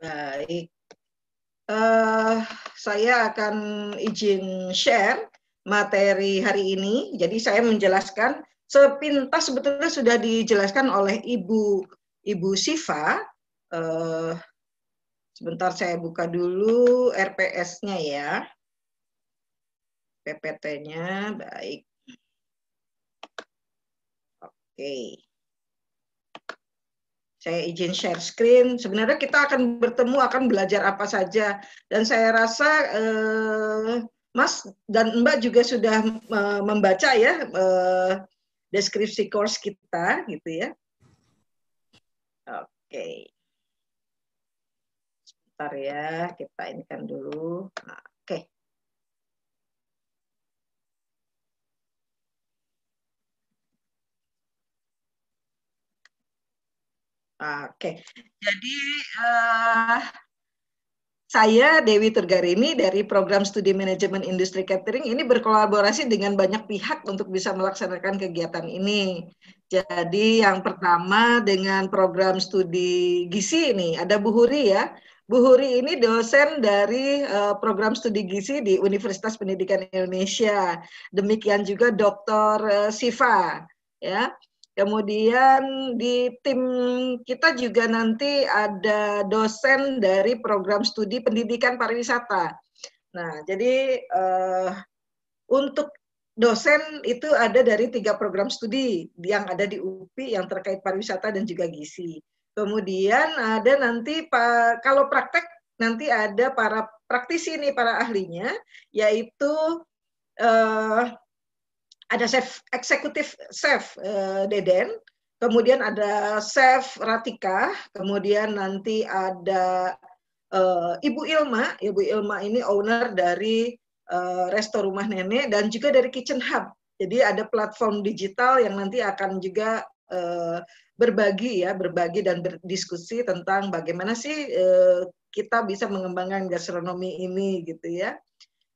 Baik. Uh, saya akan izin share materi hari ini. Jadi saya menjelaskan sepintas sebetulnya sudah dijelaskan oleh Ibu Ibu Siva. Uh, sebentar saya buka dulu RPS-nya ya. PPT-nya baik. Oke. Okay saya izin share screen. Sebenarnya kita akan bertemu, akan belajar apa saja. Dan saya rasa eh, Mas dan Mbak juga sudah eh, membaca ya eh, deskripsi course kita, gitu ya. Oke. Sebentar ya, kita ini kan dulu. Nah, Oke. Okay. Oke, okay. jadi uh, saya Dewi Turgarini dari program studi manajemen industri catering ini berkolaborasi dengan banyak pihak untuk bisa melaksanakan kegiatan ini. Jadi yang pertama dengan program studi gizi ini ada Bu Huri ya. Bu Huri ini dosen dari uh, program studi gizi di Universitas Pendidikan Indonesia. Demikian juga Dr. Eh, Siva ya Kemudian di tim kita juga nanti ada dosen dari program studi pendidikan pariwisata. Nah, jadi uh, untuk dosen itu ada dari tiga program studi yang ada di UPI yang terkait pariwisata dan juga gizi. Kemudian ada nanti kalau praktek nanti ada para praktisi ini para ahlinya yaitu uh, ada chef eksekutif chef uh, Deden, kemudian ada chef Ratika, kemudian nanti ada uh, Ibu Ilma, Ibu Ilma ini owner dari uh, Resto Rumah Nenek dan juga dari Kitchen Hub. Jadi ada platform digital yang nanti akan juga uh, berbagi ya, berbagi dan berdiskusi tentang bagaimana sih kita bisa mengembangkan gastronomi ini gitu ya.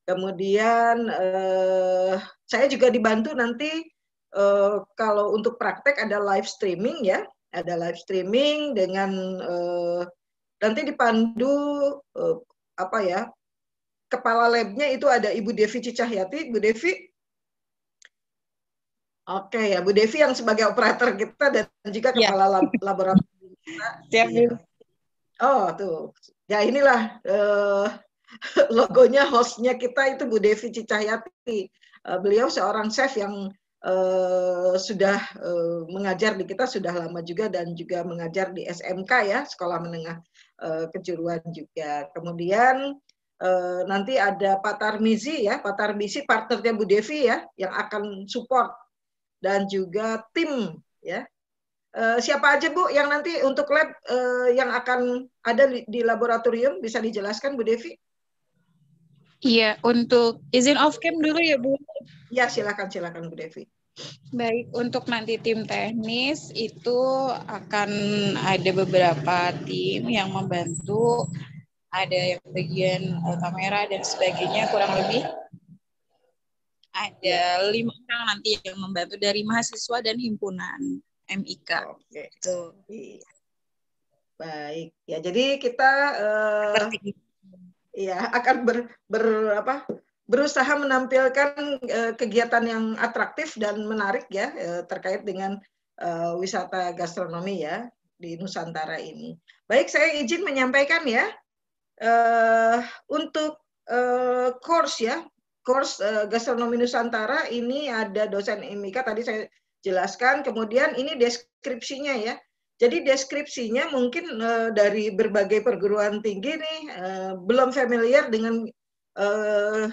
Kemudian eh, saya juga dibantu nanti eh, kalau untuk praktek ada live streaming ya, ada live streaming dengan eh, nanti dipandu eh, apa ya kepala labnya itu ada Ibu Devi Cicahyati. Bu Devi, oke ya Bu Devi yang sebagai operator kita dan juga ya. kepala ya. laboratorium kita. Siap. Iya. Oh tuh, ya inilah. Eh, logonya hostnya kita itu Bu Devi Cicayati Uh, eh, beliau seorang chef yang uh, sudah uh, mengajar di kita sudah lama juga dan juga mengajar di SMK ya sekolah menengah uh, kejuruan juga. Kemudian uh, nanti ada Pak Tarmizi ya Pak Tarmizi partnernya Bu Devi ya yang akan support dan juga tim ya siapa aja Bu yang nanti untuk lab yang akan ada di laboratorium bisa dijelaskan Bu Devi? Iya, untuk izin off cam dulu ya, Bu. Iya, silakan silakan Bu Devi. Baik, untuk nanti tim teknis itu akan ada beberapa tim yang membantu ada yang bagian eh, kamera dan sebagainya kurang lebih ada lima orang nanti yang membantu dari mahasiswa dan himpunan MIK. Oke. Itu. Baik. Ya, jadi kita uh, ya akan ber, ber apa berusaha menampilkan uh, kegiatan yang atraktif dan menarik ya uh, terkait dengan uh, wisata gastronomi ya di Nusantara ini. Baik, saya izin menyampaikan ya uh, untuk uh, course ya course uh, gastronomi Nusantara ini ada dosen Emika tadi saya jelaskan. Kemudian ini deskripsinya ya jadi deskripsinya mungkin uh, dari berbagai perguruan tinggi nih uh, belum familiar dengan uh,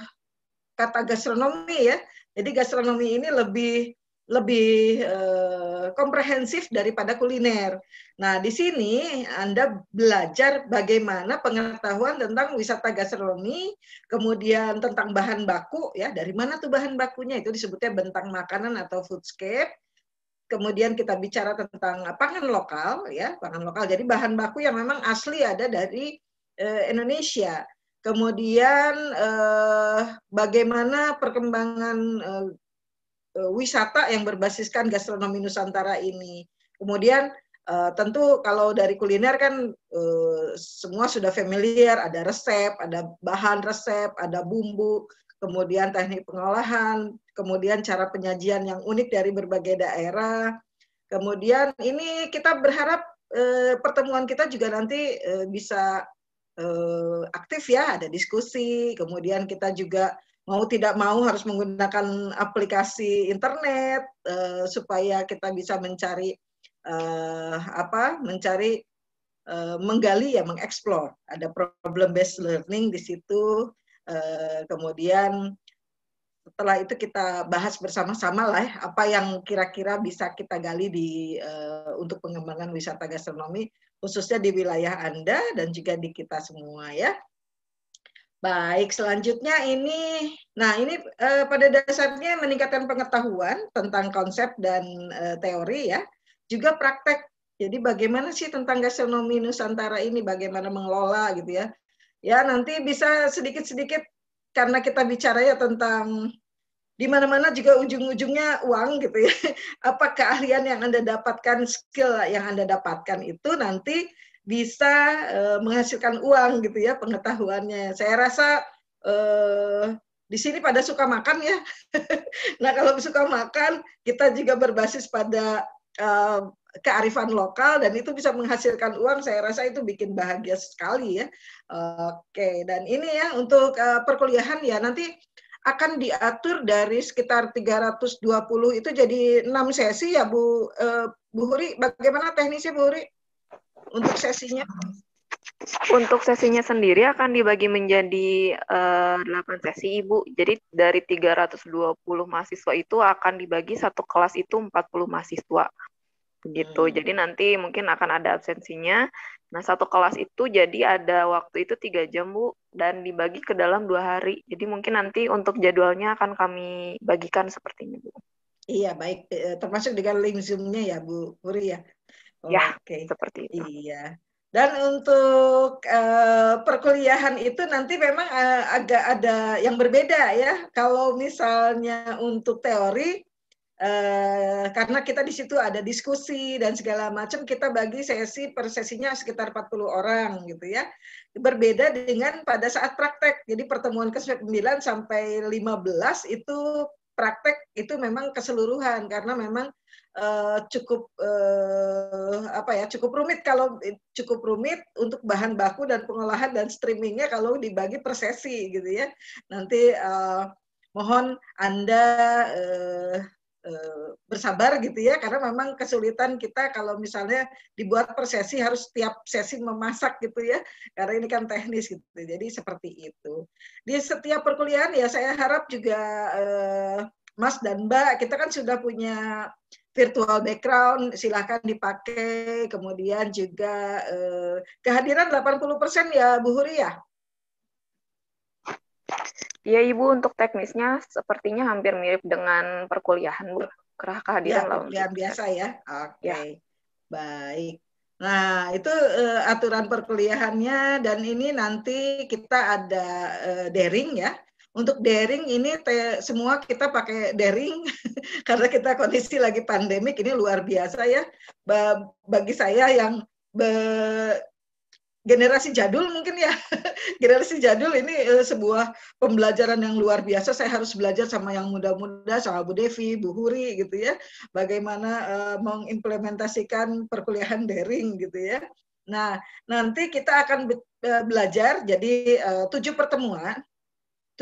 kata gastronomi ya. Jadi gastronomi ini lebih lebih uh, komprehensif daripada kuliner. Nah, di sini Anda belajar bagaimana pengetahuan tentang wisata gastronomi, kemudian tentang bahan baku ya, dari mana tuh bahan bakunya itu disebutnya bentang makanan atau foodscape kemudian kita bicara tentang pangan lokal ya pangan lokal jadi bahan baku yang memang asli ada dari uh, Indonesia kemudian uh, bagaimana perkembangan uh, wisata yang berbasiskan gastronomi Nusantara ini kemudian uh, tentu kalau dari kuliner kan uh, semua sudah familiar ada resep ada bahan resep ada bumbu kemudian teknik pengolahan kemudian cara penyajian yang unik dari berbagai daerah. Kemudian ini kita berharap eh, pertemuan kita juga nanti eh, bisa eh, aktif ya, ada diskusi. Kemudian kita juga mau tidak mau harus menggunakan aplikasi internet eh, supaya kita bisa mencari eh, apa? Mencari eh, menggali ya, mengeksplor. Ada problem based learning di situ. Eh, kemudian setelah itu kita bahas bersama-sama lah ya, apa yang kira-kira bisa kita gali di uh, untuk pengembangan wisata gastronomi khususnya di wilayah Anda dan juga di kita semua ya. Baik, selanjutnya ini nah ini uh, pada dasarnya meningkatkan pengetahuan tentang konsep dan uh, teori ya, juga praktek. Jadi bagaimana sih tentang gastronomi Nusantara ini, bagaimana mengelola gitu ya. Ya, nanti bisa sedikit-sedikit karena kita bicara ya tentang di mana-mana juga ujung-ujungnya uang gitu ya. Apa keahlian yang Anda dapatkan, skill yang Anda dapatkan itu nanti bisa e, menghasilkan uang gitu ya pengetahuannya. Saya rasa e, di sini pada suka makan ya. nah, kalau suka makan, kita juga berbasis pada e, kearifan lokal dan itu bisa menghasilkan uang saya rasa itu bikin bahagia sekali ya oke dan ini ya untuk eh, perkuliahan ya nanti akan diatur dari sekitar 320 itu jadi enam sesi ya Bu eh, Bu Huri bagaimana teknisnya Bu Huri untuk sesinya untuk sesinya sendiri akan dibagi menjadi uh, sesi Ibu. Jadi dari 320 mahasiswa itu akan dibagi satu kelas itu 40 mahasiswa begitu. Hmm. Jadi nanti mungkin akan ada absensinya. Nah satu kelas itu jadi ada waktu itu tiga jam bu dan dibagi ke dalam dua hari. Jadi mungkin nanti untuk jadwalnya akan kami bagikan seperti ini bu. Iya baik eh, termasuk dengan link zoomnya ya bu Puri ya. Oh, ya okay. seperti itu. Iya. Dan untuk uh, perkuliahan itu nanti memang uh, agak ada yang berbeda ya. Kalau misalnya untuk teori Eh, karena kita di situ ada diskusi dan segala macam kita bagi sesi per sesinya sekitar 40 orang gitu ya. Berbeda dengan pada saat praktek. Jadi pertemuan ke-9 sampai 15 itu praktek itu memang keseluruhan karena memang uh, cukup uh, apa ya cukup rumit kalau cukup rumit untuk bahan baku dan pengolahan dan streamingnya kalau dibagi per sesi gitu ya nanti uh, mohon anda uh, Eh, bersabar gitu ya karena memang kesulitan kita kalau misalnya dibuat per sesi harus tiap sesi memasak gitu ya karena ini kan teknis gitu jadi seperti itu di setiap perkuliahan ya saya harap juga eh, Mas dan Mbak kita kan sudah punya virtual background silahkan dipakai kemudian juga eh, kehadiran 80% ya Bu Huri ya Iya Ibu, untuk teknisnya sepertinya hampir mirip dengan perkuliahan Bu. Kerah ya, kehadiran ya, lawan biasa ya. Oke. Okay. Ya. Baik. Nah, itu uh, aturan perkuliahannya dan ini nanti kita ada uh, daring ya. Untuk daring ini te, semua kita pakai daring karena kita kondisi lagi pandemik ini luar biasa ya. Ba bagi saya yang generasi jadul mungkin ya generasi jadul ini eh, sebuah pembelajaran yang luar biasa saya harus belajar sama yang muda-muda sama Bu Devi Bu Huri gitu ya bagaimana eh, mengimplementasikan perkuliahan daring gitu ya nah nanti kita akan eh, belajar jadi tujuh pertemuan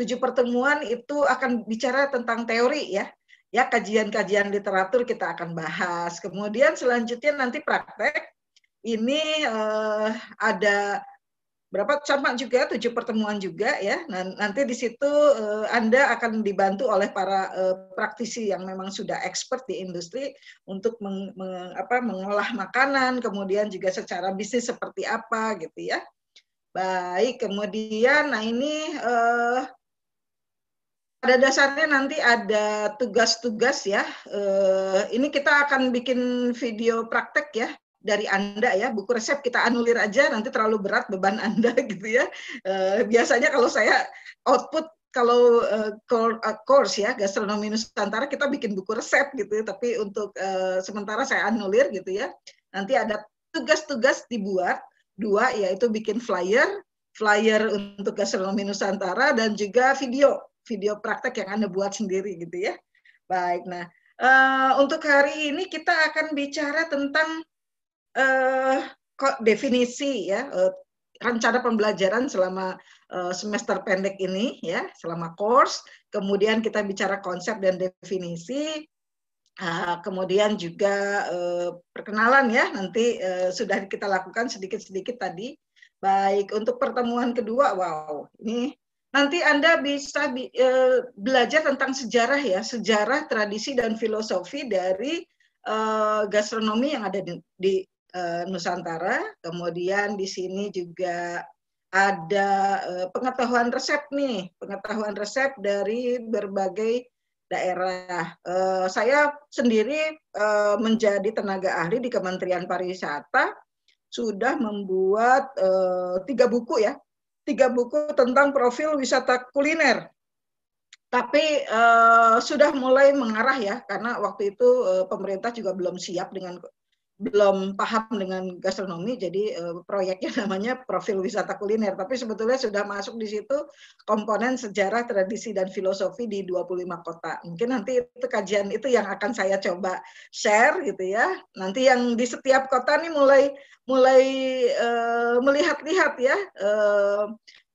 tujuh pertemuan itu akan bicara tentang teori ya ya kajian-kajian literatur kita akan bahas kemudian selanjutnya nanti praktek ini uh, ada berapa campak juga tujuh pertemuan juga ya Dan nah, nanti di situ uh, anda akan dibantu oleh para uh, praktisi yang memang sudah expert di industri untuk meng, meng, apa, mengolah makanan kemudian juga secara bisnis seperti apa gitu ya baik kemudian nah ini uh, pada dasarnya nanti ada tugas-tugas ya ini kita akan bikin video praktek ya dari Anda ya, buku resep kita anulir aja nanti terlalu berat beban Anda gitu ya. Eh, biasanya kalau saya output kalau eh, eh, course ya gastronomi Nusantara kita bikin buku resep gitu ya, tapi untuk sementara saya anulir gitu ya. Nanti ada tugas-tugas dibuat dua yaitu bikin flyer, flyer untuk gastronomi Nusantara dan juga video, video praktek yang Anda buat sendiri gitu ya. Baik, nah uh, untuk hari ini kita akan bicara tentang eh, definisi ya eh, rencana pembelajaran selama uh, semester pendek ini ya selama course kemudian kita bicara konsep dan definisi uh, kemudian juga uh, perkenalan ya nanti uh, sudah kita lakukan sedikit-sedikit tadi baik untuk pertemuan kedua wow ini nanti anda bisa belajar tentang sejarah ya sejarah tradisi dan filosofi dari gastronomi yang ada di uh, Nusantara. Kemudian di sini juga ada uh, pengetahuan resep nih, pengetahuan resep dari berbagai daerah. Uh, saya sendiri uh, menjadi tenaga ahli di Kementerian Pariwisata sudah membuat uh, tiga buku ya, tiga buku tentang profil wisata kuliner. Tapi uh, sudah mulai mengarah ya, karena waktu itu uh, pemerintah juga belum siap dengan belum paham dengan gastronomi jadi uh, proyeknya namanya profil wisata kuliner tapi sebetulnya sudah masuk di situ komponen sejarah tradisi dan filosofi di 25 kota mungkin nanti itu kajian itu yang akan saya coba share gitu ya nanti yang di setiap kota nih mulai mulai uh, melihat-lihat ya uh,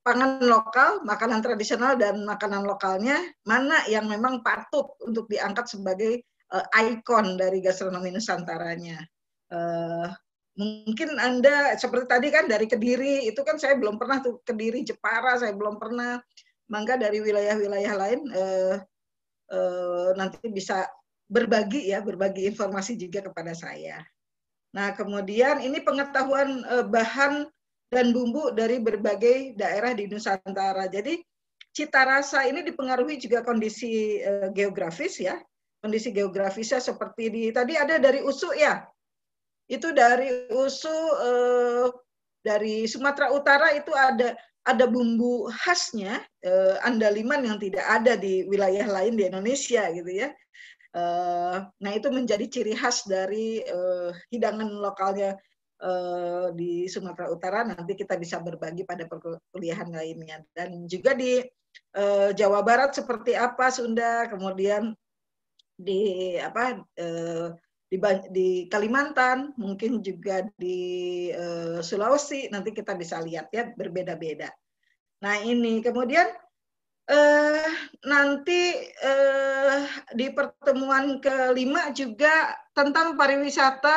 pangan lokal, makanan tradisional dan makanan lokalnya mana yang memang patut untuk diangkat sebagai uh, ikon dari gastronomi Nusantaranya uh, mungkin Anda seperti tadi kan dari Kediri itu kan saya belum pernah tuh Kediri Jepara saya belum pernah mangga dari wilayah-wilayah lain uh, uh, nanti bisa berbagi ya berbagi informasi juga kepada saya. Nah kemudian ini pengetahuan uh, bahan dan bumbu dari berbagai daerah di Nusantara. Jadi cita rasa ini dipengaruhi juga kondisi uh, geografis ya kondisi geografisnya seperti di tadi ada dari Usuk ya itu dari usu eh, dari Sumatera Utara itu ada ada bumbu khasnya eh, andaliman yang tidak ada di wilayah lain di Indonesia gitu ya. Eh, nah itu menjadi ciri khas dari eh, hidangan lokalnya eh, di Sumatera Utara. Nanti kita bisa berbagi pada perkuliahan lainnya dan juga di eh, Jawa Barat seperti apa Sunda, kemudian di apa eh, di, di Kalimantan, mungkin juga di uh, Sulawesi. Nanti kita bisa lihat ya berbeda-beda. Nah ini kemudian uh, nanti uh, di pertemuan kelima juga tentang pariwisata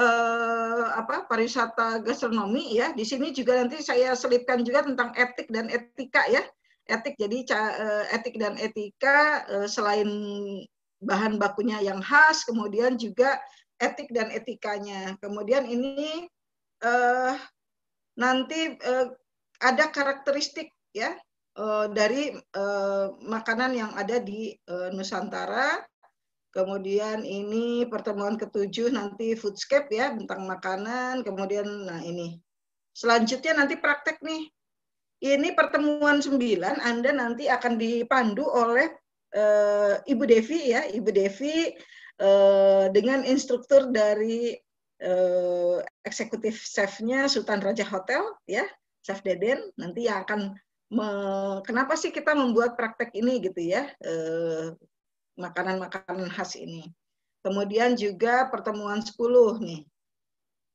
uh, apa pariwisata gastronomi ya. Di sini juga nanti saya selipkan juga tentang etik dan etika ya. Etik jadi etik dan etika selain bahan bakunya yang khas, kemudian juga etik dan etikanya. Kemudian ini uh, nanti uh, ada karakteristik ya uh, dari uh, makanan yang ada di uh, Nusantara. Kemudian ini pertemuan ketujuh nanti foodscape ya tentang makanan. Kemudian nah ini selanjutnya nanti praktek nih. Ini pertemuan sembilan Anda nanti akan dipandu oleh uh, Ibu Devi ya, Ibu Devi uh, dengan instruktur dari uh, eksekutif chefnya Sultan Raja Hotel ya, Chef Deden nanti yang akan me, kenapa sih kita membuat praktek ini gitu ya makanan-makanan uh, khas ini. Kemudian juga pertemuan 10 nih.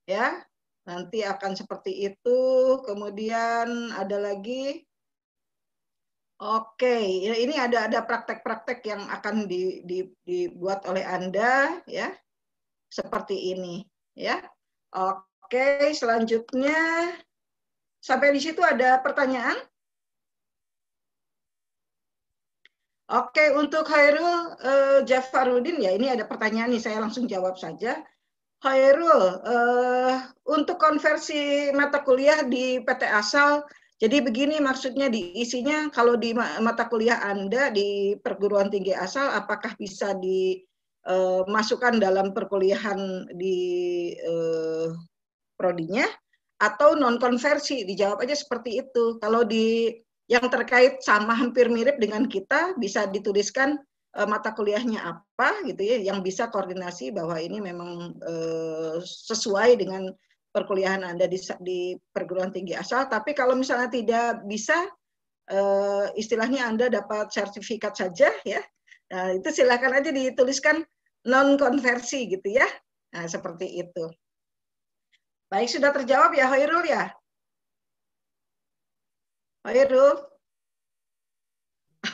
Ya. Nanti akan seperti itu. Kemudian ada lagi Oke, ya, ini ada ada praktek-praktek yang akan di, di, dibuat oleh anda ya seperti ini ya. Oke, selanjutnya sampai di situ ada pertanyaan? Oke, untuk Hairul uh, eh, Jafarudin ya ini ada pertanyaan nih saya langsung jawab saja. Hairul, eh, untuk konversi mata kuliah di PT Asal jadi begini maksudnya diisinya kalau di mata kuliah Anda di perguruan tinggi asal apakah bisa dimasukkan eh, dalam perkuliahan di eh, prodinya atau non konversi dijawab aja seperti itu. Kalau di yang terkait sama hampir mirip dengan kita bisa dituliskan eh, mata kuliahnya apa gitu ya yang bisa koordinasi bahwa ini memang eh, sesuai dengan perkuliahan Anda di, di perguruan tinggi asal, tapi kalau misalnya tidak bisa, eh, istilahnya Anda dapat sertifikat saja ya, nah, itu silakan aja dituliskan non-konversi gitu ya, nah seperti itu. Baik, sudah terjawab ya Hoirul ya? Hoirul?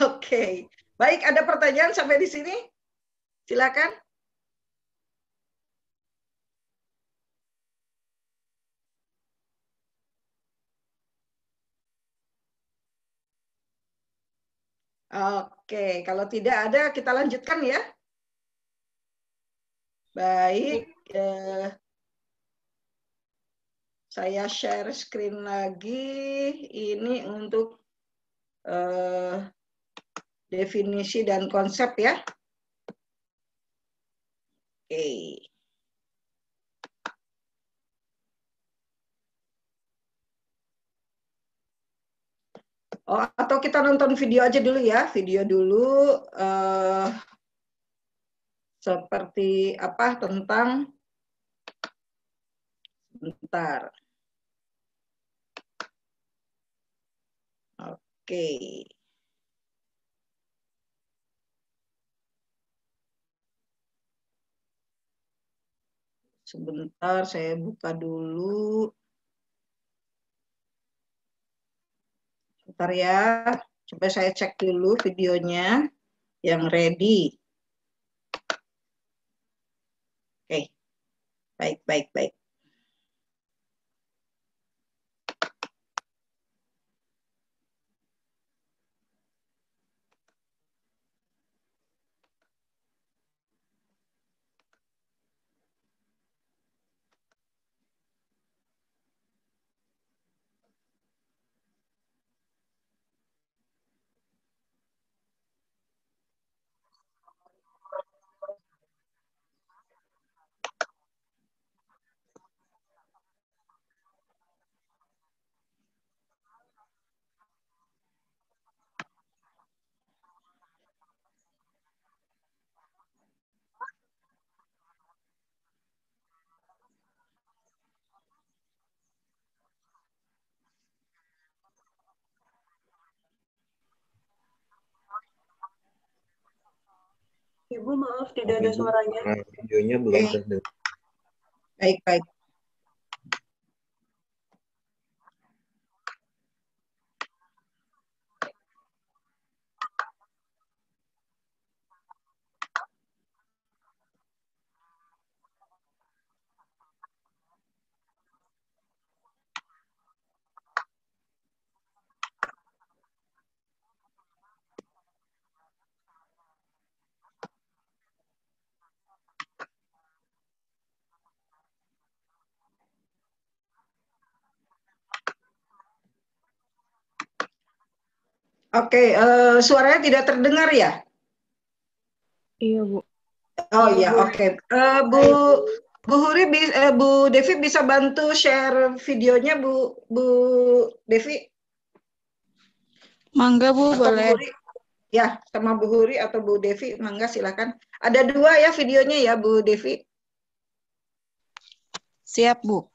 Oke, okay. baik ada pertanyaan sampai di sini? Silakan. Oke, kalau tidak ada kita lanjutkan ya. Baik, eh, saya share screen lagi. Ini untuk eh, definisi dan konsep ya. Oke. Oh, atau kita nonton video aja dulu ya, video dulu uh, seperti apa tentang sebentar, Oke. Sebentar saya buka dulu. Bentar ya, coba saya cek dulu videonya yang ready. Oke, okay. baik, baik, baik. Ibu maaf tidak ada suaranya. Ah, videonya belum eh. terdengar. Baik, baik. Oke, okay, uh, eh, suaranya tidak terdengar ya? Iya, Bu. Oh iya, iya oke. Okay. Uh, eh, iya, Bu Bu Huri uh, Bu Devi bisa bantu share videonya Bu Bu Devi? Mangga Bu, atau boleh. Bu Ya, sama Bu Huri atau Bu Devi, mangga silakan. Ada dua ya videonya ya Bu Devi. Siap, Bu.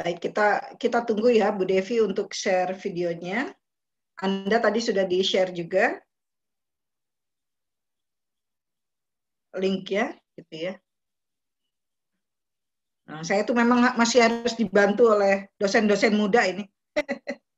Baik, kita kita tunggu ya Bu Devi untuk share videonya. Anda tadi sudah di-share juga. link ya, gitu ya. Nah, saya itu memang masih harus dibantu oleh dosen-dosen muda ini.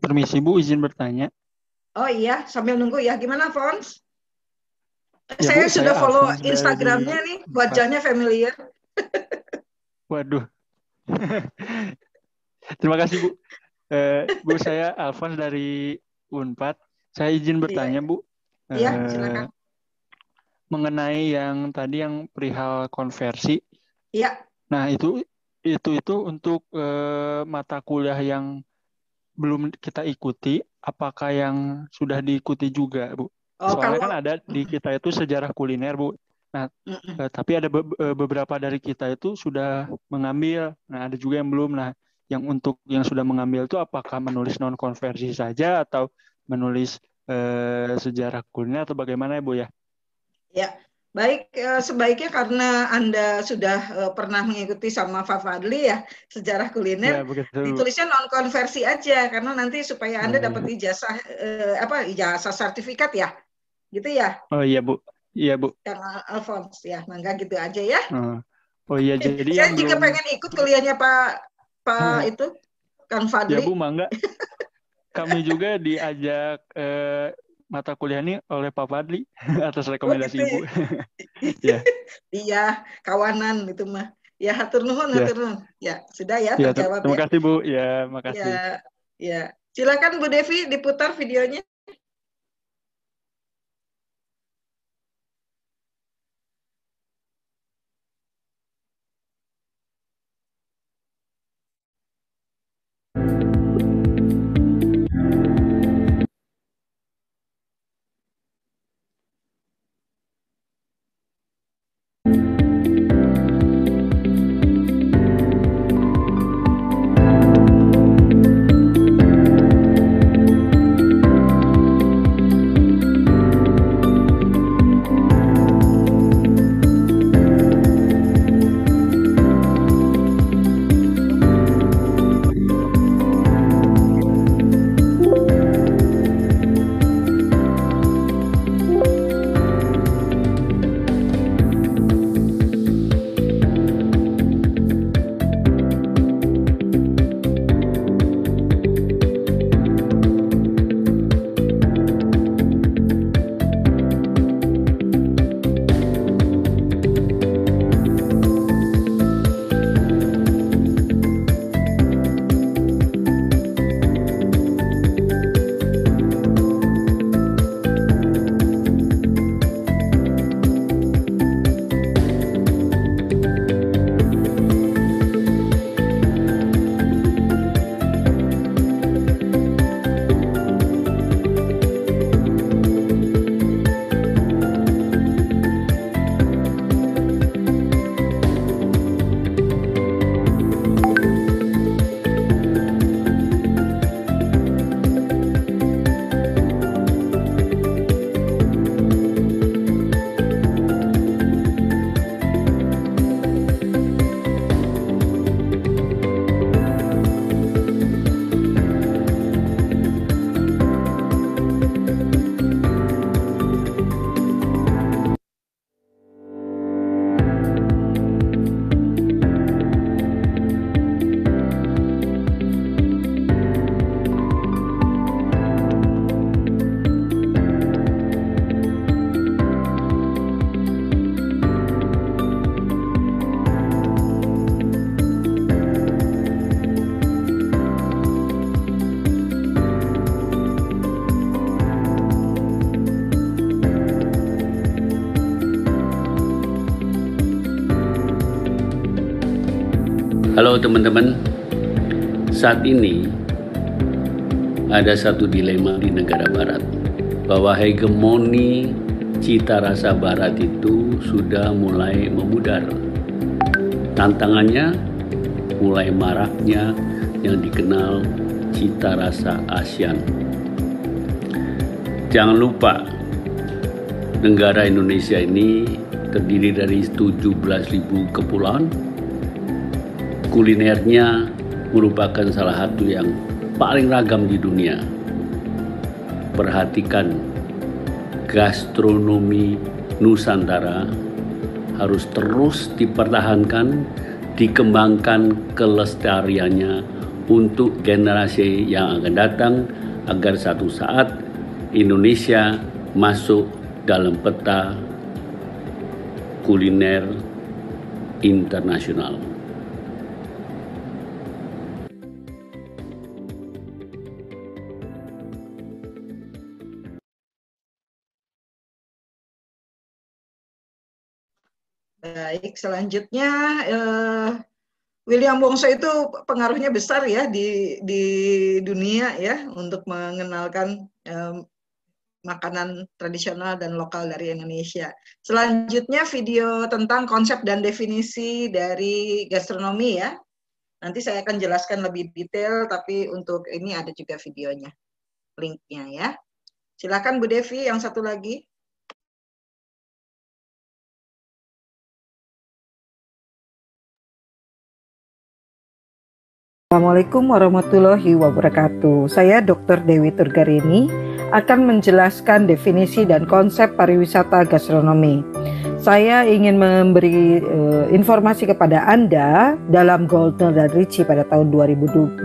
Permisi Bu, izin bertanya. Oh iya, sambil nunggu ya. Gimana Fons? Ya, saya Bu, sudah saya follow Instagramnya dari... nih, wajahnya familiar. Waduh. Terima kasih Bu. Uh, Bu saya Alfons dari Unpad. Saya izin iya. bertanya iya. Bu. Iya, eh, silakan. Mengenai yang tadi yang perihal konversi. Iya. Nah itu itu itu untuk uh, mata kuliah yang belum kita ikuti, apakah yang sudah diikuti juga, Bu? Oh, Soalnya kalau... kan ada di kita itu sejarah kuliner, Bu. Nah, mm tapi ada be eh, beberapa dari kita itu sudah mengambil. Nah, ada juga yang belum. Nah, yang untuk yang sudah mengambil itu apakah menulis non konversi saja atau menulis eh, sejarah kuliner atau bagaimana ya, Bu ya? Ya, Baik, eh, sebaiknya karena Anda sudah eh, pernah mengikuti sama Fafadli ya sejarah kuliner, ya, ditulisnya non konversi aja karena nanti supaya Anda dapat ijazah eh, apa ijazah sertifikat ya, gitu ya? Oh iya bu, iya bu. Yang Alphonse ya, mangga gitu aja ya. Ah. Oh iya jadi. Saya juga belum... pengen ikut kuliahnya Pak Pak hmm. itu Kang ya, Fadli. Ya bu, mangga. Kami juga diajak eh, mata kuliah ini oleh Pak Fadli atas oh, rekomendasi oh, gitu. Ibu. Iya. iya, kawanan itu mah. Ya hatur nuhun, ya. hatur nuhun. Ya, sudah ya, ya terjawab. Terima ya. kasih Bu. Ya, makasih. Ya, ya. Silakan Bu Devi diputar videonya. Halo teman-teman, saat ini ada satu dilema di negara barat bahwa hegemoni cita rasa barat itu sudah mulai memudar. Tantangannya mulai maraknya yang dikenal cita rasa ASEAN. Jangan lupa negara Indonesia ini terdiri dari 17.000 kepulauan kulinernya merupakan salah satu yang paling ragam di dunia. Perhatikan gastronomi Nusantara harus terus dipertahankan, dikembangkan kelestariannya untuk generasi yang akan datang agar satu saat Indonesia masuk dalam peta kuliner internasional. Baik, selanjutnya uh, William Wongso itu pengaruhnya besar ya di di dunia ya untuk mengenalkan um, makanan tradisional dan lokal dari Indonesia. Selanjutnya video tentang konsep dan definisi dari gastronomi ya. Nanti saya akan jelaskan lebih detail tapi untuk ini ada juga videonya, linknya ya. Silakan Bu Devi yang satu lagi. Assalamualaikum warahmatullahi wabarakatuh. Saya Dr. Dewi Turgarini akan menjelaskan definisi dan konsep pariwisata gastronomi. Saya ingin memberi uh, informasi kepada Anda dalam Goldner dan Ricci pada tahun 2012,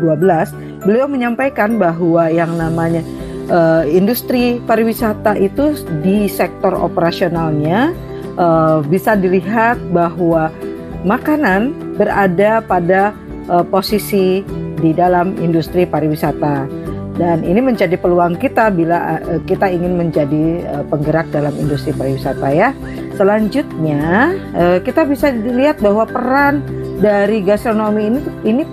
beliau menyampaikan bahwa yang namanya uh, industri pariwisata itu di sektor operasionalnya uh, bisa dilihat bahwa makanan berada pada uh, posisi di dalam industri pariwisata. Dan ini menjadi peluang kita bila uh, kita ingin menjadi uh, penggerak dalam industri pariwisata ya. Selanjutnya uh, kita bisa dilihat bahwa peran dari gastronomi ini ini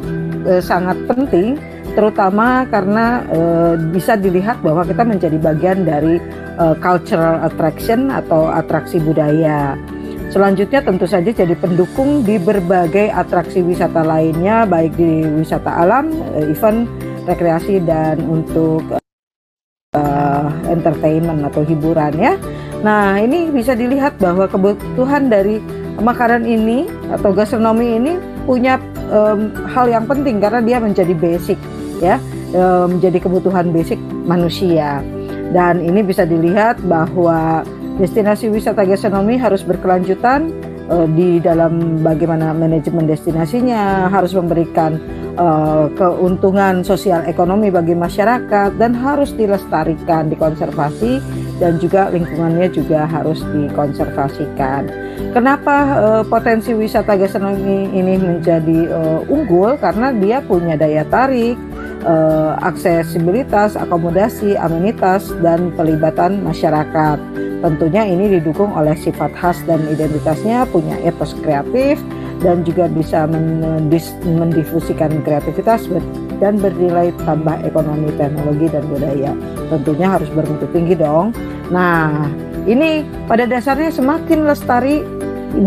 uh, sangat penting terutama karena uh, bisa dilihat bahwa kita menjadi bagian dari uh, cultural attraction atau atraksi budaya. Selanjutnya tentu saja jadi pendukung di berbagai atraksi wisata lainnya baik di wisata alam, eh, event, rekreasi dan untuk uh, entertainment atau hiburan ya. Nah, ini bisa dilihat bahwa kebutuhan dari makanan ini atau gastronomi ini punya um, hal yang penting karena dia menjadi basic ya, um, menjadi kebutuhan basic manusia. Dan ini bisa dilihat bahwa Destinasi wisata gastronomi harus berkelanjutan uh, di dalam bagaimana manajemen destinasinya, harus memberikan uh, keuntungan sosial ekonomi bagi masyarakat dan harus dilestarikan, dikonservasi dan juga lingkungannya juga harus dikonservasikan. Kenapa uh, potensi wisata gastronomi ini menjadi uh, unggul? Karena dia punya daya tarik, uh, aksesibilitas, akomodasi, amenitas, dan pelibatan masyarakat. Tentunya ini didukung oleh sifat khas dan identitasnya, punya etos kreatif, dan juga bisa mendifusikan kreativitas dan bernilai tambah ekonomi, teknologi, dan budaya. Tentunya harus bermutu tinggi dong. Nah, ini pada dasarnya semakin lestari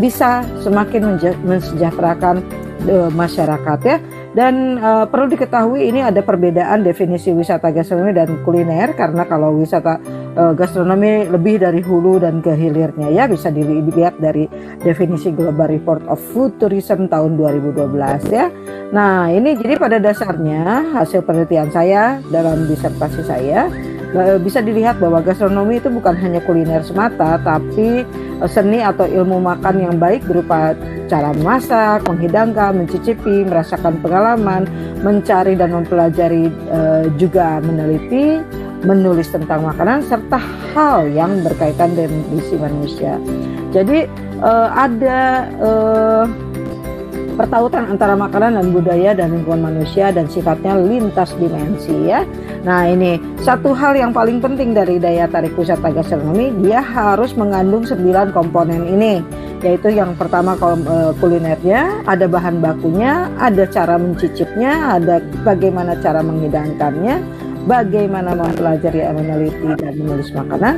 bisa semakin mensejahterakan e, masyarakat ya dan uh, perlu diketahui ini ada perbedaan definisi wisata gastronomi dan kuliner karena kalau wisata uh, gastronomi lebih dari hulu dan ke hilirnya ya bisa dilihat dari definisi Global Report of Food Tourism tahun 2012 ya. Nah, ini jadi pada dasarnya hasil penelitian saya dalam disertasi saya Eh, bisa dilihat bahwa gastronomi itu bukan hanya kuliner semata, tapi eh, seni atau ilmu makan yang baik berupa cara memasak, menghidangkan, mencicipi, merasakan pengalaman, mencari dan mempelajari eh, juga meneliti, menulis tentang makanan serta hal yang berkaitan dengan kondisi manusia. Jadi ada pertautan antara makanan dan budaya dan lingkungan manusia dan sifatnya lintas dimensi ya. Nah ini satu hal yang paling penting dari daya tarik wisata gastronomi dia harus mengandung sembilan komponen ini yaitu yang pertama e, kulinernya, ada bahan bakunya, ada cara mencicipnya, ada bagaimana cara menghidangkannya, bagaimana mempelajari meneliti dan menulis makanan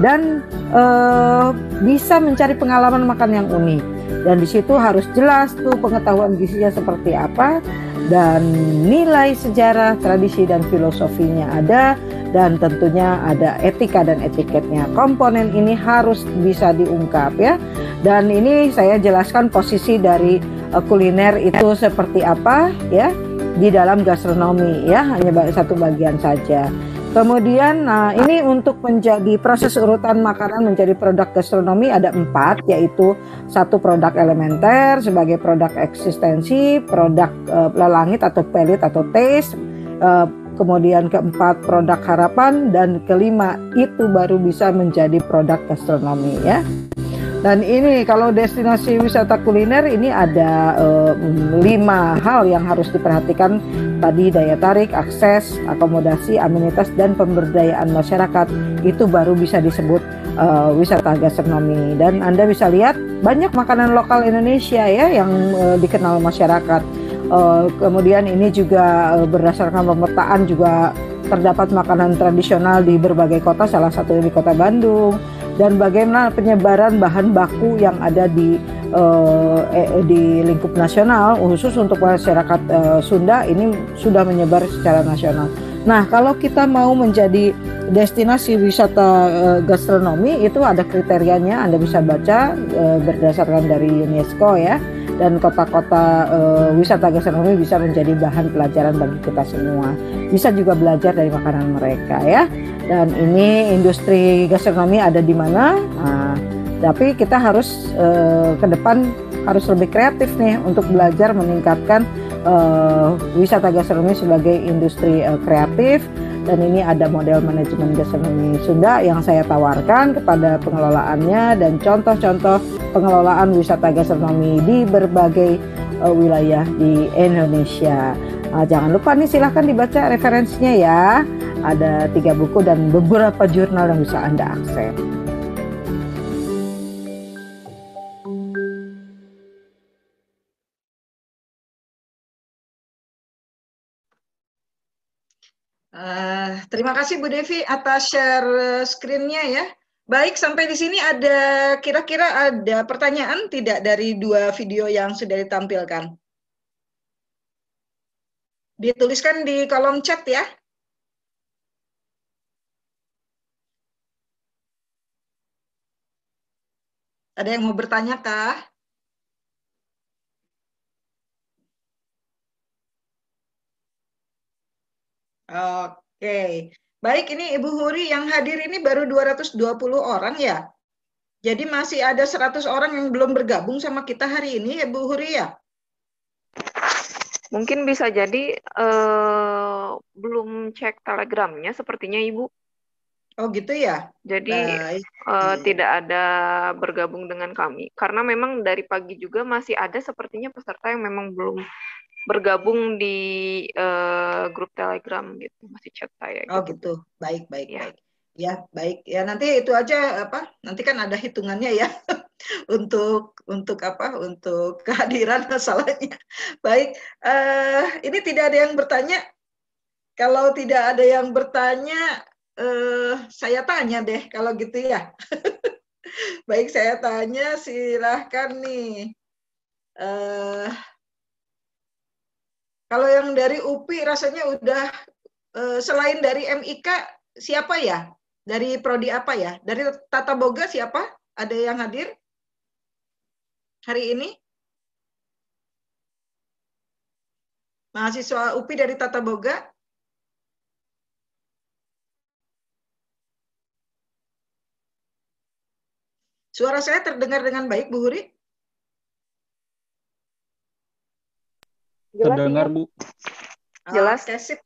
dan uh, bisa mencari pengalaman makan yang unik dan di situ harus jelas tuh pengetahuan gizinya seperti apa dan nilai sejarah, tradisi dan filosofinya ada dan tentunya ada etika dan etiketnya. Komponen ini harus bisa diungkap ya. Dan ini saya jelaskan posisi dari eh, kuliner itu seperti apa ya di dalam gastronomi ya, hanya satu bagian saja. Kemudian nah ini untuk menjadi proses urutan makanan menjadi produk gastronomi ada empat yaitu satu produk elementer sebagai produk eksistensi, produk uh, eh, lelangit atau pelit atau taste, uh, kemudian keempat produk harapan dan kelima itu baru bisa menjadi produk gastronomi ya. Dan ini kalau destinasi wisata kuliner ini ada lima eh, lima hal yang harus diperhatikan tadi daya tarik, akses, akomodasi, amenitas dan pemberdayaan masyarakat itu baru bisa disebut uh, wisata gastronomi. Dan Anda bisa lihat banyak makanan lokal Indonesia ya yang uh, dikenal masyarakat. Uh, kemudian ini juga uh, berdasarkan pemetaan juga terdapat makanan tradisional di berbagai kota, salah satunya di kota Bandung dan bagaimana penyebaran bahan baku yang ada di uh, di lingkup nasional khusus untuk masyarakat uh, Sunda ini sudah menyebar secara nasional. Nah, kalau kita mau menjadi destinasi wisata uh, gastronomi itu ada kriterianya, Anda bisa baca uh, berdasarkan dari UNESCO ya dan kota-kota uh, wisata gastronomi bisa menjadi bahan pelajaran bagi kita semua. Bisa juga belajar dari makanan mereka ya. Dan ini industri gastronomi ada di mana? Nah, tapi kita harus uh, ke depan harus lebih kreatif nih untuk belajar meningkatkan uh, wisata gastronomi sebagai industri uh, kreatif dan ini ada model manajemen gastronomi Sunda yang saya tawarkan kepada pengelolaannya dan contoh-contoh pengelolaan wisata gastronomi di berbagai uh, wilayah di Indonesia. Uh, jangan lupa nih silahkan dibaca referensinya ya. Ada tiga buku dan beberapa jurnal yang bisa Anda akses. terima kasih Bu Devi atas share screen ya. Baik, sampai di sini ada kira-kira ada pertanyaan tidak dari dua video yang sudah ditampilkan? Dituliskan di kolom chat ya. Ada yang mau bertanya kah? Eh, Oke. Oke, baik ini Ibu Huri yang hadir ini baru 220 orang ya. Jadi masih ada 100 orang yang belum bergabung sama kita hari ini Ibu Huri ya. Mungkin bisa jadi uh, belum cek telegramnya sepertinya Ibu. Oh gitu ya. Jadi uh, tidak ada bergabung dengan kami karena memang dari pagi juga masih ada sepertinya peserta yang memang belum bergabung di uh, grup Telegram gitu masih chat saya. Oh, gitu. Oh gitu, baik baik ya. baik. Ya baik ya nanti itu aja apa nanti kan ada hitungannya ya untuk untuk apa untuk kehadiran masalahnya. Baik uh, ini tidak ada yang bertanya. Kalau tidak ada yang bertanya uh, saya tanya deh kalau gitu ya. baik saya tanya silahkan nih. Uh, kalau yang dari UPI rasanya udah eh, selain dari MIK siapa ya? Dari prodi apa ya? Dari Tata Boga siapa? Ada yang hadir hari ini? Mahasiswa UPI dari Tata Boga? Suara saya terdengar dengan baik, Bu Huri? Jelas, Terdengar, ya. Bu. Jelas. Oke, sip.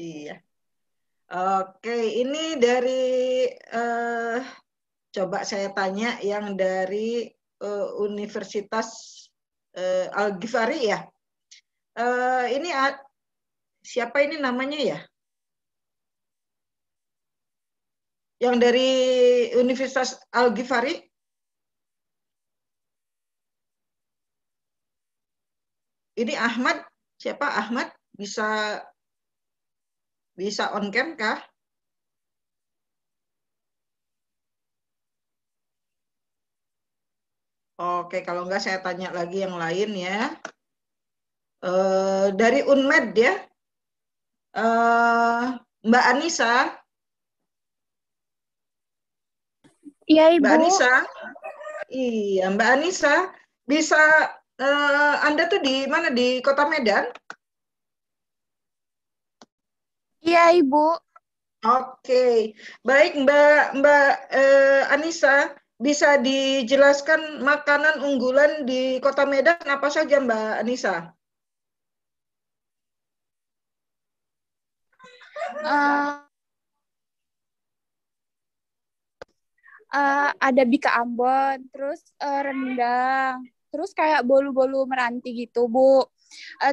Iya. Oke, ini dari uh, coba saya tanya yang dari uh, Universitas uh, eh, Al Ghifari ya. Uh, ini uh, siapa ini namanya ya? Yang dari Universitas Al Ghifari? ini Ahmad siapa Ahmad bisa bisa on cam kah? Oke, kalau enggak saya tanya lagi yang lain ya. E, dari Unmed ya. E, Mbak Anissa. Iya, Ibu. Mbak Anissa. Iya, Mbak Anissa bisa uh, Anda tuh di mana di Kota Medan? Iya, Ibu. Oke. Okay. Baik, Mbak Mbak uh, Anissa, bisa dijelaskan makanan unggulan di Kota Medan apa saja, Mbak Anissa? Uh, uh, ada bika Ambon, terus uh, rendang, terus kayak bolu-bolu meranti gitu bu uh,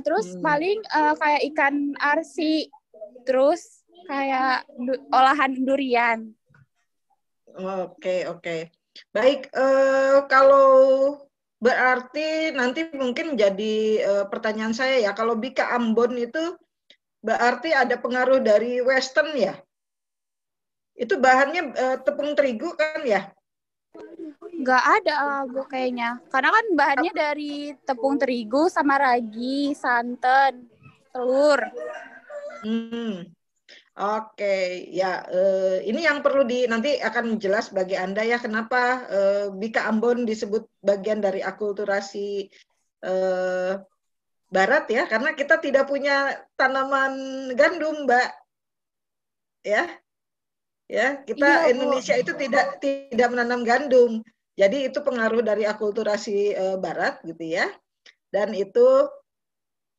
terus hmm. paling uh, kayak ikan arsi terus kayak du olahan durian oke okay, oke okay. baik uh, kalau berarti nanti mungkin jadi uh, pertanyaan saya ya kalau Bika Ambon itu berarti ada pengaruh dari western ya itu bahannya uh, tepung terigu kan ya Nggak ada bu kayaknya, karena kan bahannya dari tepung terigu sama ragi, santan, telur. Hmm. Oke, okay. ya uh, ini yang perlu di nanti akan jelas bagi anda ya kenapa uh, Bika Ambon disebut bagian dari akulturasi uh, Barat ya, karena kita tidak punya tanaman gandum, Mbak. Ya, ya kita iya, Indonesia itu tidak tidak menanam gandum. Jadi itu pengaruh dari akulturasi uh, barat gitu ya. Dan itu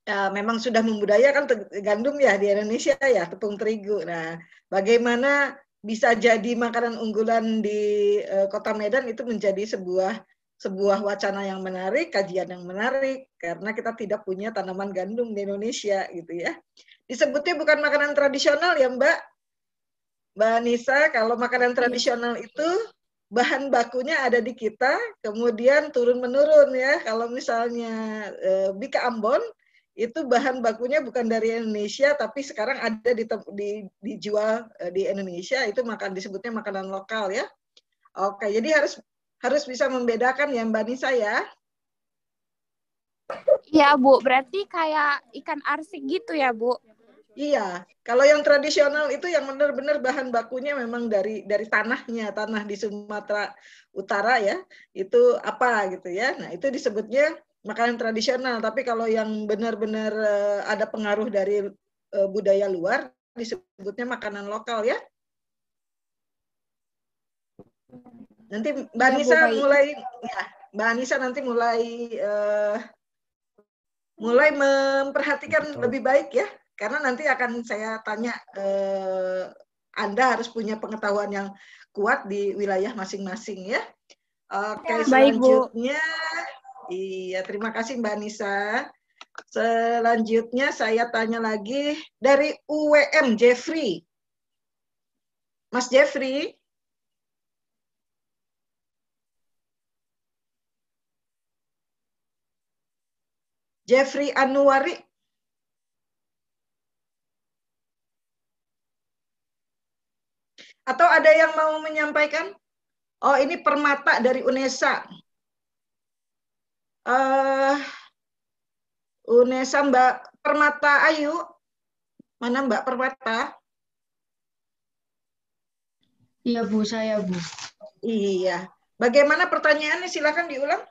uh, memang sudah membudayakan gandum ya di Indonesia ya, tepung terigu. Nah, bagaimana bisa jadi makanan unggulan di uh, Kota Medan itu menjadi sebuah sebuah wacana yang menarik, kajian yang menarik karena kita tidak punya tanaman gandum di Indonesia gitu ya. Disebutnya bukan makanan tradisional ya, Mbak. Mbak Nisa, kalau makanan iya. tradisional itu bahan bakunya ada di kita, kemudian turun-menurun ya. Kalau misalnya eh, e, Bika Ambon, itu bahan bakunya bukan dari Indonesia, tapi sekarang ada di, di dijual e, di Indonesia, itu makan disebutnya makanan lokal ya. Oke, jadi harus harus bisa membedakan ya Mbak Nisa ya. Iya Bu, berarti kayak ikan arsik gitu ya Bu? Iya, kalau yang tradisional itu yang benar-benar bahan bakunya memang dari dari tanahnya, tanah di Sumatera Utara ya, itu apa gitu ya. Nah, itu disebutnya makanan tradisional, tapi kalau yang benar-benar eh, ada pengaruh dari eh, budaya luar disebutnya makanan lokal ya. Nanti Mbak ya, Nisa mulai ya, Mbak Nisa nanti mulai uh, mulai memperhatikan lebih baik ya karena nanti akan saya tanya eh, Anda harus punya pengetahuan yang kuat di wilayah masing-masing ya. Oke, ya, selanjutnya Bu. iya terima kasih Mbak Nisa. Selanjutnya saya tanya lagi dari UWM Jeffrey. Mas Jeffrey. Jeffrey Anuari Atau ada yang mau menyampaikan? Oh, ini permata dari UNESA. Uh, UNESA Mbak Permata Ayu. Mana Mbak Permata? Iya, Bu. Saya, Bu. Iya. Bagaimana pertanyaannya? Silakan diulang.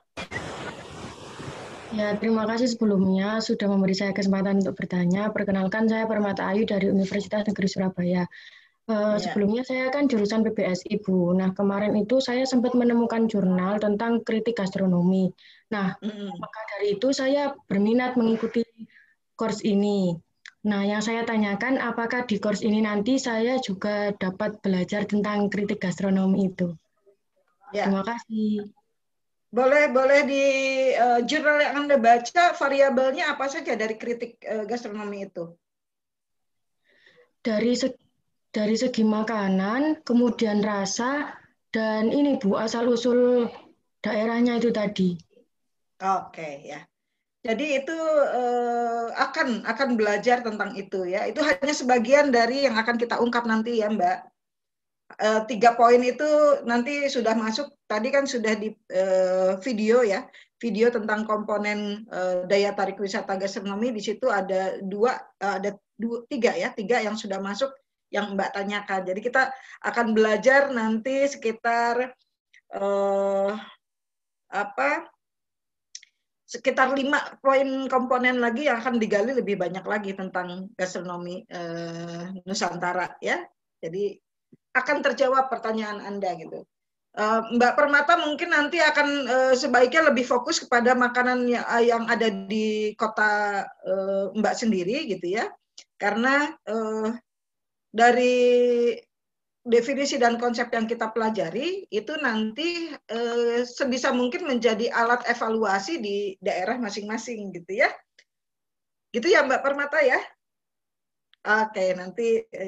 Ya, terima kasih sebelumnya sudah memberi saya kesempatan untuk bertanya. Perkenalkan, saya Permata Ayu dari Universitas Negeri Surabaya. Uh, eh, yeah. Sebelumnya saya kan jurusan PBSI Bu. Nah kemarin itu saya sempat menemukan jurnal tentang kritik gastronomi. Nah mm maka dari itu saya berminat mengikuti course ini. Nah yang saya tanyakan apakah di course ini nanti saya juga dapat belajar tentang kritik gastronomi itu. Yeah. Terima kasih. Boleh boleh di uh, jurnal yang anda baca variabelnya apa saja dari kritik uh, gastronomi itu? Dari segi dari segi makanan, kemudian rasa, dan ini Bu, asal-usul daerahnya itu tadi. Oke, ya. Jadi itu eh, akan akan belajar tentang itu ya. Itu hanya sebagian dari yang akan kita ungkap nanti ya, Mbak. Eh, tiga poin itu nanti sudah masuk. Tadi kan sudah di eh, video ya, video tentang komponen eh, daya tarik wisata gastronomi. Di situ ada dua, eh, ada dua, tiga ya, tiga yang sudah masuk yang Mbak tanyakan. Jadi kita akan belajar nanti sekitar eh, apa sekitar lima poin komponen lagi yang akan digali lebih banyak lagi tentang gastronomi uh, Nusantara ya. Jadi akan terjawab pertanyaan Anda gitu. Uh, Mbak Permata mungkin nanti akan uh, sebaiknya lebih fokus kepada makanan yang, yang ada di kota uh, Mbak sendiri gitu ya, karena uh, dari definisi dan konsep yang kita pelajari itu nanti e, sebisa mungkin menjadi alat evaluasi di daerah masing-masing gitu ya. Gitu ya Mbak Permata ya. Oke, nanti e,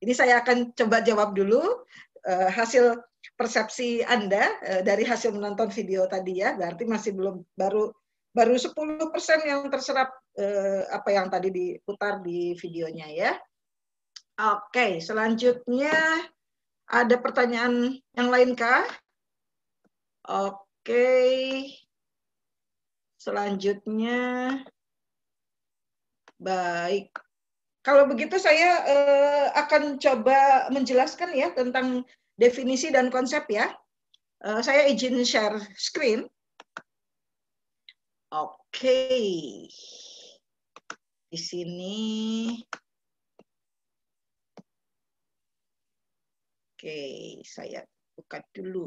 ini saya akan coba jawab dulu e, hasil persepsi Anda e, dari hasil menonton video tadi ya. Berarti masih belum baru baru 10% yang terserap e, apa yang tadi diputar di videonya ya. Oke, selanjutnya ada pertanyaan yang lain kah? Oke. Selanjutnya baik. Kalau begitu saya eh, akan coba menjelaskan ya tentang definisi dan konsep ya. Eh, saya izin share screen. Oke. Di sini Oke, saya buka dulu.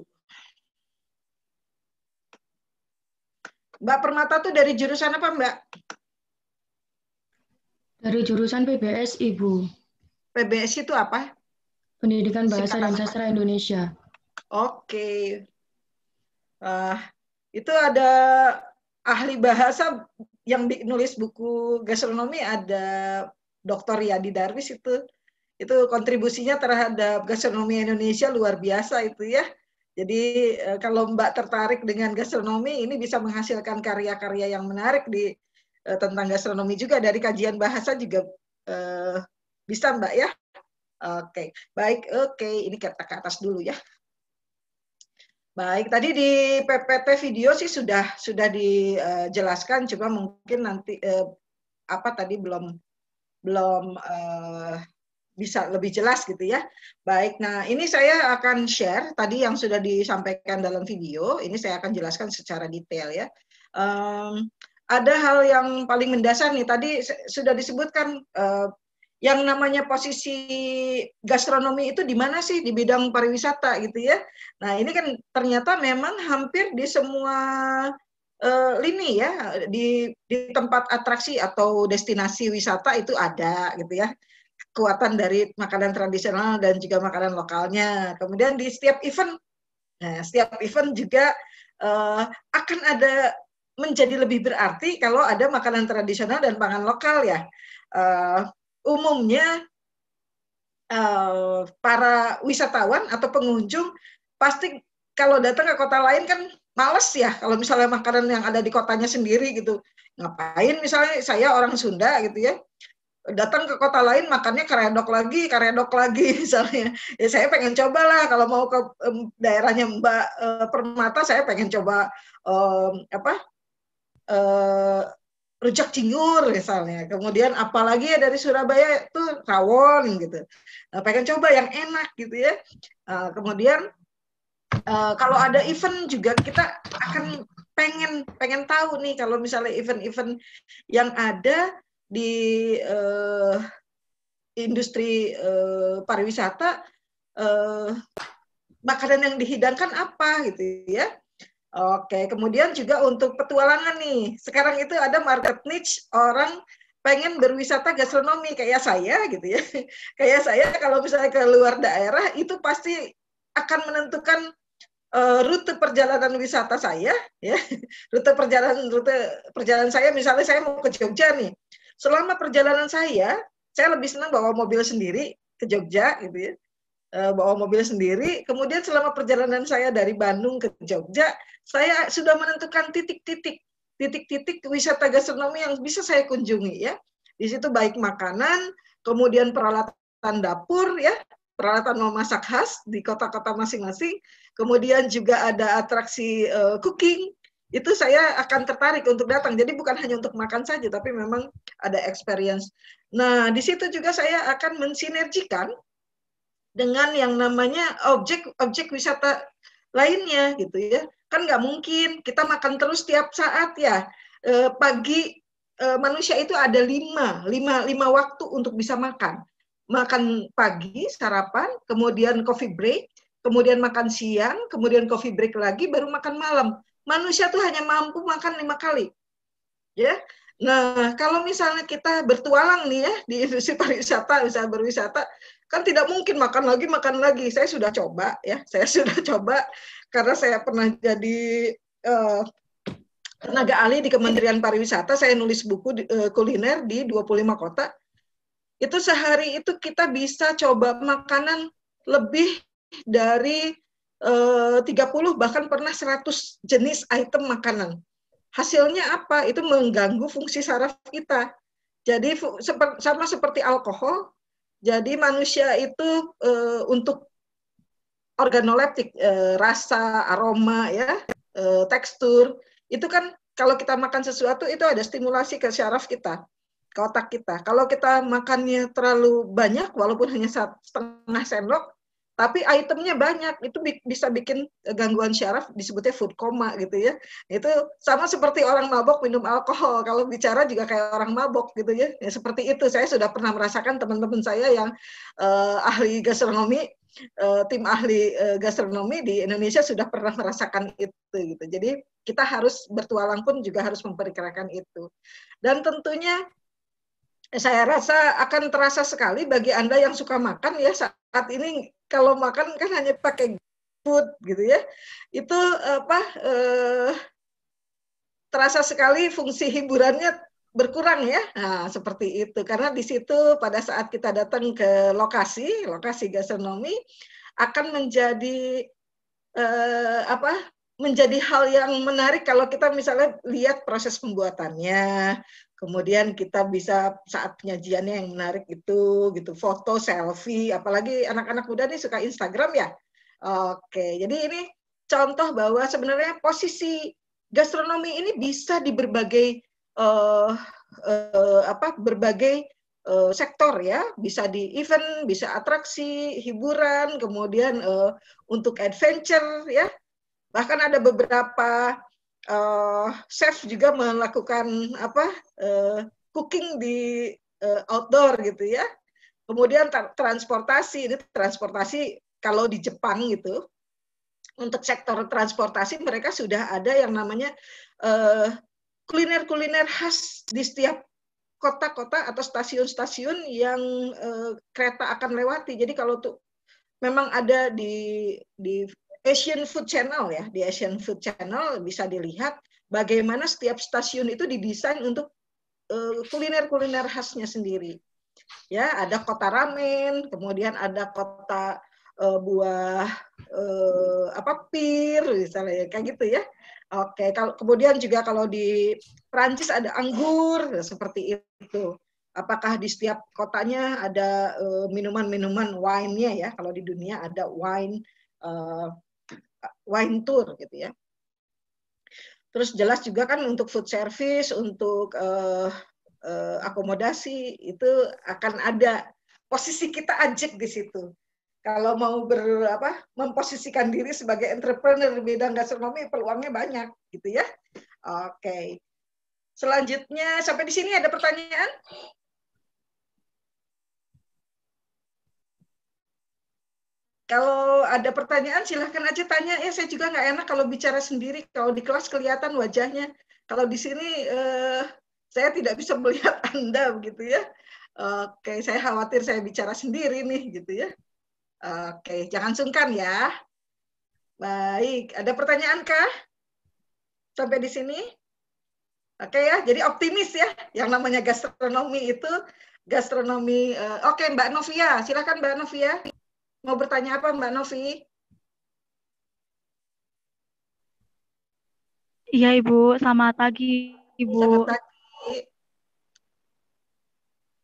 Mbak Permata tuh dari jurusan apa, Mbak? Dari jurusan PBS, Ibu. PBS itu apa? Pendidikan Bahasa dan Sastra Indonesia. Oke. Uh, itu ada ahli bahasa yang nulis buku gastronomi ada Dr. Yadi Darwis itu itu kontribusinya terhadap gastronomi Indonesia luar biasa itu ya. Jadi eh, kalau Mbak tertarik dengan gastronomi ini bisa menghasilkan karya-karya yang menarik di eh, tentang gastronomi juga dari kajian bahasa juga eh, bisa Mbak ya. Oke, okay. baik. Oke, okay. ini kita ke atas dulu ya. Baik, tadi di PPT video sih sudah sudah dijelaskan, eh, cuma mungkin nanti eh, apa tadi belum belum eh, bisa lebih jelas gitu ya. Baik, nah ini saya akan share tadi yang sudah disampaikan dalam video, ini saya akan jelaskan secara detail ya. Um, ada hal yang paling mendasar nih tadi sudah disebutkan uh, yang namanya posisi gastronomi itu di mana sih di bidang pariwisata gitu ya. Nah, ini kan ternyata memang hampir di semua eh, lini ya di di tempat atraksi atau destinasi wisata itu ada gitu ya kekuatan dari makanan tradisional dan juga makanan lokalnya. Kemudian di setiap event, nah, setiap event juga uh, akan ada menjadi lebih berarti kalau ada makanan tradisional dan pangan lokal ya. Uh, umumnya uh, para wisatawan atau pengunjung pasti kalau datang ke kota lain kan males ya kalau misalnya makanan yang ada di kotanya sendiri gitu. Ngapain misalnya saya orang Sunda gitu ya datang ke kota lain makannya karedok lagi, karedok lagi misalnya. Ya saya pengen coba lah kalau mau ke um, daerahnya Mbak uh, Permata saya pengen coba um, apa? Uh, rujak cingur misalnya. Kemudian apalagi ya dari Surabaya tuh rawon gitu. Nah, pengen coba yang enak gitu ya. Uh, kemudian uh, kalau ada event juga kita akan pengen pengen tahu nih kalau misalnya event-event yang ada di uh, industri uh, pariwisata uh, makanan yang dihidangkan apa gitu ya. Oke, kemudian juga untuk petualangan nih. Sekarang itu ada market niche orang pengen berwisata gastronomi kayak saya gitu ya. kayak saya kalau misalnya ke luar daerah itu pasti akan menentukan uh, rute perjalanan wisata saya ya. rute perjalanan rute perjalanan saya misalnya saya mau ke Jogja nih selama perjalanan saya, saya lebih senang bawa mobil sendiri ke Jogja gitu ya. Eh, bawa mobil sendiri, kemudian selama perjalanan saya dari Bandung ke Jogja, saya sudah menentukan titik-titik titik-titik wisata gastronomi yang bisa saya kunjungi ya. Di situ baik makanan, kemudian peralatan dapur ya, peralatan memasak khas di kota-kota masing-masing. Kemudian juga ada atraksi uh, cooking itu saya akan tertarik untuk datang. Jadi bukan hanya untuk makan saja, tapi memang ada experience. Nah, di situ juga saya akan mensinergikan dengan yang namanya objek-objek wisata lainnya, gitu ya. Kan nggak mungkin kita makan terus tiap saat ya. E, pagi e, manusia itu ada lima, lima, lima waktu untuk bisa makan. Makan pagi, sarapan, kemudian coffee break, kemudian makan siang, kemudian coffee break lagi, baru makan malam manusia tuh hanya mampu makan lima kali. Ya. Nah, kalau misalnya kita bertualang nih ya di industri pariwisata, bisa berwisata, kan tidak mungkin makan lagi, makan lagi. Saya sudah coba ya, saya sudah coba karena saya pernah jadi uh, tenaga ahli di Kementerian Pariwisata, saya nulis buku uh, kuliner di 25 kota. Itu sehari itu kita bisa coba makanan lebih dari 30 eh, bahkan pernah 100 jenis item makanan. Hasilnya apa? Itu mengganggu fungsi saraf kita. Jadi sama seperti alkohol, jadi manusia itu eh, untuk organoleptik eh, rasa, aroma ya, tekstur itu kan kalau kita makan sesuatu itu ada stimulasi ke saraf kita, ke otak kita. Kalau kita makannya terlalu banyak walaupun hanya setengah sendok tapi itemnya banyak itu bi bisa bikin gangguan syaraf disebutnya food coma gitu ya itu sama seperti orang mabok minum alkohol kalau bicara juga kayak orang mabok gitu ya, ya seperti itu saya sudah pernah merasakan teman-teman saya yang uh, ahli gastronomi uh, tim ahli uh, gastronomi di Indonesia sudah pernah merasakan itu gitu jadi kita harus bertualang pun juga harus memperkirakan itu dan tentunya saya rasa akan terasa sekali bagi Anda yang suka makan ya saat ini kalau makan kan hanya pakai food gitu ya. Itu apa eh, terasa sekali fungsi hiburannya berkurang ya. Nah, seperti itu. Karena di situ pada saat kita datang ke lokasi, lokasi gastronomi akan menjadi eh, apa menjadi hal yang menarik kalau kita misalnya lihat proses pembuatannya, kemudian kita bisa saat penyajiannya yang menarik itu gitu foto selfie apalagi anak-anak muda nih suka Instagram ya oke jadi ini contoh bahwa sebenarnya posisi gastronomi ini bisa di berbagai uh, uh, apa berbagai uh, sektor ya bisa di event bisa atraksi hiburan kemudian uh, untuk adventure ya bahkan ada beberapa uh, chef juga melakukan apa uh, cooking di uh, outdoor gitu ya. Kemudian tra transportasi ini transportasi kalau di Jepang gitu untuk sektor transportasi mereka sudah ada yang namanya kuliner-kuliner khas di setiap kota-kota atau stasiun-stasiun yang uh, kereta akan lewati. Jadi kalau tuh memang ada di di Asian Food Channel ya. Di Asian Food Channel bisa dilihat bagaimana setiap stasiun itu didesain untuk eh, kuliner-kuliner khasnya sendiri. Ya, ada kota ramen, kemudian ada kota uh, buah uh, apa pir misalnya kayak gitu ya. Oke, kalau kemudian juga kalau di Prancis ada anggur seperti itu. Apakah di setiap kotanya ada minuman-minuman uh, wine-nya ya? Kalau di dunia ada wine uh, wine tour gitu ya. Terus jelas juga kan untuk food service, untuk uh, uh, akomodasi itu akan ada posisi kita ajek di situ. Kalau mau ber apa memposisikan diri sebagai entrepreneur di bidang gastronomi peluangnya banyak gitu ya. Oke. Okay. Selanjutnya sampai di sini ada pertanyaan? Kalau ada pertanyaan silahkan aja tanya. Ya saya juga nggak enak kalau bicara sendiri. Kalau di kelas kelihatan wajahnya. Kalau di sini eh, saya tidak bisa melihat Anda begitu ya. Oke, saya khawatir saya bicara sendiri nih gitu ya. Oke, jangan sungkan ya. Baik, ada pertanyaan kah? Sampai di sini? Oke ya, jadi optimis ya. Yang namanya gastronomi itu gastronomi. eh, Oke, Mbak Novia, silakan Mbak Novia. Mau bertanya apa Mbak Novi? Iya Ibu, selamat pagi Ibu. Selamat pagi.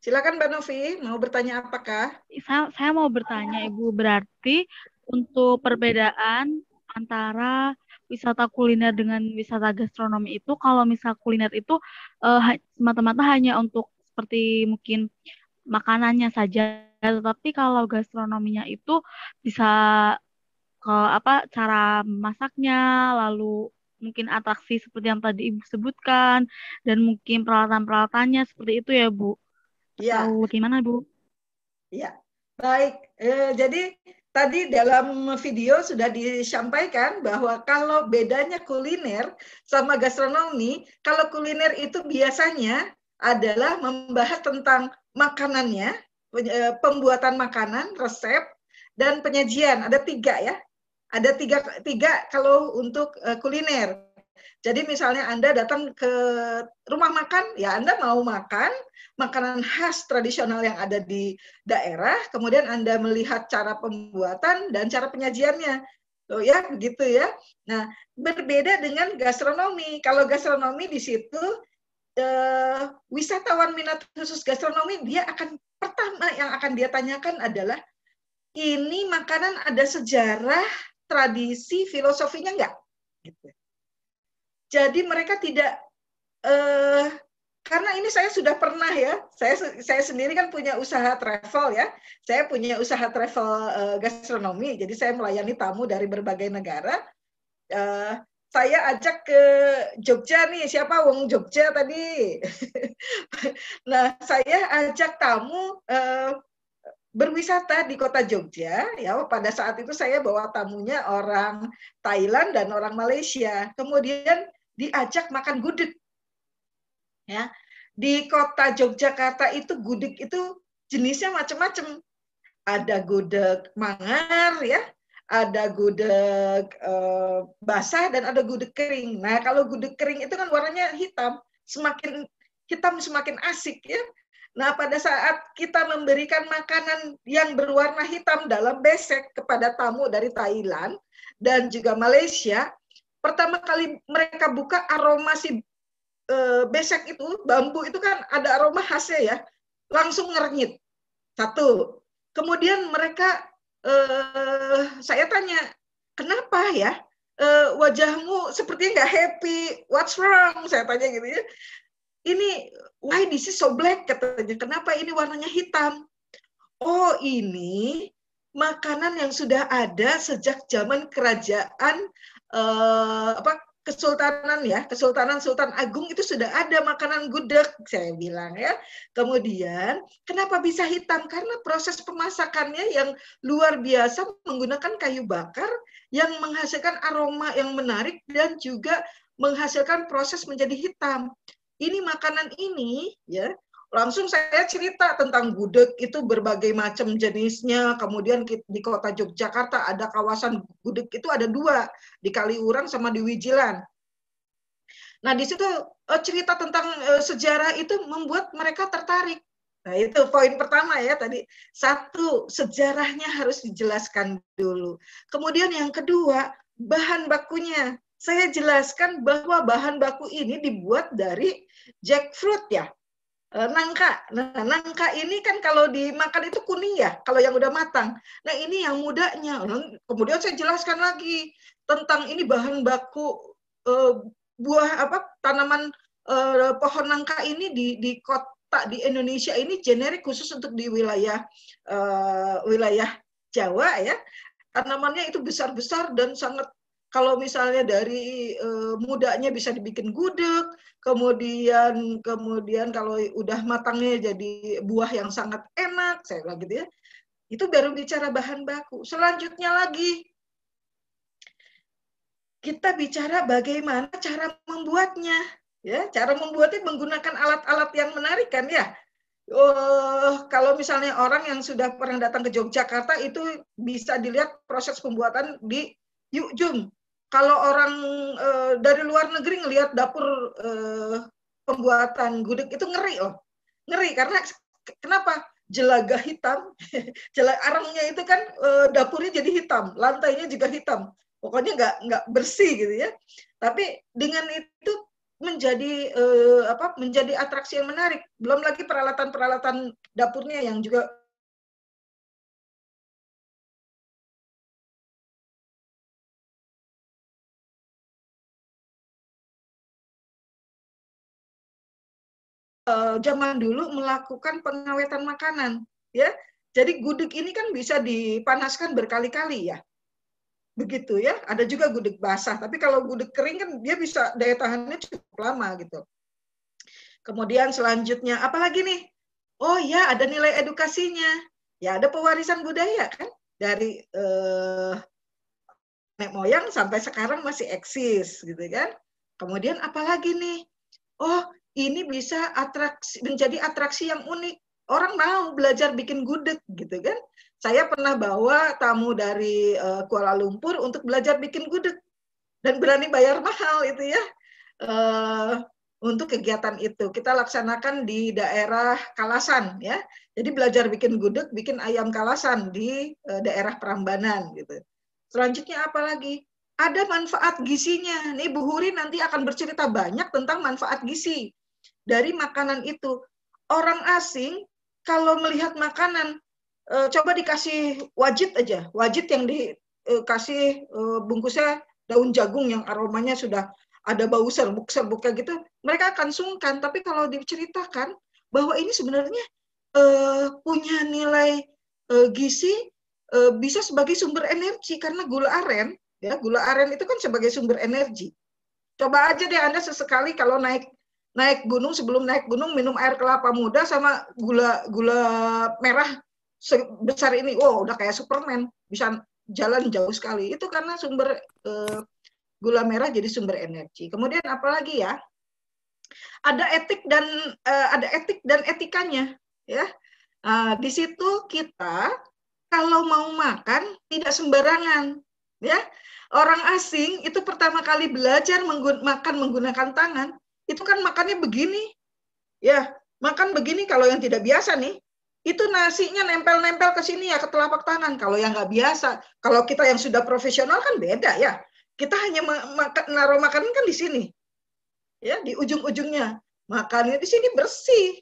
Silakan Mbak Novi, mau bertanya apakah? Saya, saya mau bertanya Ibu, berarti untuk perbedaan antara wisata kuliner dengan wisata gastronomi itu kalau misal kuliner itu eh, semata-mata hanya untuk seperti mungkin makanannya saja Iya, tetapi kalau gastronominya itu bisa ke apa cara masaknya, lalu mungkin atraksi seperti yang tadi Ibu sebutkan dan mungkin peralatan-peralatannya seperti itu ya, Bu. Ya, bagaimana, Bu? ya Baik. e, jadi tadi dalam video sudah disampaikan bahwa kalau bedanya kuliner sama gastronomi, kalau kuliner itu biasanya adalah membahas tentang makanannya, Eh, pembuatan makanan, resep, dan penyajian. Ada tiga ya. Ada tiga, tiga kalau untuk eh, kuliner. Jadi misalnya Anda datang ke rumah makan, ya Anda mau makan makanan khas tradisional yang ada di daerah, kemudian Anda melihat cara pembuatan dan cara penyajiannya. Loh ya, gitu ya. Nah, berbeda dengan gastronomi. Kalau gastronomi di situ eh, wisatawan minat khusus gastronomi dia akan pertama yang akan dia tanyakan adalah ini makanan ada sejarah, tradisi, filosofinya enggak? Gitu. Jadi mereka tidak eh, karena ini saya sudah pernah ya, saya saya sendiri kan punya usaha travel ya, saya punya usaha travel uh, gastronomi, jadi saya melayani tamu dari berbagai negara. uh, saya ajak ke Jogja nih, siapa wong Jogja tadi? nah, saya ajak tamu eh, berwisata di kota Jogja ya. Pada saat itu saya bawa tamunya orang Thailand dan orang Malaysia. Kemudian diajak makan gudeg. Ya. Di kota Yogyakarta itu gudeg itu jenisnya macam-macam. Ada gudeg mangar ya, ada gudeg eh, basah dan ada gudeg kering. Nah, kalau gudeg kering itu kan warnanya hitam, semakin hitam semakin asik ya. Nah, pada saat kita memberikan makanan yang berwarna hitam dalam besek kepada tamu dari Thailand dan juga Malaysia, pertama kali mereka buka aroma si e, besek itu, bambu itu kan ada aroma khasnya ya, langsung ngerengit. Satu. Kemudian mereka uh, saya tanya kenapa ya uh, wajahmu sepertinya nggak happy what's wrong saya tanya gitu ya ini why this is so black katanya kenapa ini warnanya hitam oh ini makanan yang sudah ada sejak zaman kerajaan eh, apa kesultanan ya, kesultanan Sultan Agung itu sudah ada makanan gudeg, saya bilang ya. Kemudian, kenapa bisa hitam? Karena proses pemasakannya yang luar biasa menggunakan kayu bakar yang menghasilkan aroma yang menarik dan juga menghasilkan proses menjadi hitam. Ini makanan ini ya langsung saya cerita tentang gudeg itu berbagai macam jenisnya. Kemudian di kota Yogyakarta ada kawasan gudeg itu ada dua di Kaliurang sama di Wijilan. Nah di situ eh, cerita tentang eh, sejarah itu membuat mereka tertarik. Nah itu poin pertama ya tadi satu sejarahnya harus dijelaskan dulu. Kemudian yang kedua bahan bakunya. Saya jelaskan bahwa bahan baku ini dibuat dari jackfruit ya Eh, nangka. Nah, nangka ini kan kalau dimakan itu kuning ya, kalau yang udah matang. Nah, ini yang mudanya. Kemudian saya jelaskan lagi tentang ini bahan baku uh, buah apa tanaman uh, pohon nangka ini di di kota di Indonesia ini generik khusus untuk di wilayah uh, wilayah Jawa ya. Tanamannya itu besar-besar dan sangat kalau misalnya dari e, mudanya bisa dibikin gudeg, kemudian kemudian kalau udah matangnya jadi buah yang sangat enak, saya bilang gitu ya. Itu baru bicara bahan baku. Selanjutnya lagi kita bicara bagaimana cara membuatnya, ya. Cara membuatnya menggunakan alat-alat yang menarik kan ya. Oh, kalau misalnya orang yang sudah pernah datang ke Yogyakarta itu bisa dilihat proses pembuatan di Yukjum kalau orang e, dari luar negeri ngelihat dapur e, pembuatan gudeg itu ngeri loh ngeri karena kenapa jelaga hitam jelaga arangnya itu kan e, dapurnya jadi hitam lantainya juga hitam pokoknya nggak nggak bersih gitu ya tapi dengan itu menjadi e, apa menjadi atraksi yang menarik belum lagi peralatan peralatan dapurnya yang juga Eh, zaman dulu melakukan pengawetan makanan, ya. Jadi gudeg ini kan bisa dipanaskan berkali-kali ya. Begitu ya. Ada juga gudeg basah, tapi kalau gudeg kering kan dia bisa daya tahannya cukup lama gitu. Kemudian selanjutnya apalagi nih? Oh ya, ada nilai edukasinya. Ya, ada pewarisan budaya kan dari eh, nenek moyang sampai sekarang masih eksis gitu kan. Kemudian apalagi nih? Oh, ini bisa atraksi menjadi atraksi yang unik. Orang mau belajar bikin gudeg gitu kan. Saya pernah bawa tamu dari uh, Kuala Lumpur untuk belajar bikin gudeg dan berani bayar mahal itu ya. Uh, untuk kegiatan itu kita laksanakan di daerah Kalasan ya. Jadi belajar bikin gudeg, bikin ayam Kalasan di uh, daerah Prambanan gitu. Selanjutnya apa lagi? Ada manfaat gisinya. Nih Bu Huri nanti akan bercerita banyak tentang manfaat gizi dari makanan itu. Orang asing kalau melihat makanan, e, coba dikasih wajit aja, wajit yang dikasih eh, e, eh, bungkusnya daun jagung yang aromanya sudah ada bau serbuk-serbuknya gitu, mereka akan sungkan. Tapi kalau diceritakan bahwa ini sebenarnya e, punya nilai e, gizi e, bisa sebagai sumber energi karena gula aren, ya gula aren itu kan sebagai sumber energi. Coba aja deh Anda sesekali kalau naik naik gunung sebelum naik gunung minum air kelapa muda sama gula gula merah sebesar ini wow udah kayak superman bisa jalan jauh sekali itu karena sumber uh, gula merah jadi sumber energi kemudian apalagi ya ada etik dan uh, ada etik dan etikanya ya uh, di situ kita kalau mau makan tidak sembarangan ya orang asing itu pertama kali belajar menggun makan menggunakan tangan itu kan makannya begini. Ya, makan begini kalau yang tidak biasa nih, itu nasinya nempel-nempel ke sini ya ke telapak tangan. Kalau yang nggak biasa, kalau kita yang sudah profesional kan beda ya. Kita hanya makan, naruh makanan kan di sini, ya di ujung-ujungnya. Makannya di sini bersih,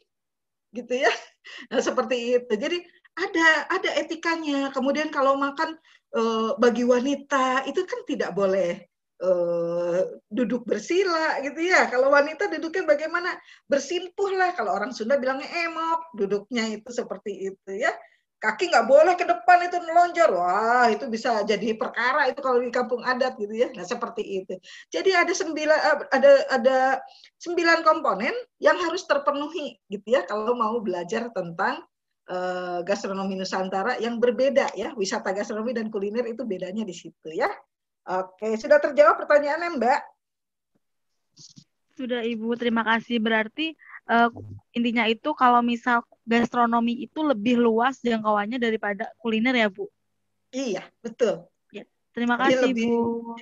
gitu ya. Nah seperti itu. Jadi ada ada etikanya. Kemudian kalau makan e, bagi wanita itu kan tidak boleh Eh, duduk bersila gitu ya. Kalau wanita duduknya bagaimana? Bersimpuh lah. Kalau orang Sunda bilangnya emok, duduknya itu seperti itu ya. Kaki nggak boleh ke depan itu melonjor. Wah itu bisa jadi perkara itu kalau di kampung adat gitu ya. Nah seperti itu. Jadi ada sembilan eh, ada ada sembilan komponen yang harus terpenuhi gitu ya kalau mau belajar tentang eh, gastronomi Nusantara yang berbeda ya wisata gastronomi dan kuliner itu bedanya di situ ya Oke, sudah terjawab pertanyaannya Mbak? Sudah Ibu, terima kasih. Berarti uh, intinya itu kalau misal gastronomi itu lebih luas jangkauannya daripada kuliner ya Bu? Iya, betul. Ya, terima kasih lebih, Bu.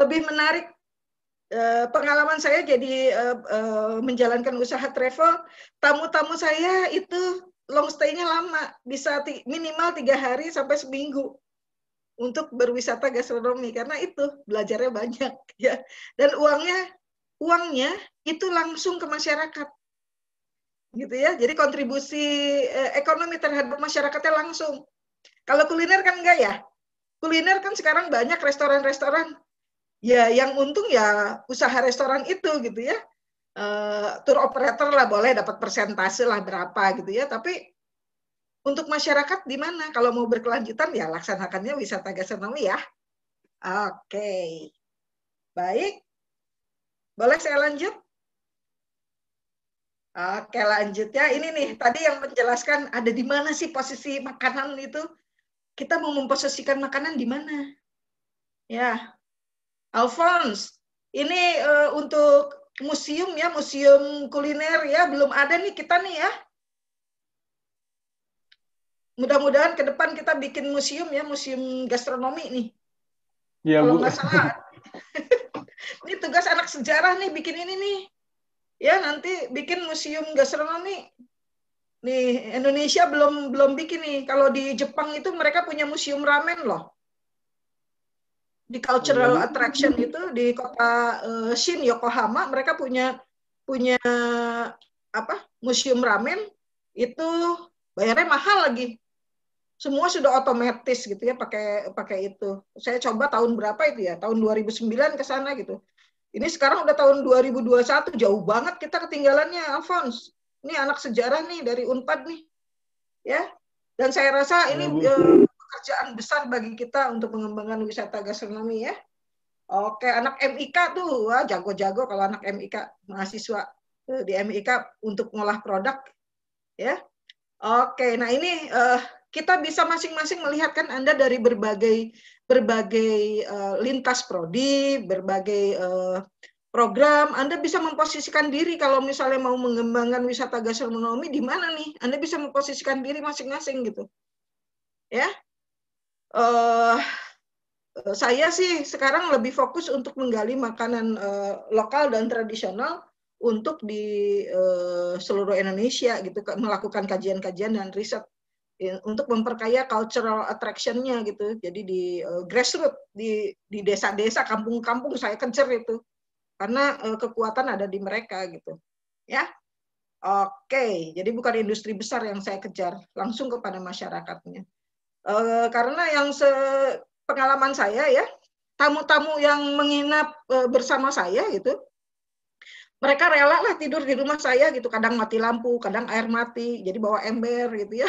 Lebih menarik Uh, pengalaman saya jadi uh, uh, menjalankan usaha travel, tamu-tamu saya itu long stay-nya lama, bisa minimal tiga hari sampai seminggu untuk berwisata gastronomi karena itu belajarnya banyak ya dan uangnya uangnya itu langsung ke masyarakat gitu ya jadi kontribusi eh, ekonomi terhadap masyarakatnya langsung kalau kuliner kan enggak ya kuliner kan sekarang banyak restoran-restoran ya yang untung ya usaha restoran itu gitu ya uh, tour operator lah boleh dapat persentase lah berapa gitu ya tapi untuk masyarakat di mana? Kalau mau berkelanjutan ya laksanakannya wisata gastronomi ya. Oke. Baik. Boleh saya lanjut? Oke, lanjut ya. ini nih. Tadi yang menjelaskan ada di mana sih posisi makanan itu? Kita mau memposisikan makanan di mana? Ya. Alphonse, ini uh, untuk museum ya, museum kuliner ya, belum ada nih kita nih ya mudah-mudahan ke depan kita bikin museum ya, museum gastronomi nih. Ya, Kalau nggak salah. ini tugas anak sejarah nih bikin ini nih. Ya, nanti bikin museum gastronomi. Nih, Indonesia belum belum bikin nih. Kalau di Jepang itu mereka punya museum ramen loh. Di cultural hmm. attraction itu di kota uh, Shin Yokohama mereka punya punya apa? museum ramen itu bayarnya mahal lagi semua sudah otomatis gitu ya pakai pakai itu. Saya coba tahun berapa itu ya? Tahun 2009 ke sana gitu. Ini sekarang udah tahun 2021 jauh banget kita ketinggalannya Alphonse. Ini anak sejarah nih dari Unpad nih. Ya. Dan saya rasa ini ya, pekerjaan besar bagi kita untuk pengembangan wisata gastronomi ya. Oke, anak MIK tuh wah jago-jago kalau anak MIK mahasiswa eh, di MIK untuk mengolah produk ya. Oke, nah ini uh, kita bisa masing-masing melihat kan Anda dari berbagai berbagai uh, lintas prodi, berbagai uh, program, Anda bisa memposisikan diri kalau misalnya mau mengembangkan wisata gastronomi di mana nih? Anda bisa memposisikan diri masing-masing gitu. Ya. Uh, saya sih sekarang lebih fokus untuk menggali makanan uh, lokal dan tradisional untuk di uh, seluruh Indonesia gitu melakukan kajian-kajian dan riset ya, untuk memperkaya cultural attractionnya gitu. Jadi di uh, grassroots di di desa-desa, kampung-kampung saya kencer itu karena uh, kekuatan ada di mereka gitu. Ya, Oke, jadi bukan industri besar yang saya kejar, langsung kepada masyarakatnya. E, karena yang se pengalaman saya ya, tamu-tamu yang menginap e, bersama saya gitu, mereka rela lah tidur di rumah saya gitu kadang mati lampu kadang air mati jadi bawa ember gitu ya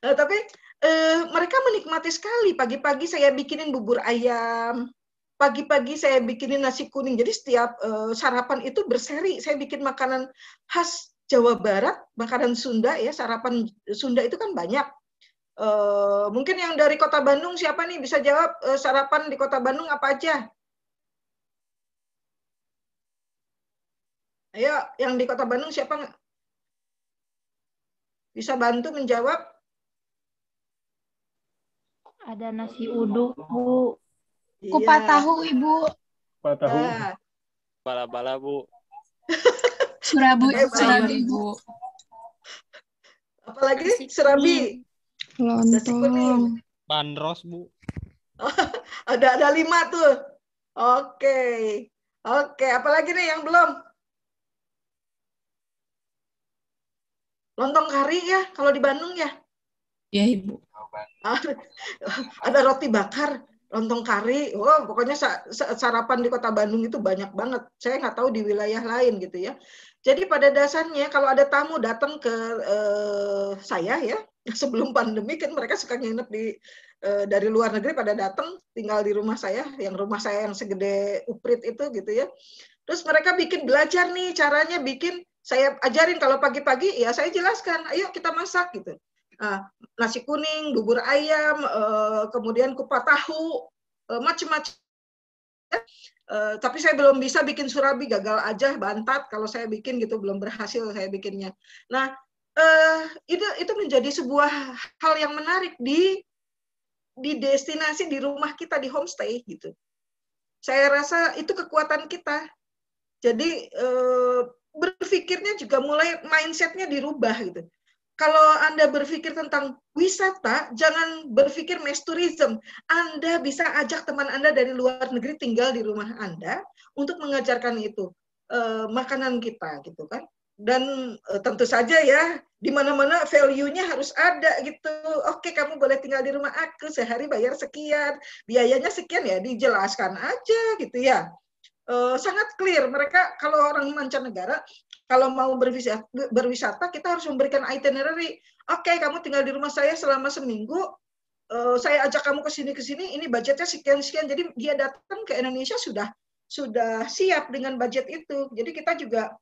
nah, tapi eh, mereka menikmati sekali pagi-pagi saya bikinin bubur ayam pagi-pagi saya bikinin nasi kuning jadi setiap eh, sarapan itu berseri saya bikin makanan khas Jawa Barat makanan Sunda ya sarapan Sunda itu kan banyak eh, mungkin yang dari kota Bandung siapa nih bisa jawab eh, sarapan di kota Bandung apa aja Ayo, yang di Kota Bandung siapa Bisa bantu menjawab? Ada nasi uduk, Bu. Iya. Kupat tahu, Ibu. Kupat tahu. Nah. Iya. Bala-bala, Bu. surabi, surabi, Bu. Apalagi surabi. Lontong. Bandros, Bu. ada ada lima tuh. Oke. Okay. Oke, okay. apalagi nih yang belum? Lontong kari ya kalau di Bandung ya? Iya, Ibu. Ada roti bakar, lontong kari. Oh, pokoknya sarapan di Kota Bandung itu banyak banget. Saya nggak tahu di wilayah lain gitu ya. Jadi pada dasarnya kalau ada tamu datang ke eh, saya ya, sebelum pandemi kan mereka suka nginep di eh, dari luar negeri pada datang tinggal di rumah saya, yang rumah saya yang segede Uprit itu gitu ya. Terus mereka bikin belajar nih caranya bikin saya ajarin kalau pagi-pagi ya saya jelaskan ayo kita masak gitu ah, nasi kuning bubur ayam eh, kemudian kupat tahu eh, macam-macam eh, tapi saya belum bisa bikin surabi gagal aja bantat kalau saya bikin gitu belum berhasil saya bikinnya nah itu itu menjadi sebuah hal yang menarik di di destinasi di rumah kita di homestay gitu saya rasa itu kekuatan kita jadi uh, berpikirnya juga mulai mindsetnya dirubah gitu. Kalau Anda berpikir tentang wisata, jangan berpikir mass tourism. Anda bisa ajak teman Anda dari luar negeri tinggal di rumah Anda untuk mengajarkan itu eh, makanan kita gitu kan. Dan e, tentu saja ya di mana-mana value-nya harus ada gitu. Oke, kamu boleh tinggal di rumah aku sehari bayar sekian, biayanya sekian ya dijelaskan aja gitu ya uh, sangat clear mereka kalau orang mancanegara kalau mau berwisata, berwisata kita harus memberikan itinerary. Oke, okay, kamu tinggal di rumah saya selama seminggu. Uh, saya ajak kamu ke sini ke sini. Ini budgetnya sekian sekian. Jadi dia datang ke Indonesia sudah sudah siap dengan budget itu. Jadi kita juga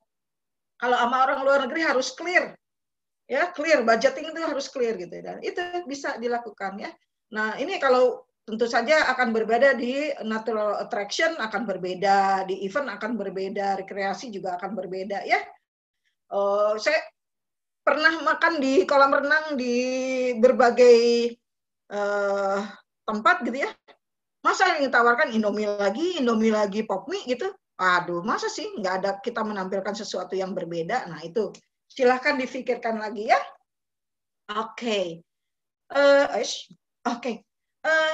kalau sama orang luar negeri harus clear, ya clear budgeting itu harus clear gitu ya. dan itu bisa dilakukan ya. Nah ini kalau tentu saja akan berbeda di natural attraction akan berbeda di event akan berbeda rekreasi juga akan berbeda ya uh, saya pernah makan di kolam renang di berbagai uh, tempat gitu ya masa yang ditawarkan Indomie lagi Indomie lagi pop mie gitu aduh masa sih nggak ada kita menampilkan sesuatu yang berbeda nah itu silahkan difikirkan lagi ya oke okay. uh, eh, oke okay. Uh,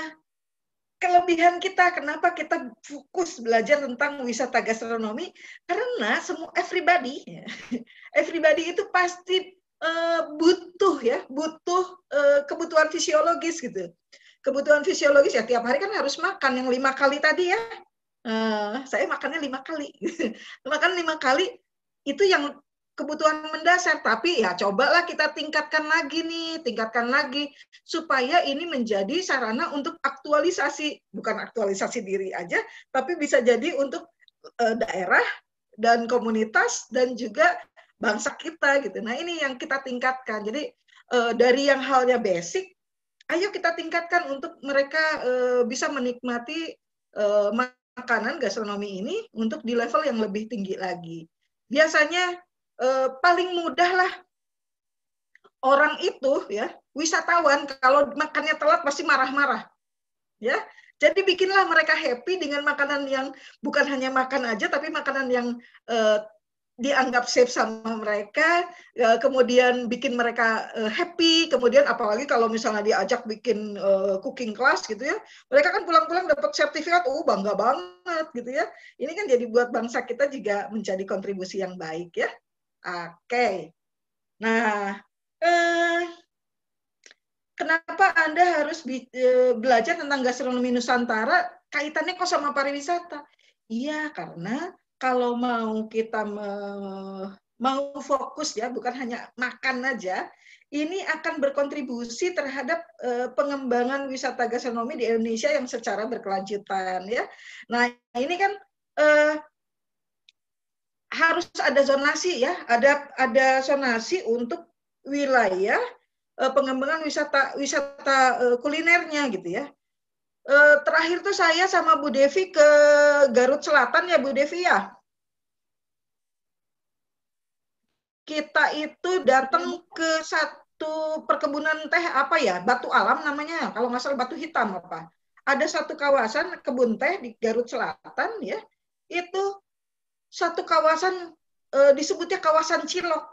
kelebihan kita kenapa kita fokus belajar tentang wisata gastronomi karena semua everybody everybody itu pasti uh, butuh ya butuh uh, kebutuhan fisiologis gitu kebutuhan fisiologis ya tiap hari kan harus makan yang lima kali tadi ya uh, saya makannya lima kali makan lima kali itu yang kebutuhan mendasar, tapi ya cobalah kita tingkatkan lagi nih, tingkatkan lagi supaya ini menjadi sarana untuk aktualisasi, bukan aktualisasi diri aja, tapi bisa jadi untuk uh, daerah dan komunitas dan juga bangsa kita gitu. Nah, ini yang kita tingkatkan. Jadi uh, dari yang halnya basic ayo kita tingkatkan untuk mereka uh, bisa menikmati uh, makanan gastronomi ini untuk di level yang lebih tinggi lagi. Biasanya eh, paling mudah lah orang itu ya wisatawan kalau makannya telat pasti marah-marah ya jadi bikinlah mereka happy dengan makanan yang bukan hanya makan aja tapi makanan yang eh, dianggap safe sama mereka, eh, kemudian bikin mereka eh, happy, kemudian apalagi kalau misalnya diajak bikin eh, cooking class gitu ya, mereka kan pulang-pulang dapat sertifikat, oh bangga banget gitu ya. Ini kan jadi buat bangsa kita juga menjadi kontribusi yang baik ya. Oke, Nah, eh, kenapa Anda harus eh, belajar tentang gastronomi Nusantara kaitannya kok sama pariwisata? Iya, karena kalau mau kita me, mau fokus ya, bukan hanya makan aja, ini akan berkontribusi terhadap eh, pengembangan wisata gastronomi di Indonesia yang secara berkelanjutan ya. Nah, ini kan eh, harus ada zonasi ya, ada ada zonasi untuk wilayah eh, pengembangan wisata wisata eh, kulinernya gitu ya. Eh, terakhir tuh saya sama Bu Devi ke Garut Selatan ya Bu Devi ya. Kita itu datang ke satu perkebunan teh apa ya, batu alam namanya, kalau nggak salah batu hitam apa. Ada satu kawasan kebun teh di Garut Selatan ya, itu satu kawasan e, disebutnya kawasan cilok.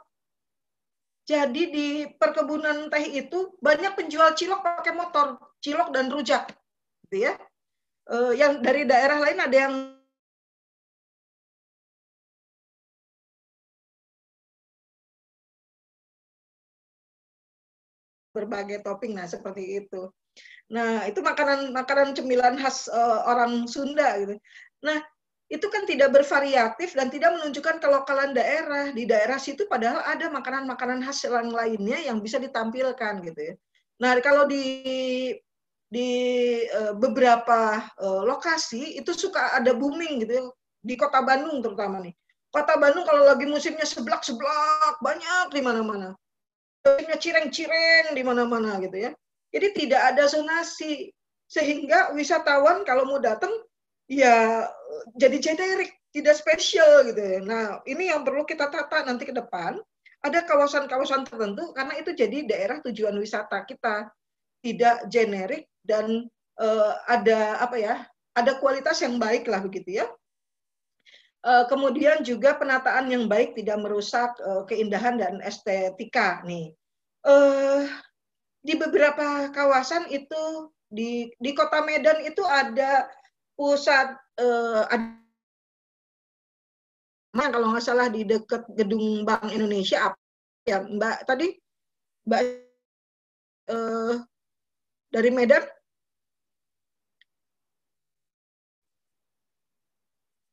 Jadi di perkebunan teh itu banyak penjual cilok pakai motor, cilok dan rujak, gitu ya. E, yang dari daerah lain ada yang berbagai topping, nah seperti itu. Nah itu makanan makanan cemilan khas e, orang Sunda gitu. Nah itu kan tidak bervariatif dan tidak menunjukkan kelokalan daerah. Di daerah situ padahal ada makanan-makanan khas yang lainnya yang bisa ditampilkan gitu ya. Nah, kalau di di e, beberapa e, lokasi itu suka ada booming gitu ya. Di Kota Bandung terutama nih. Kota Bandung kalau lagi musimnya seblak-seblak banyak di mana-mana. Musimnya cireng-cireng di mana-mana gitu ya. Jadi tidak ada zonasi sehingga wisatawan kalau mau datang ya jadi generik, tidak spesial gitu ya. Nah, ini yang perlu kita tata nanti ke depan. Ada kawasan-kawasan tertentu karena itu jadi daerah tujuan wisata kita tidak generik dan uh, ada apa ya? Ada kualitas yang baik lah begitu ya. Eh, kemudian juga penataan yang baik tidak merusak eh, keindahan dan estetika nih. di beberapa kawasan itu di di Kota Medan itu ada pusat eh, ada nah, kalau nggak salah di dekat gedung Bank Indonesia apa ya Mbak tadi Mbak eh, dari Medan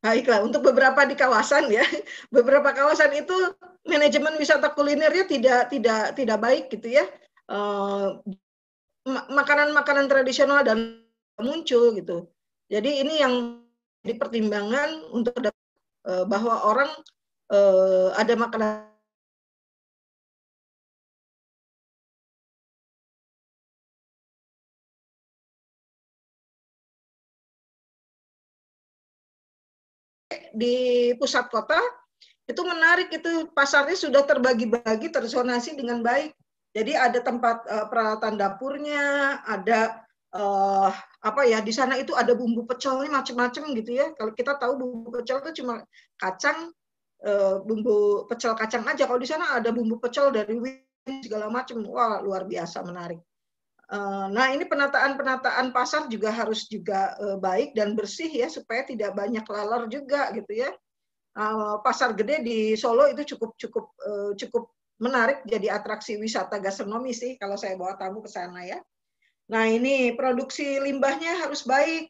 Baiklah, untuk beberapa di kawasan ya, beberapa kawasan itu manajemen wisata kulinernya tidak tidak tidak baik gitu ya. Eh, makanan-makanan e, tradisional dan muncul gitu. Jadi ini yang dipertimbangkan untuk eh, bahwa orang eh, ada makanan di pusat kota itu menarik itu pasarnya sudah terbagi-bagi terzonasi dengan baik jadi ada tempat uh, peralatan dapurnya ada uh, apa ya di sana itu ada bumbu pecelnya macam-macam gitu ya. Kalau kita tahu bumbu pecel itu cuma kacang uh, bumbu pecel kacang aja. Kalau di sana ada bumbu pecel dari segala macam. Wah, luar biasa menarik. Uh, nah, ini penataan-penataan pasar juga harus juga uh, baik dan bersih ya supaya tidak banyak lalar juga gitu ya. Uh, pasar gede di Solo itu cukup cukup cukup menarik jadi atraksi wisata gastronomi sih kalau saya bawa tamu ke sana ya. Nah ini produksi limbahnya harus baik.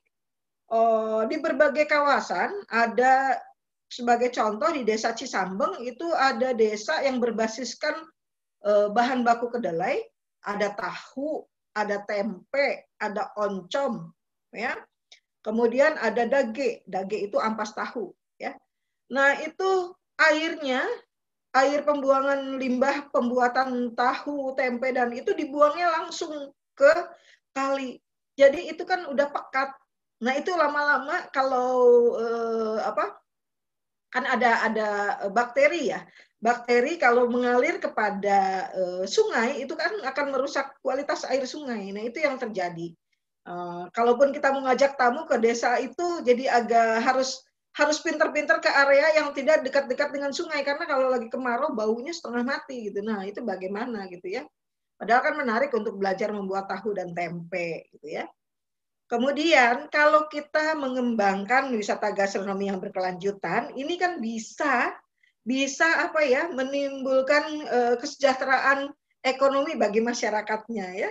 Oh, di berbagai kawasan ada sebagai contoh di desa Cisambeng itu ada desa yang berbasiskan eh, bahan baku kedelai, ada tahu, ada tempe, ada oncom, ya. Kemudian ada dage, dage itu ampas tahu, ya. Nah itu airnya, air pembuangan limbah pembuatan tahu, tempe dan itu dibuangnya langsung ke kali. Jadi itu kan udah pekat. Nah, itu lama-lama kalau eh, apa? kan ada ada eh, bakteri ya. Bakteri kalau mengalir kepada eh, sungai itu kan akan merusak kualitas air sungai. Nah, itu yang terjadi. Uh, kalaupun kita mengajak tamu ke desa itu jadi agak harus harus pinter-pinter ke area yang tidak dekat-dekat dengan sungai karena kalau lagi kemarau baunya setengah mati gitu. Nah, itu bagaimana gitu ya. Padahal kan menarik untuk belajar membuat tahu dan tempe gitu ya. Kemudian kalau kita mengembangkan wisata gastronomi yang berkelanjutan, ini kan bisa bisa apa ya menimbulkan e, kesejahteraan ekonomi bagi masyarakatnya ya.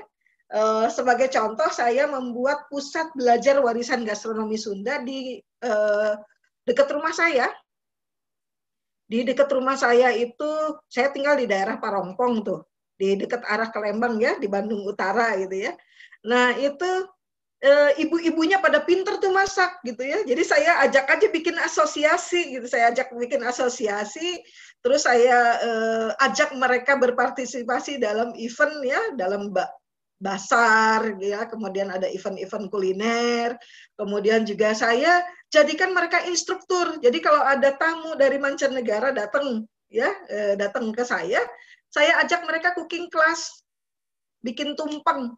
E, sebagai contoh saya membuat pusat belajar warisan gastronomi Sunda di e, dekat rumah saya. Di dekat rumah saya itu saya tinggal di daerah Parongpong tuh di dekat arah ke Lembang ya di Bandung Utara gitu ya. Nah itu e, ibu-ibunya pada pinter tuh masak gitu ya. Jadi saya ajak aja bikin asosiasi gitu. Saya ajak bikin asosiasi, terus saya e, ajak mereka berpartisipasi dalam event ya, dalam basar gitu ya, kemudian ada event-event kuliner, kemudian juga saya jadikan mereka instruktur. Jadi kalau ada tamu dari mancanegara datang ya, e, datang ke saya, saya ajak mereka cooking class, bikin tumpeng.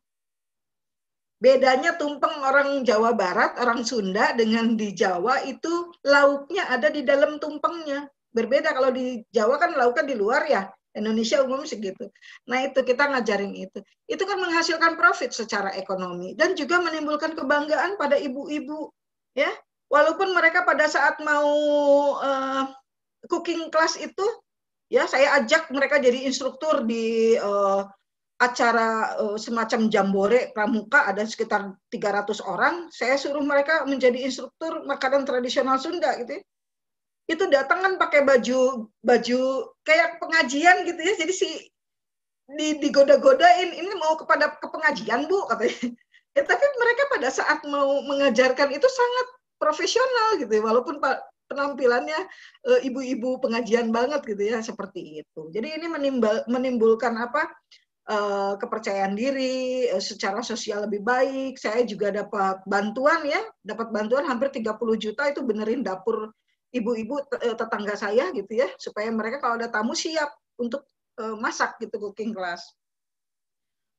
Bedanya tumpeng orang Jawa Barat, orang Sunda dengan di Jawa itu lauknya ada di dalam tumpengnya. Berbeda kalau di Jawa kan lauknya di luar ya. Indonesia umum segitu. Nah itu kita ngajarin itu. Itu kan menghasilkan profit secara ekonomi dan juga menimbulkan kebanggaan pada ibu-ibu ya. Walaupun mereka pada saat mau uh, cooking class itu Ya, saya ajak mereka jadi instruktur di uh, acara uh, semacam jambore pramuka ada sekitar 300 orang, saya suruh mereka menjadi instruktur makanan tradisional Sunda gitu. Ya. Itu datang kan pakai baju baju kayak pengajian gitu ya. Jadi si di digoda-godain ini mau kepada ke pengajian Bu katanya. Ya, tapi mereka pada saat mau mengajarkan itu sangat profesional gitu ya. walaupun penampilannya eh, ibu-ibu pengajian banget gitu ya seperti itu. Jadi ini menimbul, menimbulkan apa eh, kepercayaan diri eh, secara sosial lebih baik. Saya juga dapat bantuan ya, dapat bantuan hampir 30 juta itu benerin dapur ibu-ibu tetangga saya gitu ya supaya mereka kalau ada tamu siap untuk masak gitu cooking class.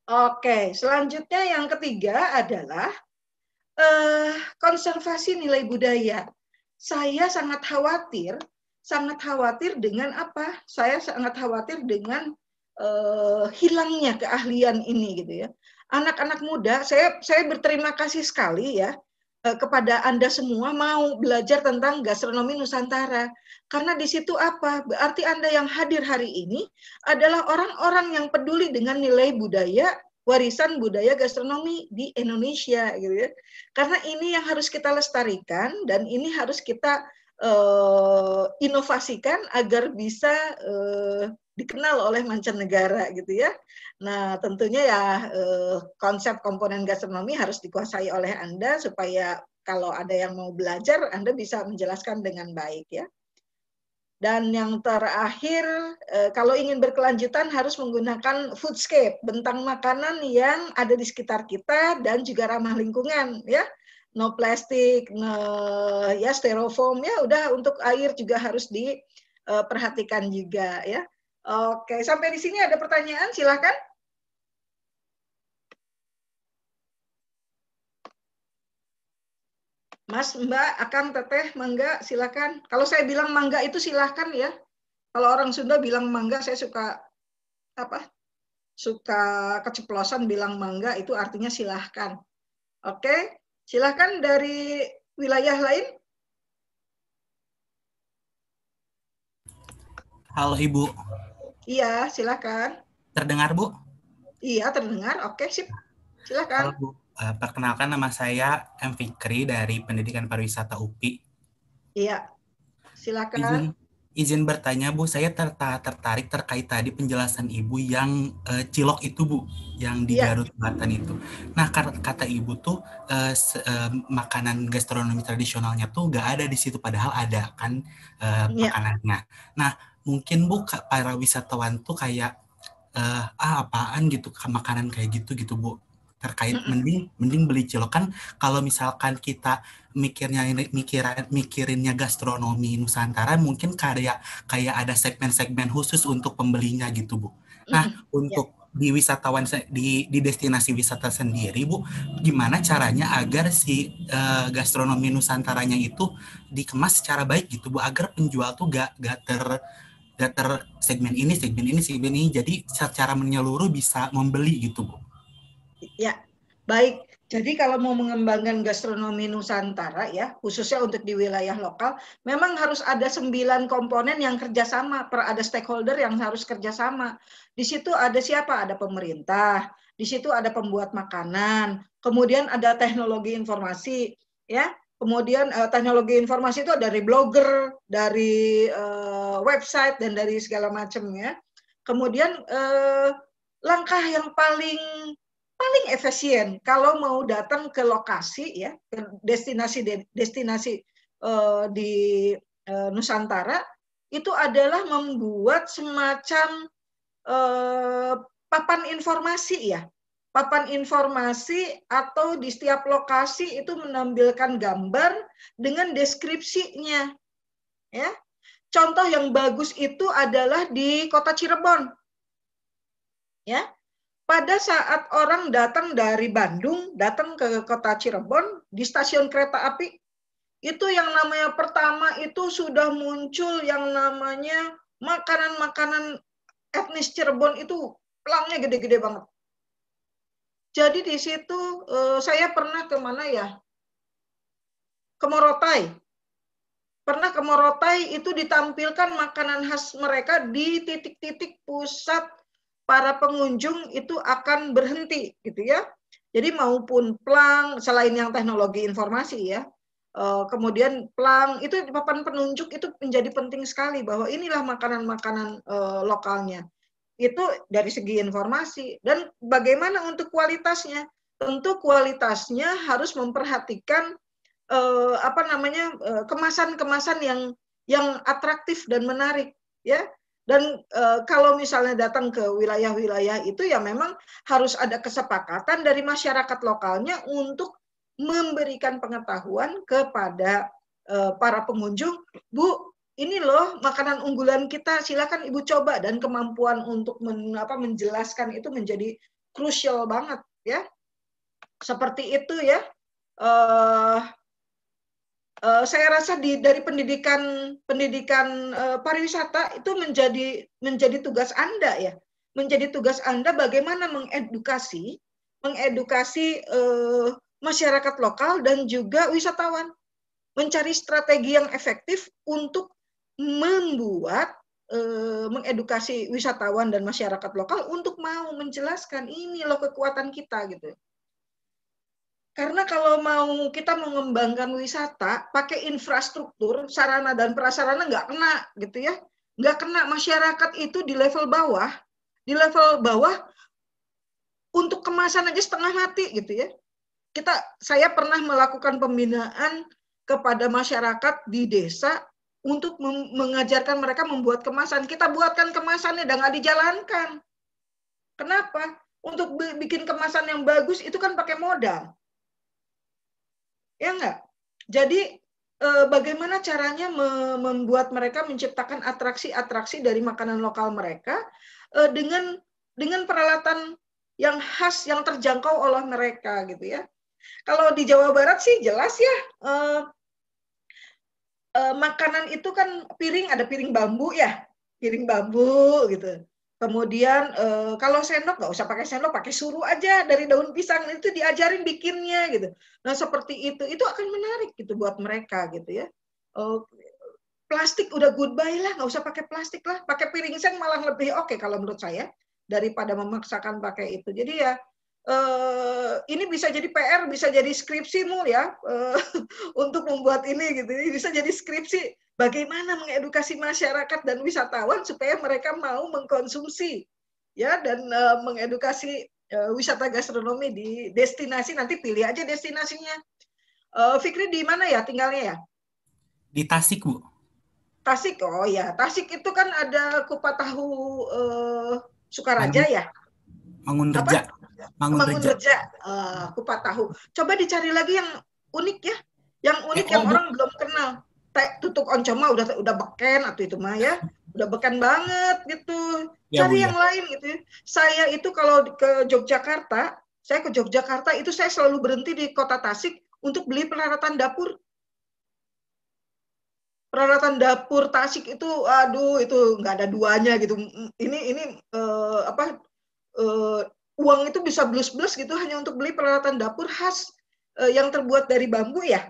Oke, selanjutnya yang ketiga adalah uh, konservasi nilai budaya saya sangat khawatir, sangat khawatir dengan apa? Saya sangat khawatir dengan uh, hilangnya keahlian ini gitu ya. Anak-anak muda, saya saya berterima kasih sekali ya uh, kepada Anda semua mau belajar tentang gastronomi Nusantara. Karena di situ apa? Berarti Anda yang hadir hari ini adalah orang-orang yang peduli dengan nilai budaya warisan budaya gastronomi di Indonesia gitu ya. Karena ini yang harus kita lestarikan dan ini harus kita uh, inovasikan agar bisa uh, dikenal oleh mancanegara gitu ya. Nah tentunya ya eh, konsep komponen gastronomi harus dikuasai oleh Anda supaya kalau ada yang mau belajar Anda bisa menjelaskan dengan baik ya. Dan yang terakhir, eh, kalau ingin berkelanjutan harus menggunakan foodscape, bentang makanan yang ada di sekitar kita dan juga ramah lingkungan, ya. No plastik, no, ya styrofoam, ya udah untuk air juga harus diperhatikan eh, juga, ya. Oke, sampai di sini ada pertanyaan, silahkan. Mas, Mbak, Akang, Teteh, Mangga, silakan. Kalau saya bilang mangga itu silakan ya. Kalau orang Sunda bilang mangga, saya suka apa? Suka keceplosan bilang mangga itu artinya silakan. Oke, silakan dari wilayah lain. Halo Ibu. Iya, silakan. Terdengar Bu? Iya, terdengar. Oke, sip. Silakan. Halo, Bu. Eh, perkenalkan nama saya M. Fikri dari Pendidikan Pariwisata UPI. Iya, silakan. Izin, izin bertanya Bu, saya tertarik terkait tadi penjelasan Ibu yang uh, cilok itu Bu, yang di iya. Garut Selatan itu. Nah kata Ibu tuh uh, uh, makanan gastronomi tradisionalnya tuh nggak ada di situ, padahal ada kan uh, iya. makanannya. Nah mungkin Bu para wisatawan tuh kayak uh, ah apaan gitu makanan kayak gitu gitu Bu terkait mm -hmm. mending mending beli cilok kan kalau misalkan kita mikirnya mikirin mikirinnya gastronomi Nusantara mungkin kayak kayak ada segmen-segmen khusus untuk pembelinya gitu bu. Nah mm -hmm. untuk yeah. di wisatawan di di destinasi wisata sendiri bu, gimana caranya agar si uh, gastronomi Nusantaranya itu dikemas secara baik gitu bu agar penjual tuh gak gak ter gak ter segmen ini segmen ini segmen ini jadi secara menyeluruh bisa membeli gitu bu. Ya, baik. Jadi kalau mau mengembangkan gastronomi Nusantara ya, khususnya untuk di wilayah lokal, memang harus ada sembilan komponen yang kerjasama, per ada stakeholder yang harus kerjasama. Di situ ada siapa? Ada pemerintah, di situ ada pembuat makanan, kemudian ada teknologi informasi, ya, kemudian eh, teknologi informasi itu dari blogger, dari eh, website dan dari segala macamnya. Kemudian eh, langkah yang paling paling efisien kalau mau datang ke lokasi ya ke destinasi destinasi uh, di uh, Nusantara itu adalah membuat semacam uh, papan informasi ya papan informasi atau di setiap lokasi itu menampilkan gambar dengan deskripsinya ya contoh yang bagus itu adalah di kota Cirebon ya pada saat orang datang dari Bandung, datang ke kota Cirebon, di stasiun kereta api, itu yang namanya pertama itu sudah muncul yang namanya makanan-makanan etnis Cirebon itu pelangnya gede-gede banget. Jadi di situ eh, saya pernah ke mana ya? Ke Morotai. Pernah ke Morotai itu ditampilkan makanan khas mereka di titik-titik pusat para pengunjung itu akan berhenti gitu ya. Jadi maupun pelang selain yang teknologi informasi ya, eh, kemudian pelang itu papan penunjuk itu menjadi penting sekali bahwa inilah makanan-makanan eh, lokalnya. Itu dari segi informasi dan bagaimana untuk kualitasnya? Tentu kualitasnya harus memperhatikan eh, apa namanya kemasan-kemasan yang yang atraktif dan menarik ya dan e, kalau misalnya datang ke wilayah-wilayah itu ya memang harus ada kesepakatan dari masyarakat lokalnya untuk memberikan pengetahuan kepada e, para pengunjung, Bu, ini loh makanan unggulan kita, silakan Ibu coba dan kemampuan untuk men, apa, menjelaskan itu menjadi krusial banget ya. Seperti itu ya. E, Eh, saya rasa di dari pendidikan pendidikan uh, pariwisata itu menjadi menjadi tugas Anda ya. Menjadi tugas Anda bagaimana mengedukasi mengedukasi uh, masyarakat lokal dan juga wisatawan mencari strategi yang efektif untuk membuat e, mengedukasi wisatawan dan masyarakat lokal untuk mau menjelaskan ini loh kekuatan kita gitu karena kalau mau kita mengembangkan wisata, pakai infrastruktur, sarana dan prasarana nggak kena gitu ya. Nggak kena masyarakat itu di level bawah. Di level bawah, untuk kemasan aja setengah hati gitu ya. Kita, saya pernah melakukan pembinaan kepada masyarakat di desa untuk mengajarkan mereka membuat kemasan. Kita buatkan kemasannya dan nggak dijalankan. Kenapa? Untuk bikin kemasan yang bagus itu kan pakai modal ya enggak jadi eh, bagaimana caranya membuat mereka menciptakan atraksi-atraksi dari makanan lokal mereka eh, dengan dengan peralatan yang khas yang terjangkau oleh mereka gitu ya. Kalau di Jawa Barat sih jelas ya eh, makanan itu kan piring ada piring bambu ya, piring bambu gitu. Kemudian e, kalau sendok nggak usah pakai sendok, pakai suruh aja dari daun pisang itu diajarin bikinnya gitu. Nah seperti itu itu akan menarik gitu buat mereka gitu ya. Oh, plastik udah goodbye lah, nggak usah pakai plastik lah, pakai piring seng malah lebih oke okay, kalau menurut saya daripada memaksakan pakai itu. Jadi ya Uh, ini bisa jadi PR, bisa jadi skripsimu ya uh, untuk membuat ini gitu. Ini bisa jadi skripsi bagaimana mengedukasi masyarakat dan wisatawan supaya mereka mau mengkonsumsi ya dan uh, mengedukasi wisata gastronomi di destinasi nanti pilih aja destinasinya. Fikri di mana ya tinggalnya ya? Di Tasik, Bu. Tasik. Oh ya, Tasik itu kan ada kupat tahu Sukaraja Baru. ya? Mangun Reja. Mangun, Reja. Reja. Uh, eh, kupat tahu. Coba dicari lagi yang unik ya. Yang unik eh, yang oh, orang belum kenal. Teh tutup oncom mah udah udah beken atau itu mah ya. Udah beken banget gitu. Ya, Cari bunda. Ya. yang lain gitu. Ya. Saya itu kalau ke Yogyakarta, saya ke Yogyakarta itu saya selalu berhenti di kota Tasik untuk beli peralatan dapur. Peralatan dapur Tasik itu aduh itu nggak ada duanya gitu. Ini ini uh, apa uh, uang itu bisa blus-blus gitu hanya untuk beli peralatan dapur khas uh, yang terbuat dari bambu ya.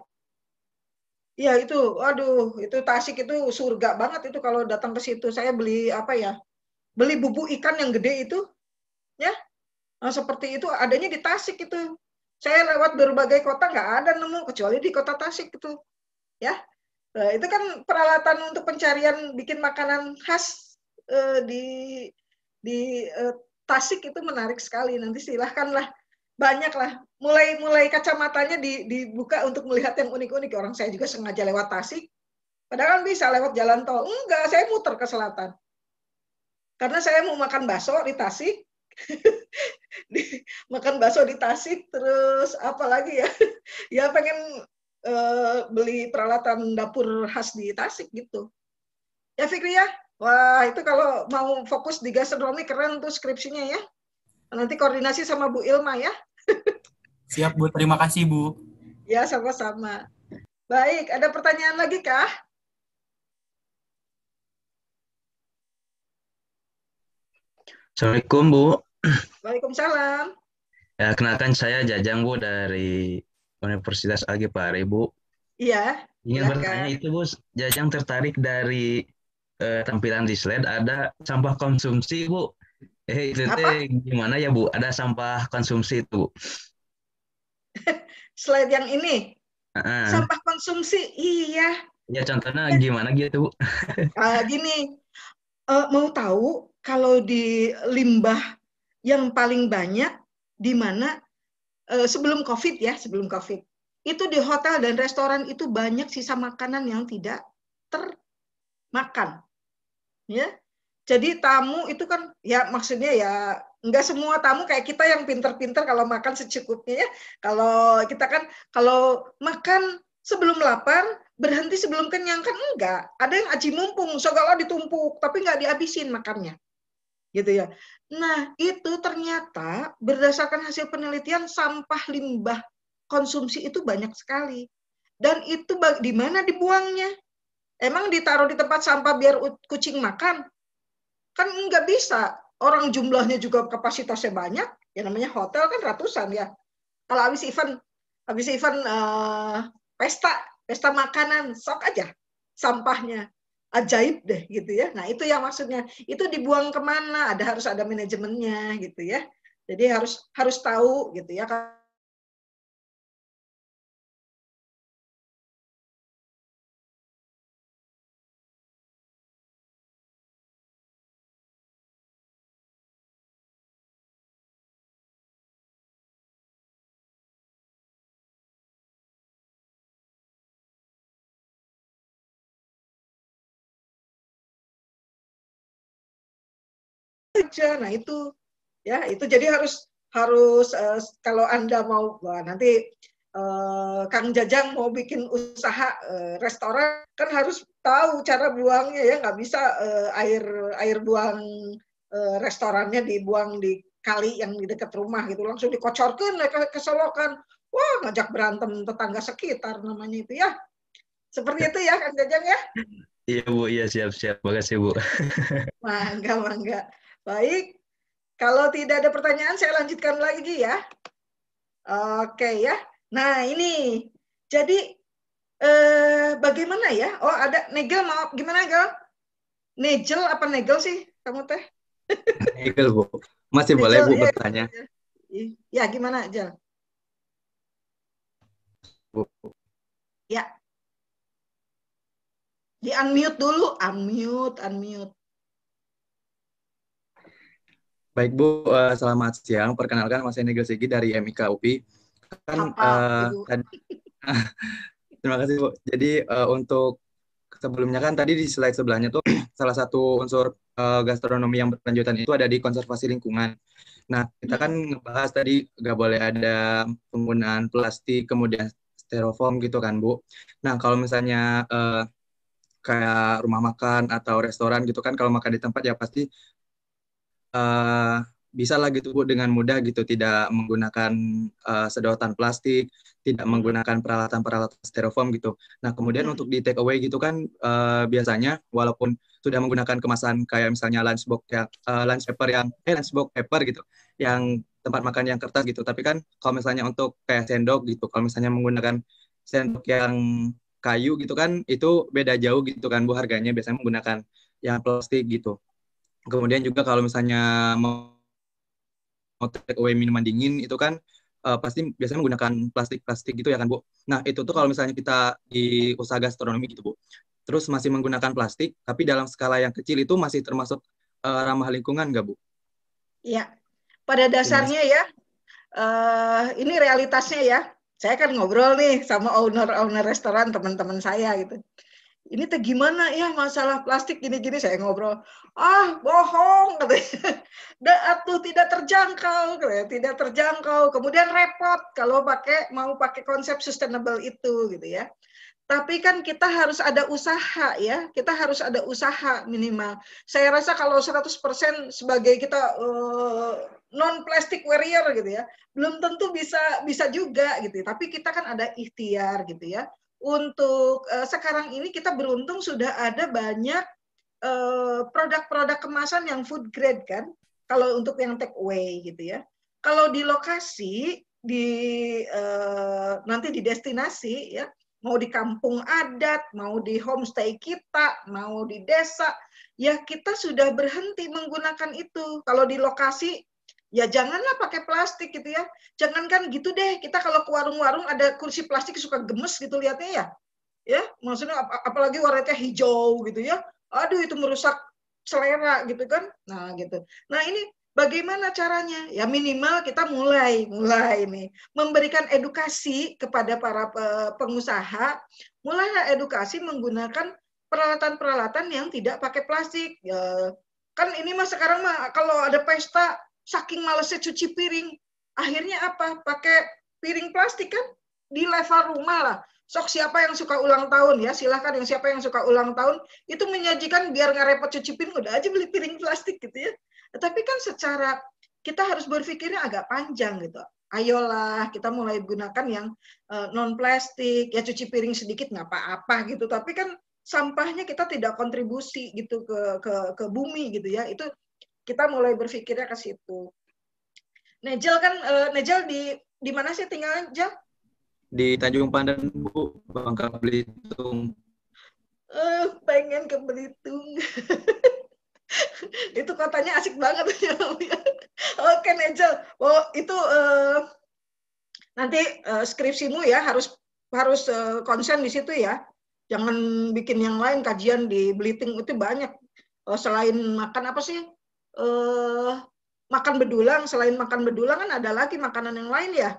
Ya itu, aduh, itu Tasik itu surga banget itu kalau datang ke situ. Saya beli apa ya? Beli bubuk ikan yang gede itu, ya. Nah, seperti itu adanya di Tasik itu. Saya lewat berbagai kota nggak ada nemu kecuali di kota Tasik itu, ya. Nah, itu kan peralatan untuk pencarian bikin makanan khas eh, di di eh, Tasik itu menarik sekali. Nanti silahkanlah banyaklah mulai mulai kacamatanya dibuka untuk melihat yang unik-unik. Orang saya juga sengaja lewat Tasik. Padahal kan bisa lewat jalan tol. Enggak, saya muter ke selatan. Karena saya mau makan bakso di Tasik. makan bakso di Tasik terus apa lagi ya? ya pengen uh, beli peralatan dapur khas di Tasik gitu. Ya Fikri ya, Wah, itu kalau mau fokus di gastronomi keren tuh skripsinya ya. Nanti koordinasi sama Bu Ilma ya. Siap Bu, terima kasih Bu. Ya, sama-sama. Baik, ada pertanyaan lagi kah? Assalamualaikum Bu. Waalaikumsalam. Ya, kenalkan saya Jajang Bu dari Universitas Algipare Bu. Iya. Ingin bertanya itu Bu, Jajang tertarik dari eh, tampilan di slide ada sampah konsumsi bu eh itu teh gimana ya bu ada sampah konsumsi itu bu slide yang ini uh-uh. sampah konsumsi iya ya contohnya gimana gitu bu uh, gini uh, mau tahu kalau di limbah yang paling banyak di mana uh, sebelum covid ya sebelum covid itu di hotel dan restoran itu banyak sisa makanan yang tidak ter makan. Ya. Jadi tamu itu kan ya maksudnya ya enggak semua tamu kayak kita yang pinter-pinter kalau makan secukupnya ya. Kalau kita kan kalau makan sebelum lapar berhenti sebelum kenyang kan enggak. Ada yang aji mumpung, segala ditumpuk tapi enggak dihabisin makannya. Gitu ya. Nah, itu ternyata berdasarkan hasil penelitian sampah limbah konsumsi itu banyak sekali. Dan itu di mana dibuangnya? Emang ditaruh di tempat sampah biar kucing makan? Kan nggak bisa. Orang jumlahnya juga kapasitasnya banyak. Ya namanya hotel kan ratusan ya. Kalau habis event, habis event uh, pesta, pesta makanan, sok aja sampahnya. Ajaib deh gitu ya. Nah itu yang maksudnya. Itu dibuang kemana? Ada harus ada manajemennya gitu ya. Jadi harus harus tahu gitu ya aja. Nah itu ya itu jadi harus harus uh, kalau anda mau wah, nanti uh, Kang Jajang mau bikin usaha uh, restoran kan harus tahu cara buangnya ya nggak bisa uh, air air buang uh, restorannya dibuang di kali yang di dekat rumah gitu langsung dikocorkan ke keselokan wah ngajak berantem tetangga sekitar namanya itu ya seperti itu ya Kang Jajang ya Iya Bu, iya siap siap. Makasih Bu. mangga mangga. Baik, kalau tidak ada pertanyaan saya lanjutkan lagi ya. Oke ya. Nah ini, jadi eh, bagaimana ya? Oh ada Negel mau gimana Gel? Negel apa Negel sih kamu teh? Negel bu, masih boleh iya, iya, iya. Ya, bu ya, bertanya? Ya gimana Gel? Ya. Di unmute dulu, unmute, unmute. Baik Bu, uh, selamat siang. Perkenalkan Mas Enegel Sigi dari MIK UPI. Kan Apa, uh, eh, tadi, terima kasih Bu. Jadi uh, untuk sebelumnya kan tadi di slide sebelahnya tuh salah satu unsur uh, gastronomi yang berkelanjutan itu ada di konservasi lingkungan. Nah, kita kan hmm. ngebahas tadi nggak boleh ada penggunaan plastik, kemudian styrofoam gitu kan, Bu. Nah, kalau misalnya uh, kayak rumah makan atau restoran gitu kan kalau makan di tempat ya pasti uh, bisa lagi gitu Bu dengan mudah gitu tidak menggunakan uh, sedotan plastik, tidak menggunakan peralatan-peralatan styrofoam gitu. Nah, kemudian hmm. untuk di take away gitu kan uh, biasanya walaupun sudah menggunakan kemasan kayak misalnya lunchbox yang uh, lunch paper yang eh lunchbox paper gitu yang tempat makan yang kertas gitu. Tapi kan kalau misalnya untuk kayak sendok gitu, kalau misalnya menggunakan sendok yang kayu gitu kan itu beda jauh gitu kan Bu harganya biasanya menggunakan yang plastik gitu. Kemudian juga kalau misalnya mau, mau take away minuman dingin itu kan uh, pasti biasanya menggunakan plastik-plastik gitu ya kan Bu. Nah itu tuh kalau misalnya kita di usaha gastronomi gitu Bu, terus masih menggunakan plastik tapi dalam skala yang kecil itu masih termasuk uh, ramah lingkungan nggak Bu? Iya, pada dasarnya ya, uh, ini realitasnya ya. Saya kan ngobrol nih sama owner-owner restoran teman-teman saya gitu ini teh gimana ya masalah plastik gini-gini saya ngobrol ah bohong katanya atuh tidak terjangkau katanya. tidak terjangkau kemudian repot kalau pakai mau pakai konsep sustainable itu gitu ya tapi kan kita harus ada usaha ya kita harus ada usaha minimal saya rasa kalau 100% sebagai kita uh, eh, non plastic warrior gitu ya belum tentu bisa bisa juga gitu tapi kita kan ada ikhtiar gitu ya untuk uh, sekarang ini kita beruntung sudah ada banyak eh, produk-produk uh, kemasan yang food grade kan kalau untuk yang take away gitu ya kalau di lokasi di uh, nanti di destinasi ya mau di kampung adat mau di homestay kita mau di desa ya kita sudah berhenti menggunakan itu kalau di lokasi ya janganlah pakai plastik gitu ya. Jangankan gitu deh, kita kalau ke warung-warung ada kursi plastik suka gemes gitu lihatnya ya. Ya, maksudnya ap apalagi warnanya hijau gitu ya. Aduh itu merusak selera gitu kan. Nah, gitu. Nah, ini bagaimana caranya? Ya minimal kita mulai, mulai nih memberikan edukasi kepada para pengusaha, mulailah edukasi menggunakan peralatan-peralatan yang tidak pakai plastik. Ya, kan ini mah sekarang mah kalau ada pesta saking malesnya cuci piring. Akhirnya apa? Pakai piring plastik kan di level rumah lah. Sok siapa yang suka ulang tahun ya, silahkan yang siapa yang suka ulang tahun itu menyajikan biar nggak repot cuci piring udah aja beli piring plastik gitu ya. Tapi kan secara kita harus berpikirnya agak panjang gitu. Ayolah kita mulai gunakan yang eh, non plastik ya cuci piring sedikit nggak apa-apa gitu. Tapi kan sampahnya kita tidak kontribusi gitu ke ke ke bumi gitu ya. Itu kita mulai berpikirnya ke situ. Nejel kan uh, Nejel di di mana sih tinggal Nejel? Di Tanjung Pandan Bu, Bangka Belitung. Uh, pengen ke Belitung. itu kotanya asik banget ya. Oke Nejel, oh itu uh, nanti uh, skripsimu ya harus harus uh, konsen di situ ya. Jangan bikin yang lain kajian di Belitung itu banyak. Oh, selain makan apa sih? uh, makan bedulang selain makan bedulang kan ada lagi makanan yang lain ya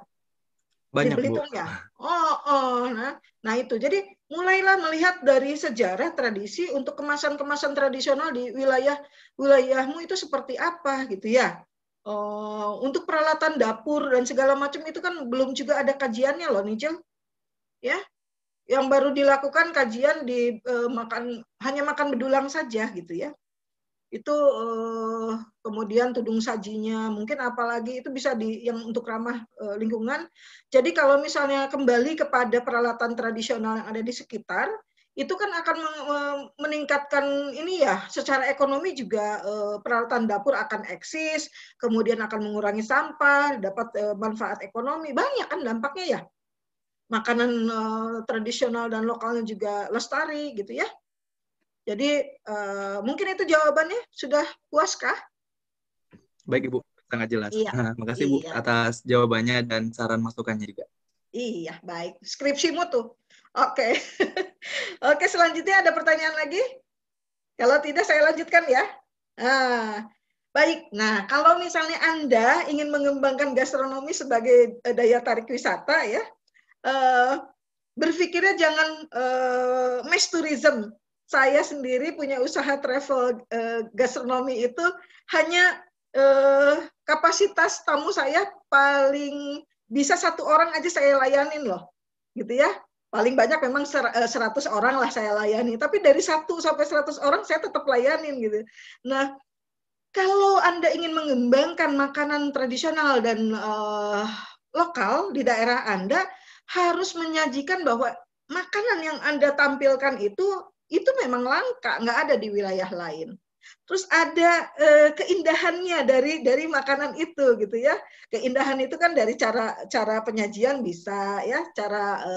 banyak bu. ya oh oh nah nah itu jadi mulailah melihat dari sejarah tradisi untuk kemasan-kemasan tradisional di wilayah wilayahmu itu seperti apa gitu ya oh untuk peralatan dapur dan segala macam itu kan belum juga ada kajiannya loh Nijel ya yang baru dilakukan kajian di uh, makan hanya makan bedulang saja gitu ya itu uh, kemudian tudung sajinya mungkin apalagi itu bisa di yang untuk ramah uh, lingkungan jadi kalau misalnya kembali kepada peralatan tradisional yang ada di sekitar itu kan akan meningkatkan ini ya secara ekonomi juga eh, peralatan dapur akan eksis kemudian akan mengurangi sampah dapat manfaat ekonomi banyak kan dampaknya ya makanan tradisional dan lokalnya juga lestari gitu ya jadi uh, mungkin itu jawabannya sudah puaskah? Baik Ibu, sangat jelas. Iya. Makasih iya. atas jawabannya dan saran masukannya juga. Iya, baik. Skripsimu tuh. Oke. Okay. Oke, okay, selanjutnya ada pertanyaan lagi? Kalau tidak saya lanjutkan ya. Nah, baik. Nah, kalau misalnya Anda ingin mengembangkan gastronomi sebagai eh, daya tarik wisata ya, eh, berpikirnya jangan eh, mass tourism saya sendiri punya usaha travel uh, gastronomi itu hanya uh, kapasitas tamu saya paling bisa satu orang aja saya layanin loh, gitu ya. Paling banyak memang 100 eh, orang lah saya layani, tapi dari satu sampai 100 orang saya tetap layanin gitu. Nah, kalau Anda ingin mengembangkan makanan tradisional dan uh, lokal di daerah Anda, harus menyajikan bahwa makanan yang Anda tampilkan itu itu memang langka, nggak ada di wilayah lain. Terus ada e, keindahannya dari dari makanan itu gitu ya. Keindahan itu kan dari cara cara penyajian bisa ya, cara e,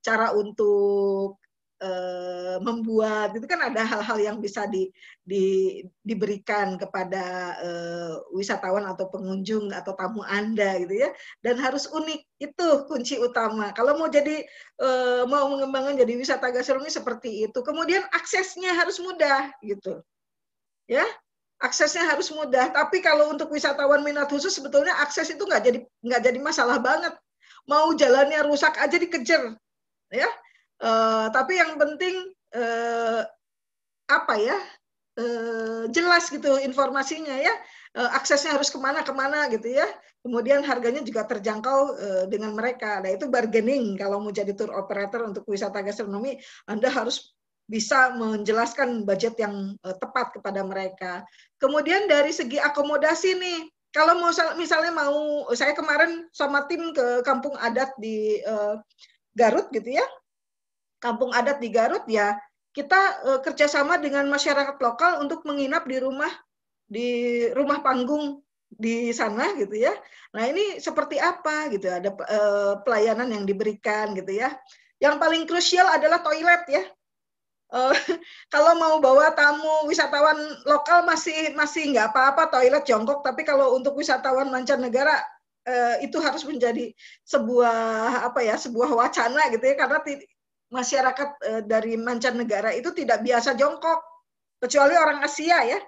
cara untuk uh, membuat itu kan ada hal-hal yang bisa di, di, diberikan kepada uh, wisatawan atau pengunjung atau tamu anda gitu ya dan harus unik itu kunci utama kalau mau jadi uh, mau mengembangkan jadi wisata gastronomi seperti itu kemudian aksesnya harus mudah gitu ya aksesnya harus mudah tapi kalau untuk wisatawan minat khusus sebetulnya akses itu nggak jadi nggak jadi masalah banget mau jalannya rusak aja dikejar ya Eh, tapi yang penting uh, apa ya uh, jelas gitu informasinya ya uh, aksesnya harus kemana kemana gitu ya kemudian harganya juga terjangkau uh, dengan mereka nah itu bargaining kalau mau jadi tour operator untuk wisata gastronomi anda harus bisa menjelaskan budget yang uh, tepat kepada mereka kemudian dari segi akomodasi nih kalau mau misalnya mau saya kemarin sama tim ke kampung adat di uh, Garut gitu ya kampung adat di Garut ya kita e, kerjasama dengan masyarakat lokal untuk menginap di rumah di rumah panggung di sana gitu ya. Nah ini seperti apa gitu ada e, pelayanan yang diberikan gitu ya. Yang paling krusial adalah toilet ya. e, kalau mau bawa tamu wisatawan lokal masih masih nggak apa-apa toilet jongkok, tapi kalau untuk wisatawan mancanegara uh, itu harus menjadi sebuah apa ya sebuah wacana gitu ya karena masyarakat eh, dari mancanegara itu tidak biasa jongkok kecuali orang Asia ya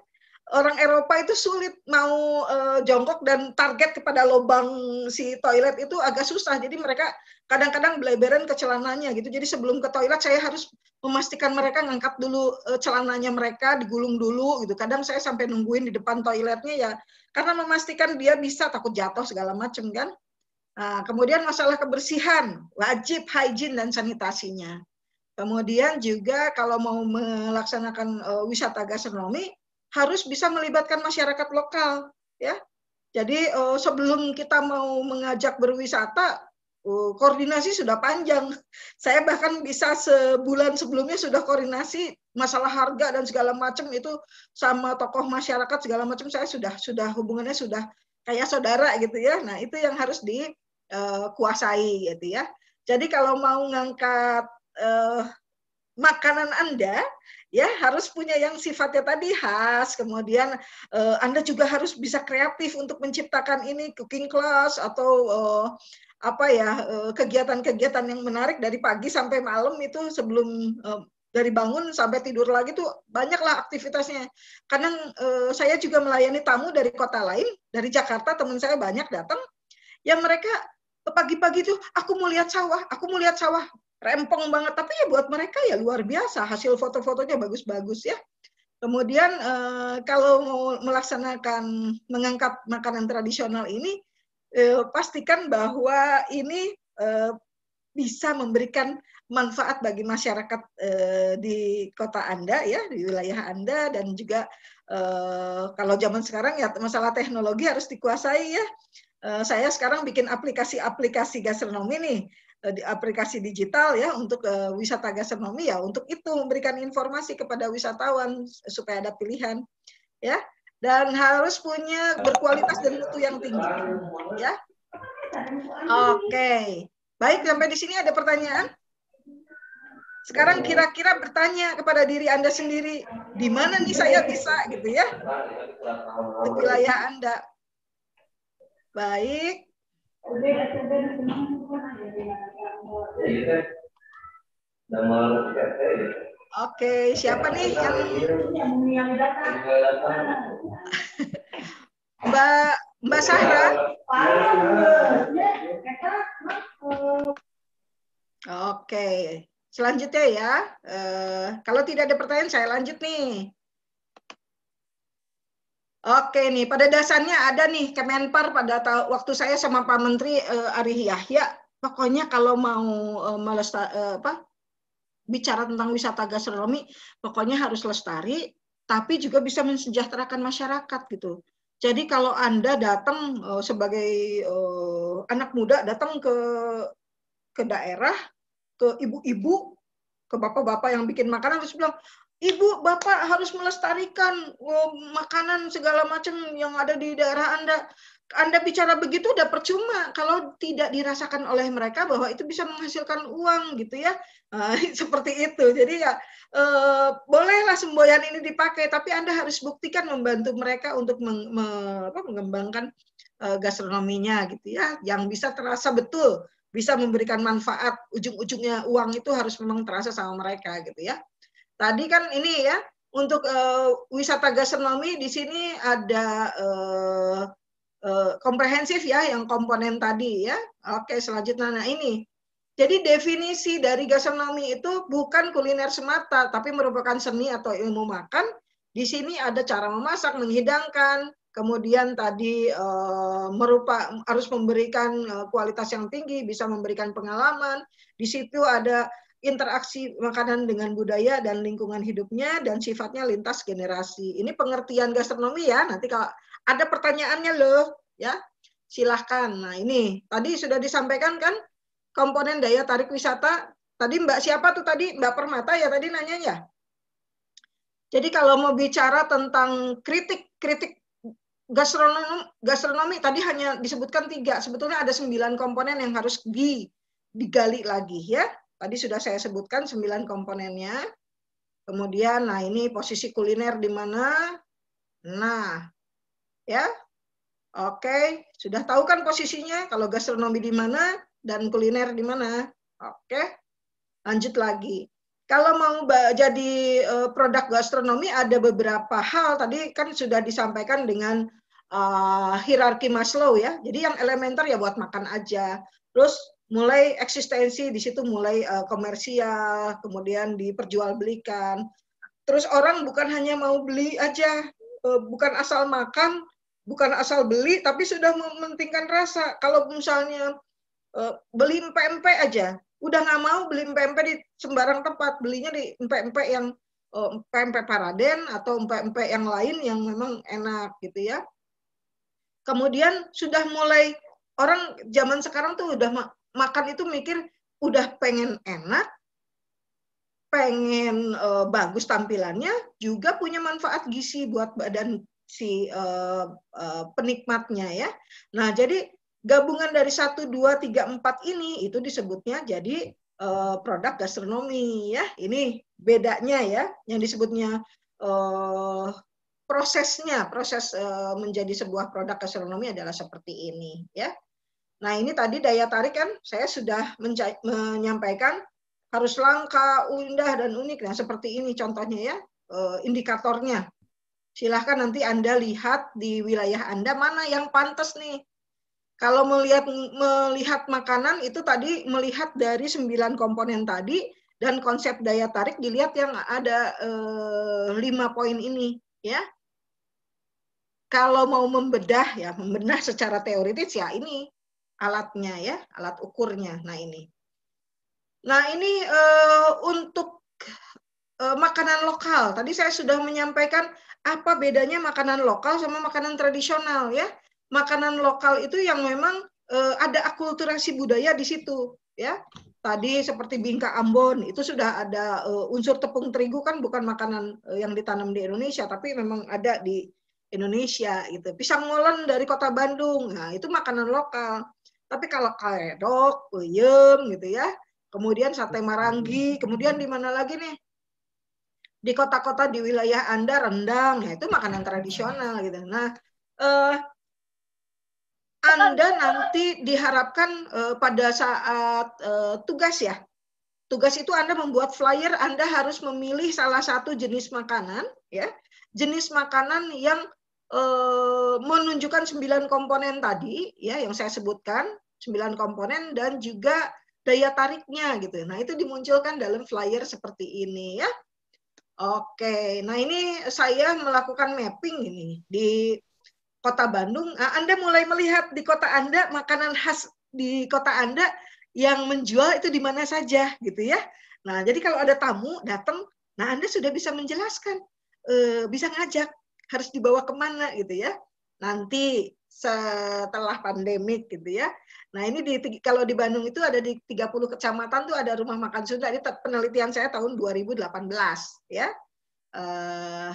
orang Eropa itu sulit mau eh, jongkok dan target kepada lubang si toilet itu agak susah. Jadi mereka kadang-kadang beleberan ke celananya gitu. Jadi sebelum ke toilet saya harus memastikan mereka ngangkat dulu eh, celananya mereka, digulung dulu gitu. Kadang saya sampai nungguin di depan toiletnya ya karena memastikan dia bisa takut jatuh segala macam kan. Nah, kemudian masalah kebersihan, wajib hygiene dan sanitasinya. Kemudian juga kalau mau melaksanakan uh, wisata gastronomi harus bisa melibatkan masyarakat lokal, ya. Jadi uh, sebelum kita mau mengajak berwisata, uh, koordinasi sudah panjang. Saya bahkan bisa sebulan sebelumnya sudah koordinasi masalah harga dan segala macam itu sama tokoh masyarakat segala macam saya sudah sudah hubungannya sudah kayak saudara gitu ya. Nah, itu yang harus dikuasai eh, gitu ya. Jadi kalau mau ngangkat uh, makanan Anda ya harus punya yang sifatnya tadi khas kemudian uh, anda juga harus bisa kreatif untuk menciptakan ini cooking class atau uh, apa ya kegiatan-kegiatan yang menarik dari pagi sampai malam itu sebelum dari bangun sampai tidur lagi tuh banyaklah aktivitasnya. Kadang eh, saya juga melayani tamu dari kota lain, dari Jakarta teman saya banyak datang, yang mereka pagi-pagi tuh aku mau lihat sawah, aku mau lihat sawah, rempong banget. Tapi ya buat mereka ya luar biasa, hasil foto-fotonya bagus-bagus ya. Kemudian eh, kalau mau melaksanakan mengangkat makanan tradisional ini, eh, pastikan bahwa ini eh, bisa memberikan manfaat bagi masyarakat eh, di kota Anda ya, di wilayah Anda dan juga eh, kalau zaman sekarang ya masalah teknologi harus dikuasai ya. Eh, saya sekarang bikin aplikasi-aplikasi gastronomi nih di aplikasi digital ya untuk wisata gastronomi ya untuk itu memberikan informasi kepada wisatawan supaya ada pilihan ya dan harus punya berkualitas dan mutu yang tinggi ya oke okay. baik sampai di sini ada pertanyaan sekarang oh. kira-kira bertanya kepada diri Anda sendiri, di mana nih saya bisa gitu ya? Di wilayah Anda. Baik. Oke, siapa nih yang Mbak Mbak Sahra? selanjutnya ya. Uh, kalau tidak ada pertanyaan, saya lanjut nih. Oke nih, pada dasarnya ada nih Kemenpar pada waktu saya sama Pak Menteri uh, Ari Yahya, pokoknya kalau mau uh, melesta, uh, apa, bicara tentang wisata gastronomi, pokoknya harus lestari, tapi juga bisa mensejahterakan masyarakat gitu. Jadi kalau Anda datang sebagai anak muda datang ke ke daerah ke ibu-ibu, ke bapak-bapak yang bikin makanan terus bilang, Ibu, Bapak harus melestarikan oh, makanan segala macam yang ada di daerah Anda. Anda bicara begitu udah percuma kalau tidak dirasakan oleh mereka bahwa itu bisa menghasilkan uang gitu ya. Nah, seperti itu. Jadi ya eh, bolehlah semboyan ini dipakai tapi Anda harus buktikan membantu mereka untuk meng, me, apa, mengembangkan eh, gastronominya gitu ya yang bisa terasa betul bisa memberikan manfaat ujung-ujungnya uang itu harus memang terasa sama mereka gitu ya. Tadi kan ini ya untuk uh, wisata gastronomi di sini ada uh, uh, komprehensif ya yang komponen tadi ya. Oke, selanjutnya nah ini. Jadi definisi dari gastronomi itu bukan kuliner semata tapi merupakan seni atau ilmu makan. Di sini ada cara memasak, menghidangkan, kemudian tadi uh, merupa harus memberikan eh, kualitas yang tinggi, bisa memberikan pengalaman. Di situ ada interaksi makanan dengan budaya dan lingkungan hidupnya dan sifatnya lintas generasi. Ini pengertian gastronomi ya. Nanti kalau ada pertanyaannya loh, ya silahkan. Nah ini tadi sudah disampaikan kan komponen daya tarik wisata. Tadi Mbak siapa tuh tadi Mbak Permata ya tadi nanya ya. Jadi kalau mau bicara tentang kritik kritik gastronomi, gastronomi tadi hanya disebutkan tiga sebetulnya ada sembilan komponen yang harus di digali lagi ya tadi sudah saya sebutkan sembilan komponennya kemudian nah ini posisi kuliner di mana nah ya oke sudah tahu kan posisinya kalau gastronomi di mana dan kuliner di mana oke lanjut lagi kalau mau jadi eh, produk gastronomi ada beberapa hal tadi kan sudah disampaikan dengan uh, hierarki Maslow ya. Jadi yang elementer ya buat makan aja. Terus mulai eksistensi di situ mulai uh, komersial, kemudian diperjualbelikan. Terus orang bukan hanya mau beli aja, uh, bukan asal makan, bukan asal beli, tapi sudah mementingkan rasa. Kalau misalnya uh, beli PMP aja, udah nggak mau beli PMP di sembarang tempat, belinya di PMP yang PMP paraden atau PMP yang lain yang memang enak gitu ya Kemudian sudah mulai orang zaman sekarang tuh udah ma makan itu mikir udah pengen enak, pengen e, bagus tampilannya, juga punya manfaat gizi buat badan si e, e, penikmatnya ya. Nah, jadi gabungan dari satu dua tiga empat ini itu disebutnya jadi Uh, produk gastronomi ya. Ini bedanya ya yang disebutnya uh, prosesnya, proses eh, menjadi sebuah produk gastronomi adalah seperti ini, ya. Nah, ini tadi daya tarik kan saya sudah menyampaikan harus langka, indah dan unik. Nah, seperti ini contohnya ya, eh, indikatornya. Silahkan nanti Anda lihat di wilayah Anda mana yang pantas nih. Kalau melihat melihat makanan itu tadi melihat dari sembilan komponen tadi dan konsep daya tarik dilihat yang ada eh, lima poin ini ya kalau mau membedah ya membedah secara teoritis ya ini alatnya ya alat ukurnya nah ini nah ini uh, untuk uh, makanan lokal tadi saya sudah menyampaikan apa bedanya makanan lokal sama makanan tradisional ya makanan lokal itu yang memang uh, ada akulturasi budaya di situ ya tadi seperti bingka Ambon itu sudah ada uh, unsur tepung terigu kan bukan makanan uh, yang ditanam di Indonesia tapi memang ada di Indonesia gitu. Pisang molen dari kota Bandung. Nah, itu makanan lokal. Tapi kalau karedok, uyem gitu ya. Kemudian sate marangi, kemudian di mana lagi nih? Di kota-kota di wilayah Anda rendang, ya itu makanan tradisional gitu. Nah, eh, anda nanti diharapkan eh, pada saat eh, tugas ya. Tugas itu Anda membuat flyer, Anda harus memilih salah satu jenis makanan ya jenis makanan yang Eh, menunjukkan sembilan komponen tadi ya yang saya sebutkan sembilan komponen dan juga daya tariknya gitu. Nah itu dimunculkan dalam flyer seperti ini ya. Oke, nah ini saya melakukan mapping ini di kota Bandung. Nah, anda mulai melihat di kota Anda makanan khas di kota Anda yang menjual itu di mana saja gitu ya. Nah jadi kalau ada tamu datang, nah Anda sudah bisa menjelaskan, eh, bisa ngajak harus dibawa kemana gitu ya nanti setelah pandemi gitu ya. Nah ini di kalau di Bandung itu ada di 30 kecamatan tuh ada rumah makan Sunda. Ini penelitian saya tahun 2018 ya. Uh,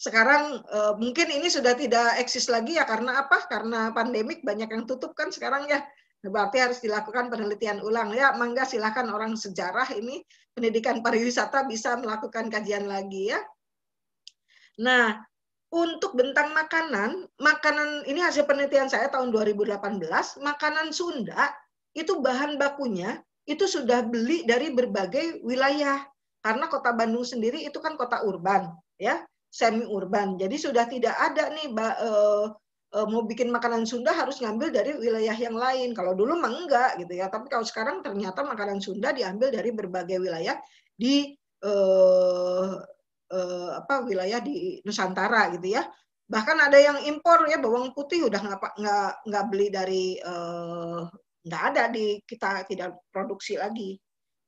sekarang uh, mungkin ini sudah tidak eksis lagi ya karena apa? Karena pandemik banyak yang tutup kan sekarang ya. Berarti harus dilakukan penelitian ulang ya. Mangga silahkan orang sejarah ini pendidikan pariwisata bisa melakukan kajian lagi ya. Nah, untuk bentang makanan, makanan ini hasil penelitian saya tahun 2018, makanan Sunda itu bahan bakunya itu sudah beli dari berbagai wilayah. Karena kota Bandung sendiri itu kan kota urban, ya, semi urban. Jadi sudah tidak ada nih eh, eh, mau bikin makanan Sunda harus ngambil dari wilayah yang lain. Kalau dulu mah enggak gitu ya, tapi kalau sekarang ternyata makanan Sunda diambil dari berbagai wilayah di e, eh, apa wilayah di Nusantara gitu ya bahkan ada yang impor ya bawang putih udah nggak nggak nggak beli dari eh, ada di kita tidak produksi lagi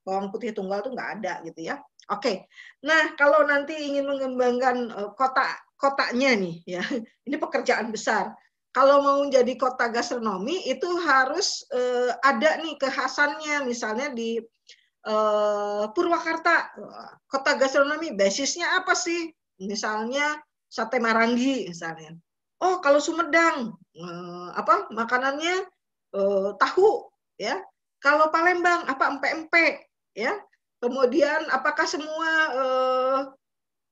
bawang putih tunggal tuh nggak ada gitu ya oke okay. nah kalau nanti ingin mengembangkan eh, kota kotanya nih ya ini pekerjaan besar kalau mau jadi kota gastronomi itu harus eh, ada nih kekhasannya misalnya di Eh, Purwakarta, kota gastronomi, basisnya apa sih? Misalnya sate marangi misalnya. Oh, kalau Sumedang eh, apa makanannya eh, tahu ya. Kalau Palembang apa empek-empek ya. Kemudian apakah semua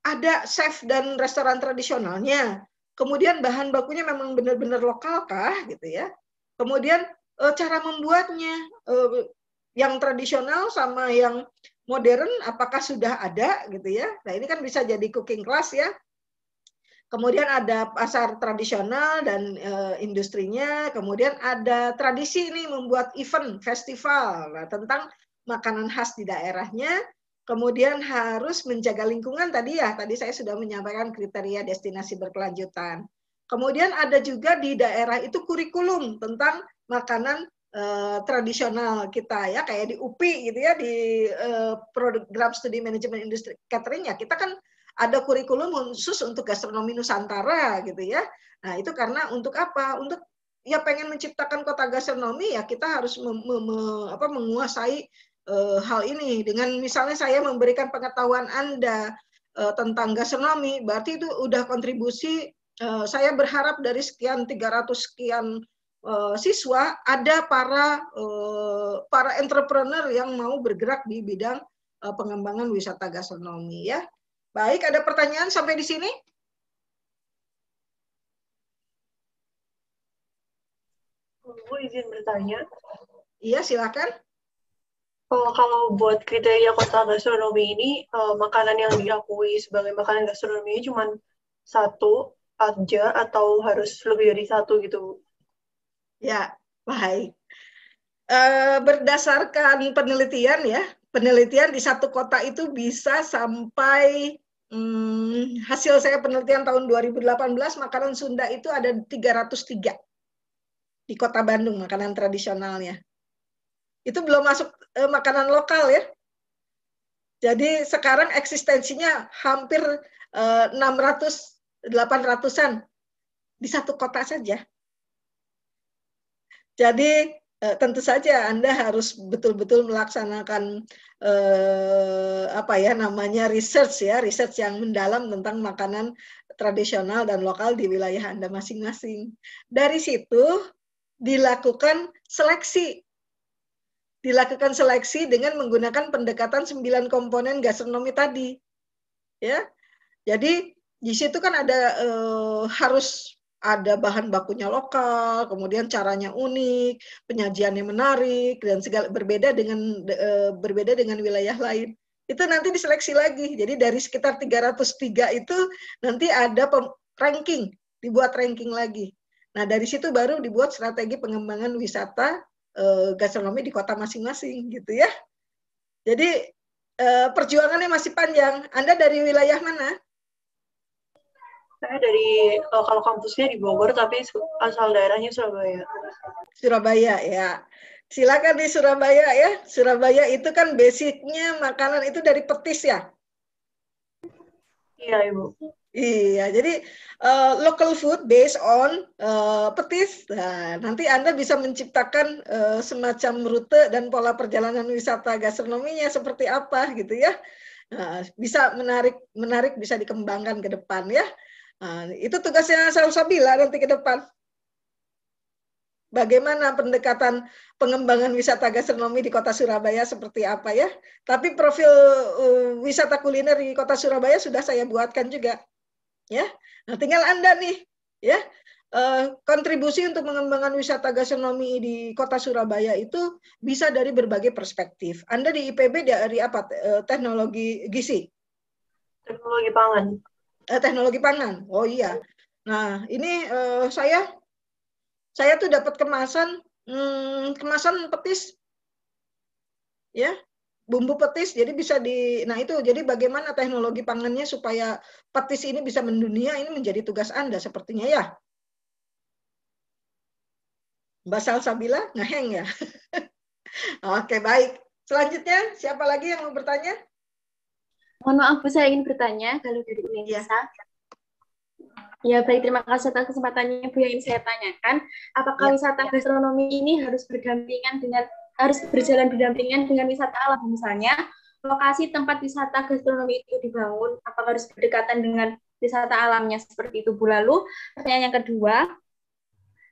ada chef dan restoran tradisionalnya? Kemudian bahan bakunya memang benar-benar lokal kah gitu ya? Kemudian cara membuatnya yang tradisional sama yang modern apakah sudah ada gitu ya. Nah, ini kan bisa jadi cooking class ya. Kemudian ada pasar tradisional dan e, industrinya, kemudian ada tradisi ini membuat event festival nah, tentang makanan khas di daerahnya. Kemudian harus menjaga lingkungan tadi ya, tadi saya sudah menyampaikan kriteria destinasi berkelanjutan. Kemudian ada juga di daerah itu kurikulum tentang makanan Eh, tradisional kita ya kayak di UPI gitu ya di uh, program studi manajemen industri catering ya kita kan ada kurikulum khusus untuk gastronomi Nusantara gitu ya. Nah, itu karena untuk apa? Untuk ya pengen menciptakan kota gastronomi ya kita harus mem, mem, apa, menguasai uh, hal ini dengan misalnya saya memberikan pengetahuan Anda tentang gastronomi, berarti itu udah kontribusi saya berharap dari sekian 300 sekian Eh, siswa ada para eh, para entrepreneur yang mau bergerak di bidang eh, pengembangan wisata gastronomi ya. Baik, ada pertanyaan sampai di sini? Bu izin bertanya. Iya, silakan. Oh, kalau buat kriteria kota gastronomi ini, uh, makanan yang diakui sebagai makanan gastronomi cuma satu aja atau harus lebih dari satu gitu, Ya, baik. E, berdasarkan penelitian ya, penelitian di satu kota itu bisa sampai hmm, hasil saya penelitian tahun 2018 makanan Sunda itu ada 303 di Kota Bandung makanan tradisionalnya. Itu belum masuk e, makanan lokal ya. Jadi sekarang eksistensinya hampir e, 600 800-an di satu kota saja. Jadi eh, tentu saja Anda harus betul-betul melaksanakan eh, apa ya namanya research ya, research yang mendalam tentang makanan tradisional dan lokal di wilayah Anda masing-masing. Dari situ dilakukan seleksi dilakukan seleksi dengan menggunakan pendekatan sembilan komponen gastronomi tadi. Ya. Jadi di situ kan ada eh, harus ada bahan bakunya lokal, kemudian caranya unik, penyajiannya menarik dan segala berbeda dengan e, berbeda dengan wilayah lain. Itu nanti diseleksi lagi. Jadi dari sekitar 303 itu nanti ada ranking, dibuat ranking lagi. Nah, dari situ baru dibuat strategi pengembangan wisata e, gastronomi di kota masing-masing gitu ya. Jadi e, perjuangannya masih panjang. Anda dari wilayah mana? Saya dari eh, kalau kampusnya di Bogor, tapi asal daerahnya Surabaya. Surabaya ya. Silakan di Surabaya ya. Surabaya itu kan basicnya makanan itu dari petis ya. Iya ibu. Iya, jadi uh, local food based on uh, petis. Nah, nanti Anda bisa menciptakan uh, semacam rute dan pola perjalanan wisata gastronominya seperti apa gitu ya. Nah, bisa menarik menarik bisa dikembangkan ke depan ya. Nah, itu tugasnya Sarusabila nanti ke depan. Bagaimana pendekatan pengembangan wisata gastronomi di kota Surabaya seperti apa ya? Tapi profil uh, wisata kuliner di kota Surabaya sudah saya buatkan juga, ya. Nah, tinggal anda nih, ya. Uh, kontribusi untuk pengembangan wisata gastronomi di kota Surabaya itu bisa dari berbagai perspektif. Anda di IPB dari apa? Eh, teknologi gizi. Teknologi pangan eh, teknologi pangan. Oh iya. Nah, ini eh, saya saya tuh dapat kemasan hmm, kemasan petis ya, bumbu petis jadi bisa di Nah, itu jadi bagaimana teknologi pangannya supaya petis ini bisa mendunia ini menjadi tugas Anda sepertinya ya. Mbak Sabila ngeheng ya. Oke, baik. Selanjutnya siapa lagi yang mau bertanya? Mohon maaf Bu, saya ingin bertanya kalau dari Unesa. Iya. Ya. Ya baik, terima kasih atas kesempatannya Bu yang ingin saya tanyakan. Apakah ya. wisata gastronomi ini harus berdampingan dengan harus berjalan berdampingan dengan wisata alam misalnya lokasi tempat wisata gastronomi itu dibangun apakah harus berdekatan dengan wisata alamnya seperti itu Bu lalu pertanyaan yang kedua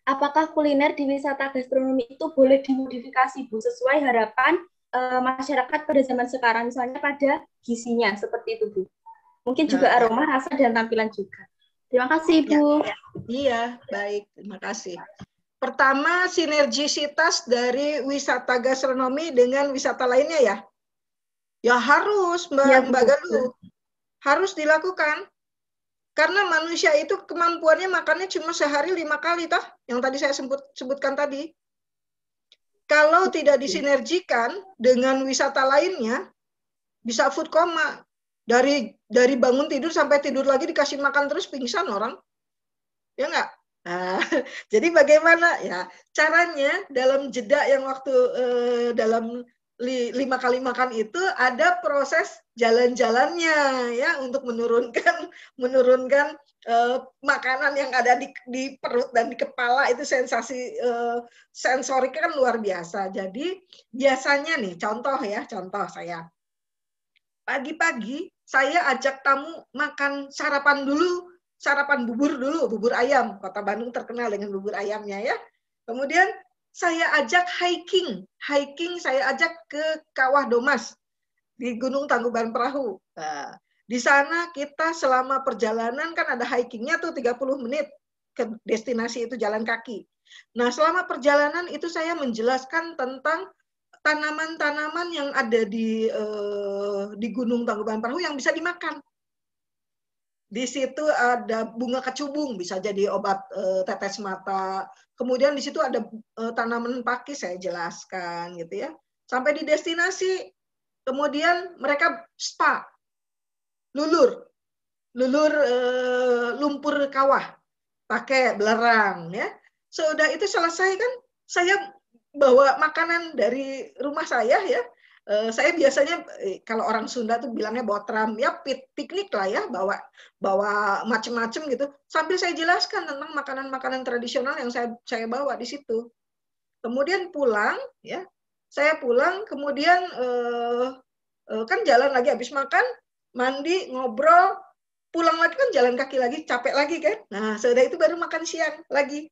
apakah kuliner di wisata gastronomi itu boleh dimodifikasi Bu sesuai harapan uh, masyarakat pada zaman sekarang misalnya pada gizinya seperti itu Bu. Mungkin juga nah, ya. aroma, rasa dan tampilan juga. Terima kasih Bu. Ya, ya. Iya, ya. baik. Terima kasih. Pertama, sinergisitas dari wisata gastronomi dengan wisata lainnya ya. Ya harus Mbak, ya, Mbak Galuh. Harus dilakukan. Karena manusia itu kemampuannya makannya cuma sehari lima kali toh, yang tadi saya sebut, sebutkan tadi. Kalau tidak disinergikan dengan wisata lainnya, bisa food coma. Dari dari bangun tidur sampai tidur lagi dikasih makan terus pingsan orang. Ya enggak? Nah, jadi bagaimana ya caranya dalam jeda yang waktu eh, dalam li, lima kali makan itu ada proses jalan-jalannya ya untuk menurunkan menurunkan uh, makanan yang ada di, di perut dan di kepala itu sensasi uh, sensoriknya kan luar biasa. Jadi biasanya nih contoh ya, contoh saya pagi-pagi saya ajak tamu makan sarapan dulu, sarapan bubur dulu, bubur ayam. Kota Bandung terkenal dengan bubur ayamnya ya. Kemudian saya ajak hiking, hiking saya ajak ke Kawah Domas di Gunung Tangkuban Perahu. Nah, di sana kita selama perjalanan kan ada hikingnya tuh 30 menit ke destinasi itu jalan kaki. Nah selama perjalanan itu saya menjelaskan tentang tanaman-tanaman yang ada di eh, di Gunung Tangkuban Perahu yang bisa dimakan. Di situ ada bunga kecubung bisa jadi obat eh, tetes mata. Kemudian di situ ada eh, tanaman pakis saya jelaskan gitu ya. Sampai di destinasi, kemudian mereka spa lulur lulur uh, lumpur kawah pakai belerang ya sudah itu selesai kan saya bawa makanan dari rumah saya ya eh, saya biasanya eh, kalau orang Sunda tuh bilangnya botram ya piknik lah ya bawa bawa macem-macem gitu sambil saya jelaskan tentang makanan-makanan tradisional yang saya saya bawa di situ kemudian pulang ya saya pulang kemudian eh, kan jalan lagi habis makan mandi, ngobrol, pulang lagi kan jalan kaki lagi, capek lagi kan. Nah, sudah itu baru makan siang lagi.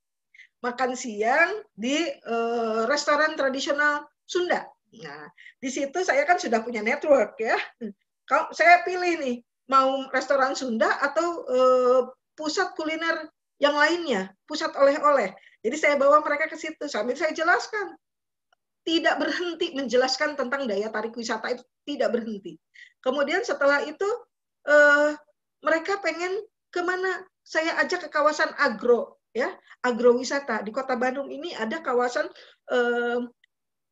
Makan siang di uh, restoran tradisional Sunda. Nah, di situ saya kan sudah punya network ya. Kalau saya pilih nih mau restoran Sunda atau uh, pusat kuliner yang lainnya, pusat oleh-oleh. Jadi saya bawa mereka ke situ sambil saya jelaskan. Tidak berhenti menjelaskan tentang daya tarik wisata itu tidak berhenti. Kemudian setelah itu eh, mereka pengen kemana? Saya ajak ke kawasan agro, ya, agrowisata di Kota Bandung ini ada kawasan eh,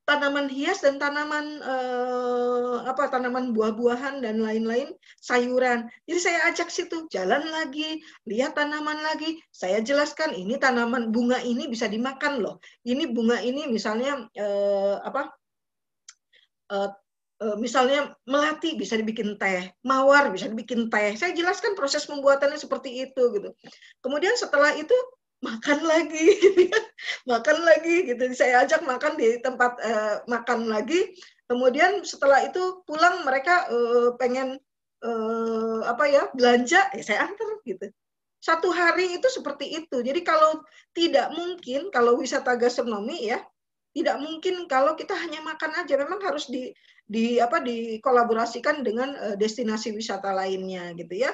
tanaman hias dan tanaman eh, apa tanaman buah-buahan dan lain-lain sayuran. Jadi saya ajak situ jalan lagi, lihat tanaman lagi. Saya jelaskan ini tanaman bunga ini bisa dimakan loh. Ini bunga ini misalnya eh, apa? Eh, Eh, misalnya melati bisa dibikin teh, mawar bisa dibikin teh. Saya jelaskan proses pembuatannya seperti itu gitu. Kemudian setelah itu makan lagi, makan lagi gitu. Saya ajak makan di tempat uh, makan lagi. Kemudian setelah itu pulang mereka uh, pengen uh, apa ya belanja, ya saya antar gitu. Satu hari itu seperti itu. Jadi kalau tidak mungkin kalau wisata gastronomi ya tidak mungkin kalau kita hanya makan aja memang harus di di apa dikolaborasikan dengan uh, destinasi wisata lainnya gitu ya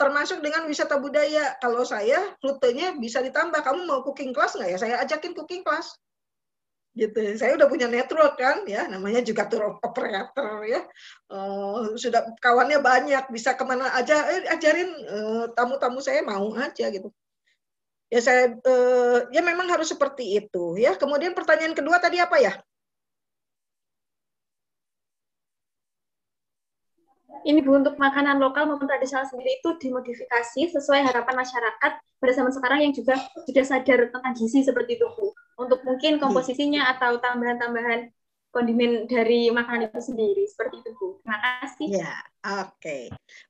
termasuk dengan wisata budaya kalau saya rutenya bisa ditambah kamu mau cooking class nggak ya saya ajakin cooking class gitu saya udah punya network kan ya namanya juga tour operator ya uh, sudah kawannya banyak bisa kemana aja eh, ajarin eh, tamu-tamu saya mau aja gitu ya saya uh, ya memang harus seperti itu ya kemudian pertanyaan kedua tadi apa ya ini Bu untuk makanan lokal maupun tradisional sendiri itu dimodifikasi sesuai harapan masyarakat pada zaman sekarang yang juga sudah sadar tentang gizi seperti itu Bu. Untuk mungkin hmm. komposisinya atau tambahan-tambahan kondimen dari makanan itu sendiri seperti itu Bu. Terima kasih. Ya, oke. Okay.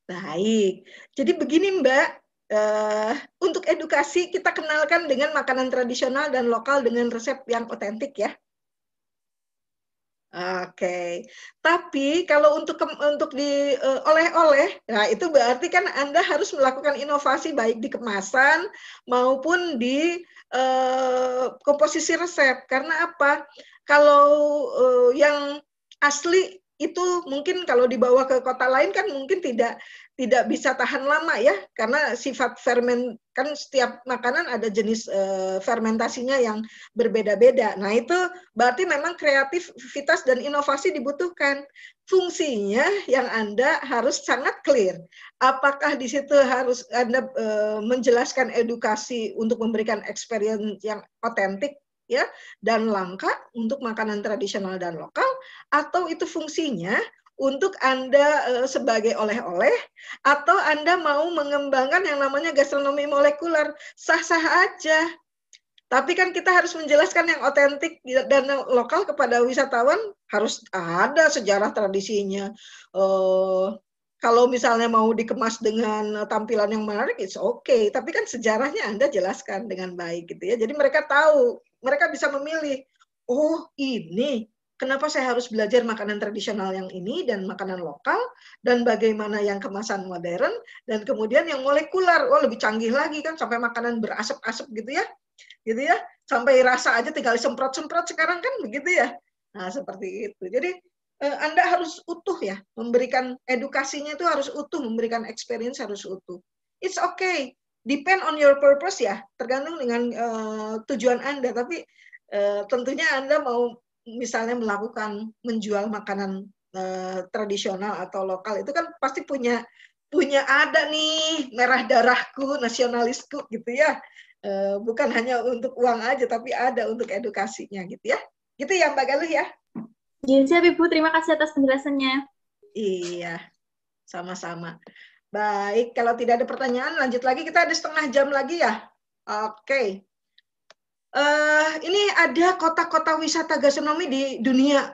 Baik. Jadi begini Mbak, uh, untuk edukasi kita kenalkan dengan makanan tradisional dan lokal dengan resep yang otentik ya. Oke, okay. tapi kalau untuk ke, untuk di oleh oleh-oleh, nah itu berarti kan anda harus melakukan inovasi baik di kemasan maupun di uh, komposisi resep. Karena apa? Kalau uh, yang asli itu mungkin kalau dibawa ke kota lain kan mungkin tidak tidak bisa tahan lama ya karena sifat ferment kan setiap makanan ada jenis e, fermentasinya yang berbeda-beda. Nah, itu berarti memang kreativitas dan inovasi dibutuhkan. Fungsinya yang Anda harus sangat clear. Apakah di situ harus Anda e, menjelaskan edukasi untuk memberikan experience yang otentik ya dan langka untuk makanan tradisional dan lokal atau itu fungsinya untuk Anda eh, sebagai oleh-oleh atau Anda mau mengembangkan yang namanya gastronomi molekuler sah-sah aja. Tapi kan kita harus menjelaskan yang otentik dan lokal kepada wisatawan harus ada sejarah tradisinya. Uh, kalau misalnya mau dikemas dengan tampilan yang menarik, it's okay. Tapi kan sejarahnya Anda jelaskan dengan baik gitu ya. Jadi mereka tahu mereka bisa memilih, oh ini kenapa saya harus belajar makanan tradisional yang ini dan makanan lokal dan bagaimana yang kemasan modern dan kemudian yang molekular oh lebih canggih lagi kan sampai makanan berasap-asap gitu ya gitu ya sampai rasa aja tinggal semprot-semprot sekarang kan begitu ya nah seperti itu jadi eh, anda harus utuh ya memberikan edukasinya itu harus utuh memberikan experience harus utuh it's okay depend on your purpose ya, tergantung dengan uh, tujuan Anda. Tapi uh, tentunya Anda mau misalnya melakukan menjual makanan uh, tradisional atau lokal itu kan pasti punya punya ada nih merah darahku, nasionalisku gitu ya. Uh, bukan hanya untuk uang aja tapi ada untuk edukasinya gitu ya. Gitu ya Mbak Galuh ya. Iya, Ibu, terima kasih atas penjelasannya. Iya, sama-sama. Baik, kalau tidak ada pertanyaan, lanjut lagi. Kita ada setengah jam lagi ya. Oke. Uh, ini ada kota-kota wisata gastronomi di dunia,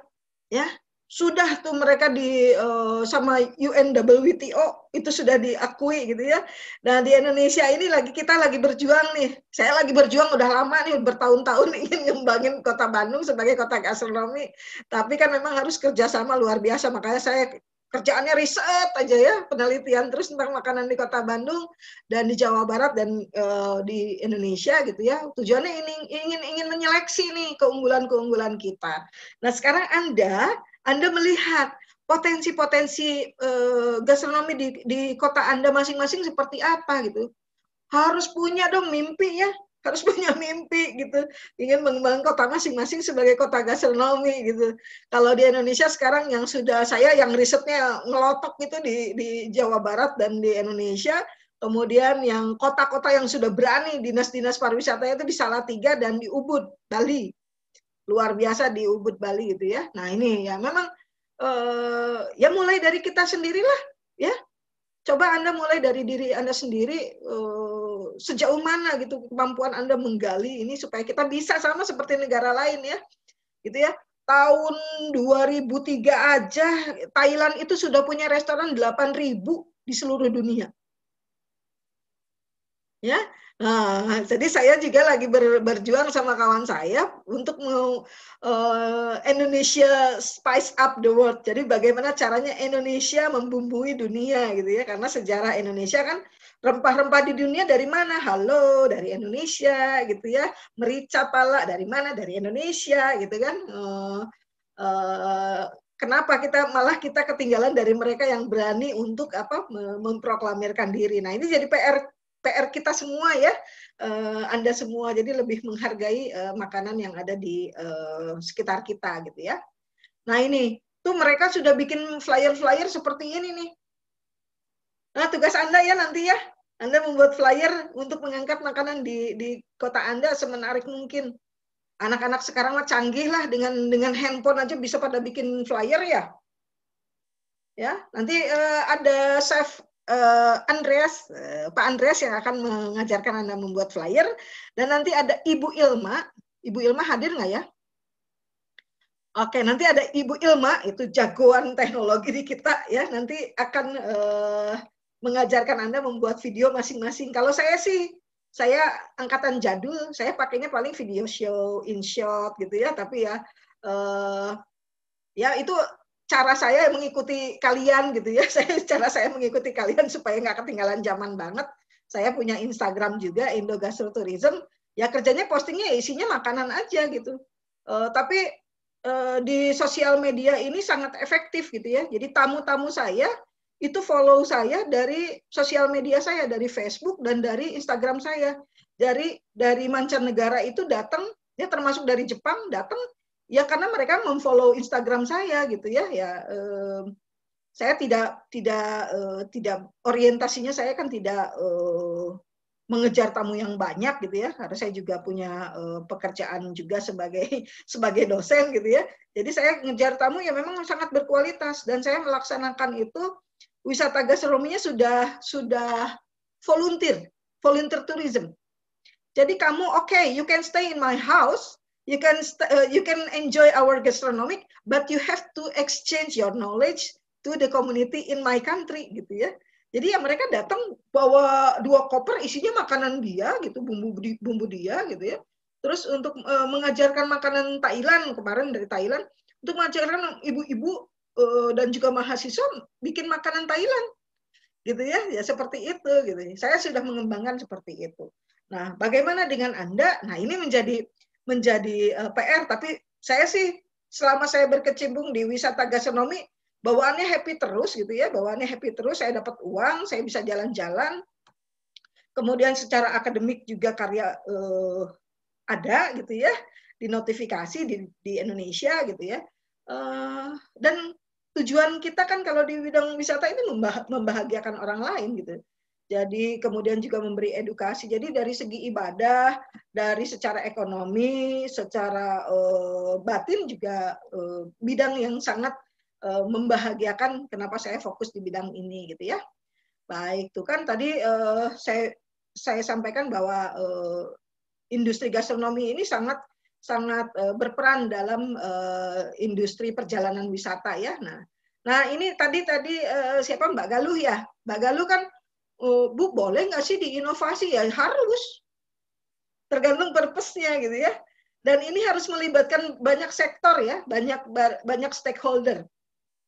ya. Sudah tuh mereka di uh, sama UNWTO itu sudah diakui gitu ya. Nah di Indonesia ini lagi kita lagi berjuang nih. Saya lagi berjuang udah lama nih bertahun-tahun ingin ngembangin kota Bandung sebagai kota gastronomi. Tapi kan memang harus kerjasama luar biasa. Makanya saya kerjaannya riset aja ya penelitian terus tentang makanan di kota Bandung dan di Jawa Barat dan uh, di Indonesia gitu ya tujuannya ini ingin ingin menyeleksi nih keunggulan keunggulan kita. Nah sekarang anda anda melihat potensi-potensi uh, gastronomi di, di kota anda masing-masing seperti apa gitu harus punya dong mimpi ya harus punya mimpi gitu ingin mengembangkan kota masing-masing sebagai kota gastronomi gitu kalau di Indonesia sekarang yang sudah saya yang risetnya ngelotok gitu di di Jawa Barat dan di Indonesia kemudian yang kota-kota yang sudah berani dinas-dinas pariwisata itu di Salatiga dan di Ubud Bali luar biasa di Ubud Bali gitu ya nah ini ya memang eh, ya mulai dari kita sendirilah ya coba anda mulai dari diri anda sendiri eh, sejauh mana gitu kemampuan Anda menggali ini supaya kita bisa sama seperti negara lain ya. Gitu ya. Tahun 2003 aja Thailand itu sudah punya restoran 8.000 di seluruh dunia. Ya. Nah, jadi saya juga lagi ber, berjuang sama kawan saya untuk mau uh, Indonesia spice up the world. Jadi bagaimana caranya Indonesia membumbui dunia gitu ya? Karena sejarah Indonesia kan Rempah-rempah di dunia dari mana? Halo, dari Indonesia gitu ya. Merica pala dari mana? Dari Indonesia gitu kan. Uh, uh, kenapa kita malah kita ketinggalan dari mereka yang berani untuk apa memproklamirkan diri. Nah, ini jadi PR PR kita semua ya, uh, Anda semua jadi lebih menghargai uh, makanan yang ada di uh, sekitar kita gitu ya. Nah, ini tuh mereka sudah bikin flyer-flyer seperti ini nih. Nah, tugas Anda ya nanti ya. Anda membuat flyer untuk mengangkat makanan di di kota Anda semenarik mungkin. Anak-anak sekarang mah canggih lah dengan dengan handphone aja bisa pada bikin flyer ya. Ya, nanti uh, ada chef uh, Andreas, uh, Pak Andreas yang akan mengajarkan Anda membuat flyer dan nanti ada Ibu Ilma. Ibu Ilma hadir nggak ya? Oke, nanti ada Ibu Ilma itu jagoan teknologi di kita ya. Nanti akan uh, mengajarkan Anda membuat video masing-masing. Kalau saya sih, saya angkatan jadul, saya pakainya paling video show, in shot gitu ya, tapi ya eh, ya itu cara saya mengikuti kalian gitu ya. Saya cara saya mengikuti kalian supaya nggak ketinggalan zaman banget. Saya punya Instagram juga Indo Tourism. Ya kerjanya postingnya ya isinya makanan aja gitu. Uh, tapi uh, di sosial media ini sangat efektif gitu ya. Jadi tamu-tamu saya itu follow saya dari sosial media saya dari Facebook dan dari Instagram saya dari dari mancanegara itu datang ya termasuk dari Jepang datang ya karena mereka memfollow Instagram saya gitu ya ya eh, saya tidak tidak eh, tidak orientasinya saya kan tidak eh, mengejar tamu yang banyak gitu ya karena saya juga punya eh, pekerjaan juga sebagai sebagai dosen gitu ya jadi saya ngejar tamu yang memang sangat berkualitas dan saya melaksanakan itu wisata gastronominya sudah sudah volunteer, volunteer tourism. Jadi kamu oke, okay, you can stay in my house, you can uh, you can enjoy our gastronomic, but you have to exchange your knowledge to the community in my country gitu ya. Jadi ya mereka datang bawa dua koper isinya makanan dia gitu, bumbu bumbu dia gitu ya. Terus untuk uh, mengajarkan makanan Thailand kemarin dari Thailand untuk mengajarkan ibu-ibu Eh, dan juga mahasiswa bikin makanan Thailand gitu ya ya seperti itu gitu saya sudah mengembangkan seperti itu nah bagaimana dengan anda nah ini menjadi menjadi eh, PR tapi saya sih selama saya berkecimpung di wisata gastronomi bawaannya happy terus gitu ya bawaannya happy terus saya dapat uang saya bisa jalan-jalan kemudian secara akademik juga karya uh, ada gitu ya dinotifikasi di, di Indonesia gitu ya uh, dan tujuan kita kan kalau di bidang wisata ini membahagiakan orang lain gitu. Jadi kemudian juga memberi edukasi. Jadi dari segi ibadah, dari secara ekonomi, secara uh, batin juga uh, bidang yang sangat uh, membahagiakan. Kenapa saya fokus di bidang ini gitu ya? Baik, tuh kan tadi uh, saya saya sampaikan bahwa uh, industri gastronomi ini sangat sangat uh, berperan dalam uh, industri perjalanan wisata ya. Nah, nah ini tadi tadi uh, siapa Mbak Galuh ya? Mbak Galuh kan uh, Bu boleh nggak sih diinovasi ya? Harus. Tergantung purpose-nya gitu ya. Dan ini harus melibatkan banyak sektor ya, banyak banyak stakeholder.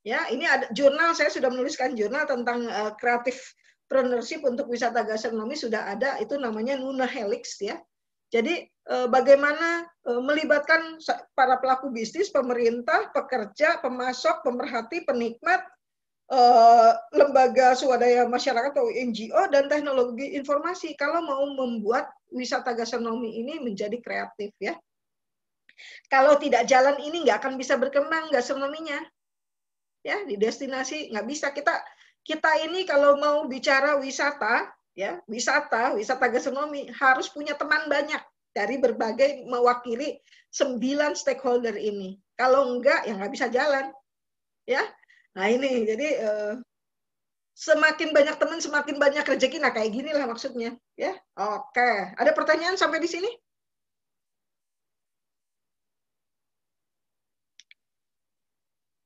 Ya, ini ada jurnal saya sudah menuliskan jurnal tentang uh, entrepreneurship untuk wisata gastronomi sudah ada itu namanya Nuna Helix ya. Jadi Eh, bagaimana eh, melibatkan para pelaku bisnis, pemerintah, pekerja, pemasok, pemerhati, penikmat, eh, lembaga swadaya masyarakat atau NGO dan teknologi informasi kalau mau membuat wisata gastronomi ini menjadi kreatif ya. Kalau tidak jalan ini nggak akan bisa berkembang gastronominya ya di destinasi nggak bisa kita kita ini kalau mau bicara wisata ya wisata wisata gastronomi harus punya teman banyak dari berbagai mewakili sembilan stakeholder ini. Kalau enggak ya nggak bisa jalan, ya. Nah ini jadi uh, semakin banyak teman semakin banyak rezeki. Nah kayak gini lah maksudnya, ya. Oke, ada pertanyaan sampai di sini?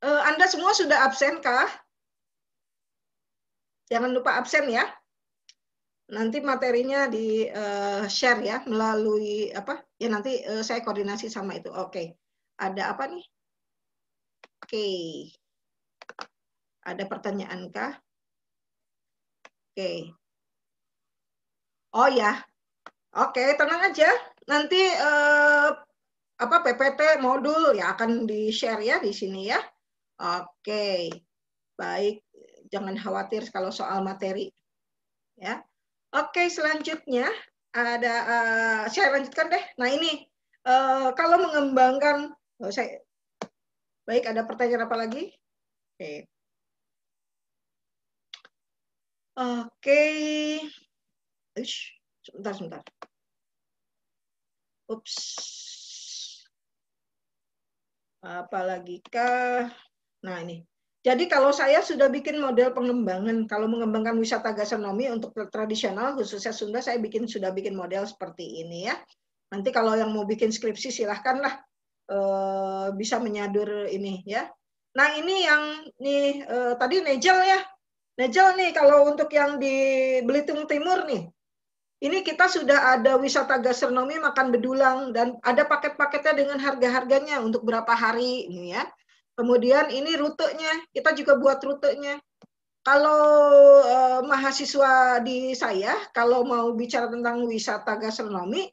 Uh, Anda semua sudah absen kah? Jangan lupa absen ya nanti materinya di uh, share ya melalui apa ya nanti uh, saya koordinasi sama itu oke okay. ada apa nih oke okay. ada pertanyaan kah oke okay. oh ya oke okay, tenang aja nanti uh, apa PPT modul ya akan di share ya di sini ya oke okay. baik jangan khawatir kalau soal materi ya Oke, selanjutnya ada uh, saya lanjutkan deh. Nah ini uh, kalau mengembangkan oh, saya baik ada pertanyaan apa lagi? Oke. Oke. Ush, sebentar sebentar. Ups. Apalagi kah? Nah ini. Jadi kalau saya sudah bikin model pengembangan, kalau mengembangkan wisata gastronomi untuk tradisional khususnya Sunda, saya bikin sudah bikin model seperti ini ya. Nanti kalau yang mau bikin skripsi silahkanlah e, bisa menyadur ini ya. Nah ini yang nih e, tadi Nejel ya, Nejel nih kalau untuk yang di Belitung Timur nih, ini kita sudah ada wisata gastronomi makan bedulang dan ada paket-paketnya dengan harga-harganya untuk berapa hari ini ya Kemudian ini rutenya, kita juga buat rutenya. Kalau eh, mahasiswa di saya, kalau mau bicara tentang wisata gastronomi,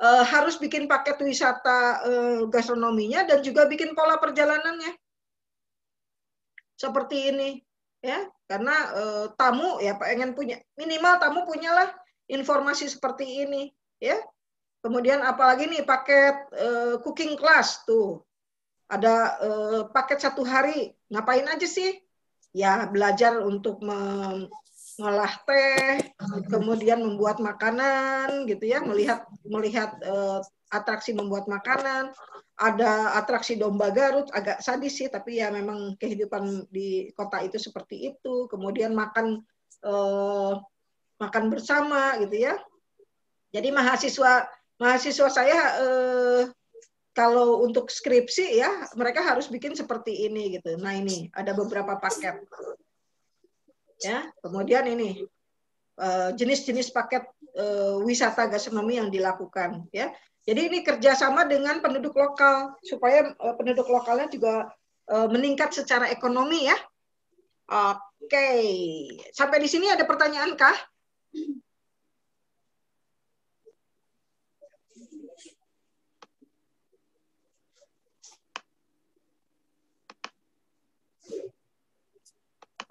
eh, harus bikin paket wisata eh, gastronominya dan juga bikin pola perjalanannya. Seperti ini, ya, karena eh, tamu ya pengen punya minimal tamu punyalah informasi seperti ini, ya. Kemudian apalagi nih paket eh, cooking class tuh ada eh, paket satu hari ngapain aja sih ya belajar untuk mengolah teh kemudian membuat makanan gitu ya melihat melihat eh, atraksi membuat makanan ada atraksi domba Garut agak sadis sih tapi ya memang kehidupan di kota itu seperti itu kemudian makan eh, makan bersama gitu ya jadi mahasiswa mahasiswa saya eh, kalau untuk skripsi ya mereka harus bikin seperti ini gitu. Nah ini ada beberapa paket. Ya, kemudian ini eh, jenis-jenis paket eh, wisata gastronomi yang dilakukan ya. Jadi ini kerjasama dengan penduduk lokal supaya eh, penduduk lokalnya juga meningkat secara ekonomi ya. Oke, sampai di sini ada pertanyaan kah?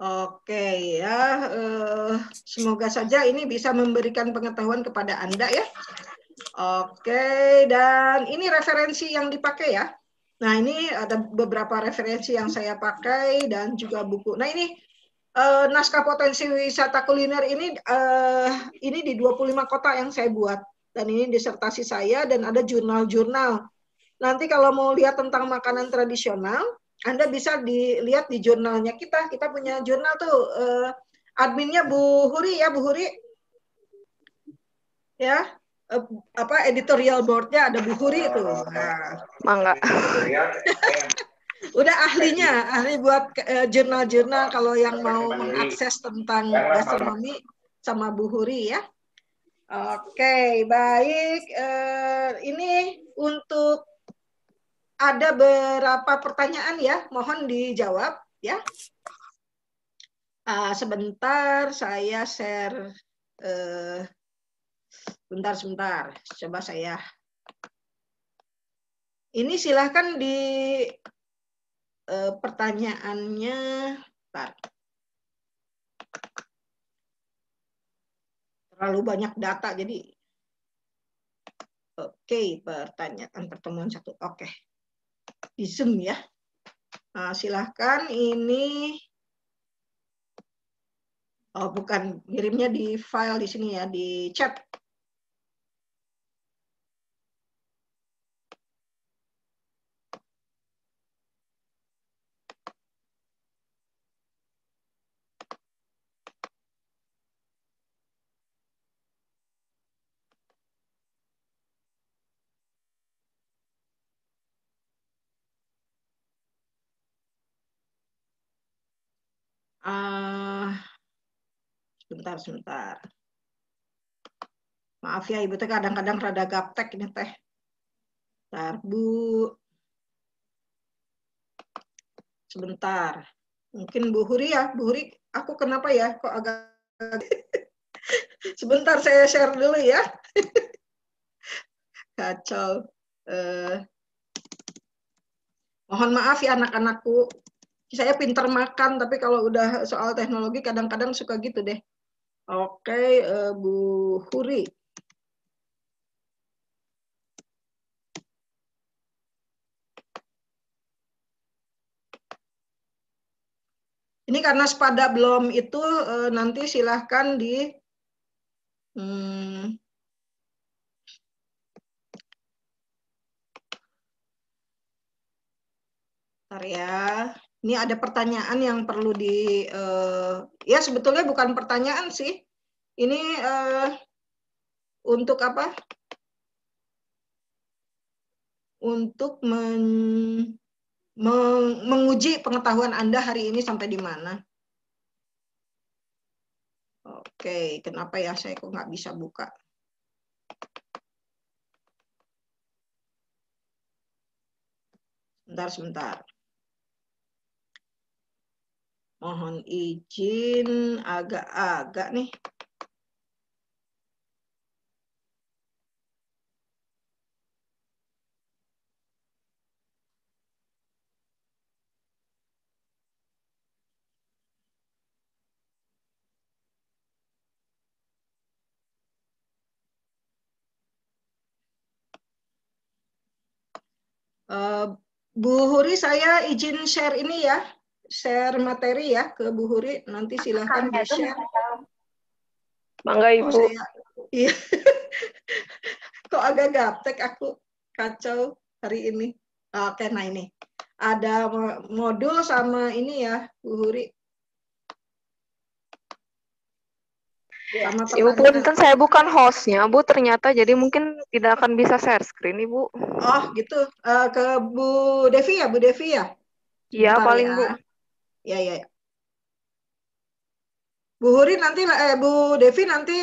Oke ya, eh, semoga saja ini bisa memberikan pengetahuan kepada Anda ya. Oke, dan ini referensi yang dipakai ya. Nah, ini ada beberapa referensi yang saya pakai dan juga buku. Nah, ini eh, naskah potensi wisata kuliner ini eh, ini di 25 kota yang saya buat dan ini disertasi saya dan ada jurnal-jurnal. Nanti kalau mau lihat tentang makanan tradisional, anda bisa dilihat di jurnalnya kita. Kita punya jurnal tuh uh, adminnya Bu Huri ya, Bu Huri. Ya, uh, apa editorial boardnya ada Bu Huri itu. Oh, nah. Mangga. Udah ahlinya, ahli buat jurnal eh, jurnal-jurnal kalau yang mau mengakses tentang gastronomi sama Bu Huri ya. Oke, baik. uh, ini untuk ada berapa pertanyaan ya, mohon dijawab ya. Uh, sebentar saya share, Sebentar, eh, bentar sebentar, coba saya. Ini silahkan di uh, pertanyaannya, bentar. Terlalu banyak data jadi. Oke, okay, pertanyaan pertemuan satu. Oke. Okay di Zoom ya. Nah, silahkan ini oh bukan kirimnya di file di sini ya di chat. Ah, sebentar, sebentar. Maaf ya, Ibu teh kadang-kadang rada gaptek ini teh. Bentar, Bu. Sebentar. Mungkin Bu Huri ya, Bu Huri, aku kenapa ya kok agak Sebentar saya share dulu ya. Kacau. Eh, mohon maaf ya anak-anakku, saya pinter makan tapi kalau udah soal teknologi kadang-kadang suka gitu deh. Oke, uh, Bu Huri. Ini karena sepada belum itu eh, nanti silahkan di hmm, ya. Ini ada pertanyaan yang perlu di uh, ya sebetulnya bukan pertanyaan sih. Ini uh, untuk apa? Untuk men, men, menguji pengetahuan Anda hari ini sampai di mana. Oke, kenapa ya saya kok nggak bisa buka? Sebentar, sebentar. Mohon izin agak-agak nih. Uh, Bu Huri, saya izin share ini ya share materi ya ke Bu Huri. Nanti silahkan di share. Mangga Ibu. Oh, saya, iya. Kok agak gaptek aku kacau hari ini. Oke, nah ini ada modul sama ini ya Bu Huri. Sama Ibu punten saya bukan hostnya Bu ternyata jadi mungkin tidak akan bisa share screen Ibu. Oh gitu uh, ke Bu Devi ya Bu Devi ya. Iya paling ya. Bu. Ya, ya, ya. Bu Huri nanti, eh, Bu Devi nanti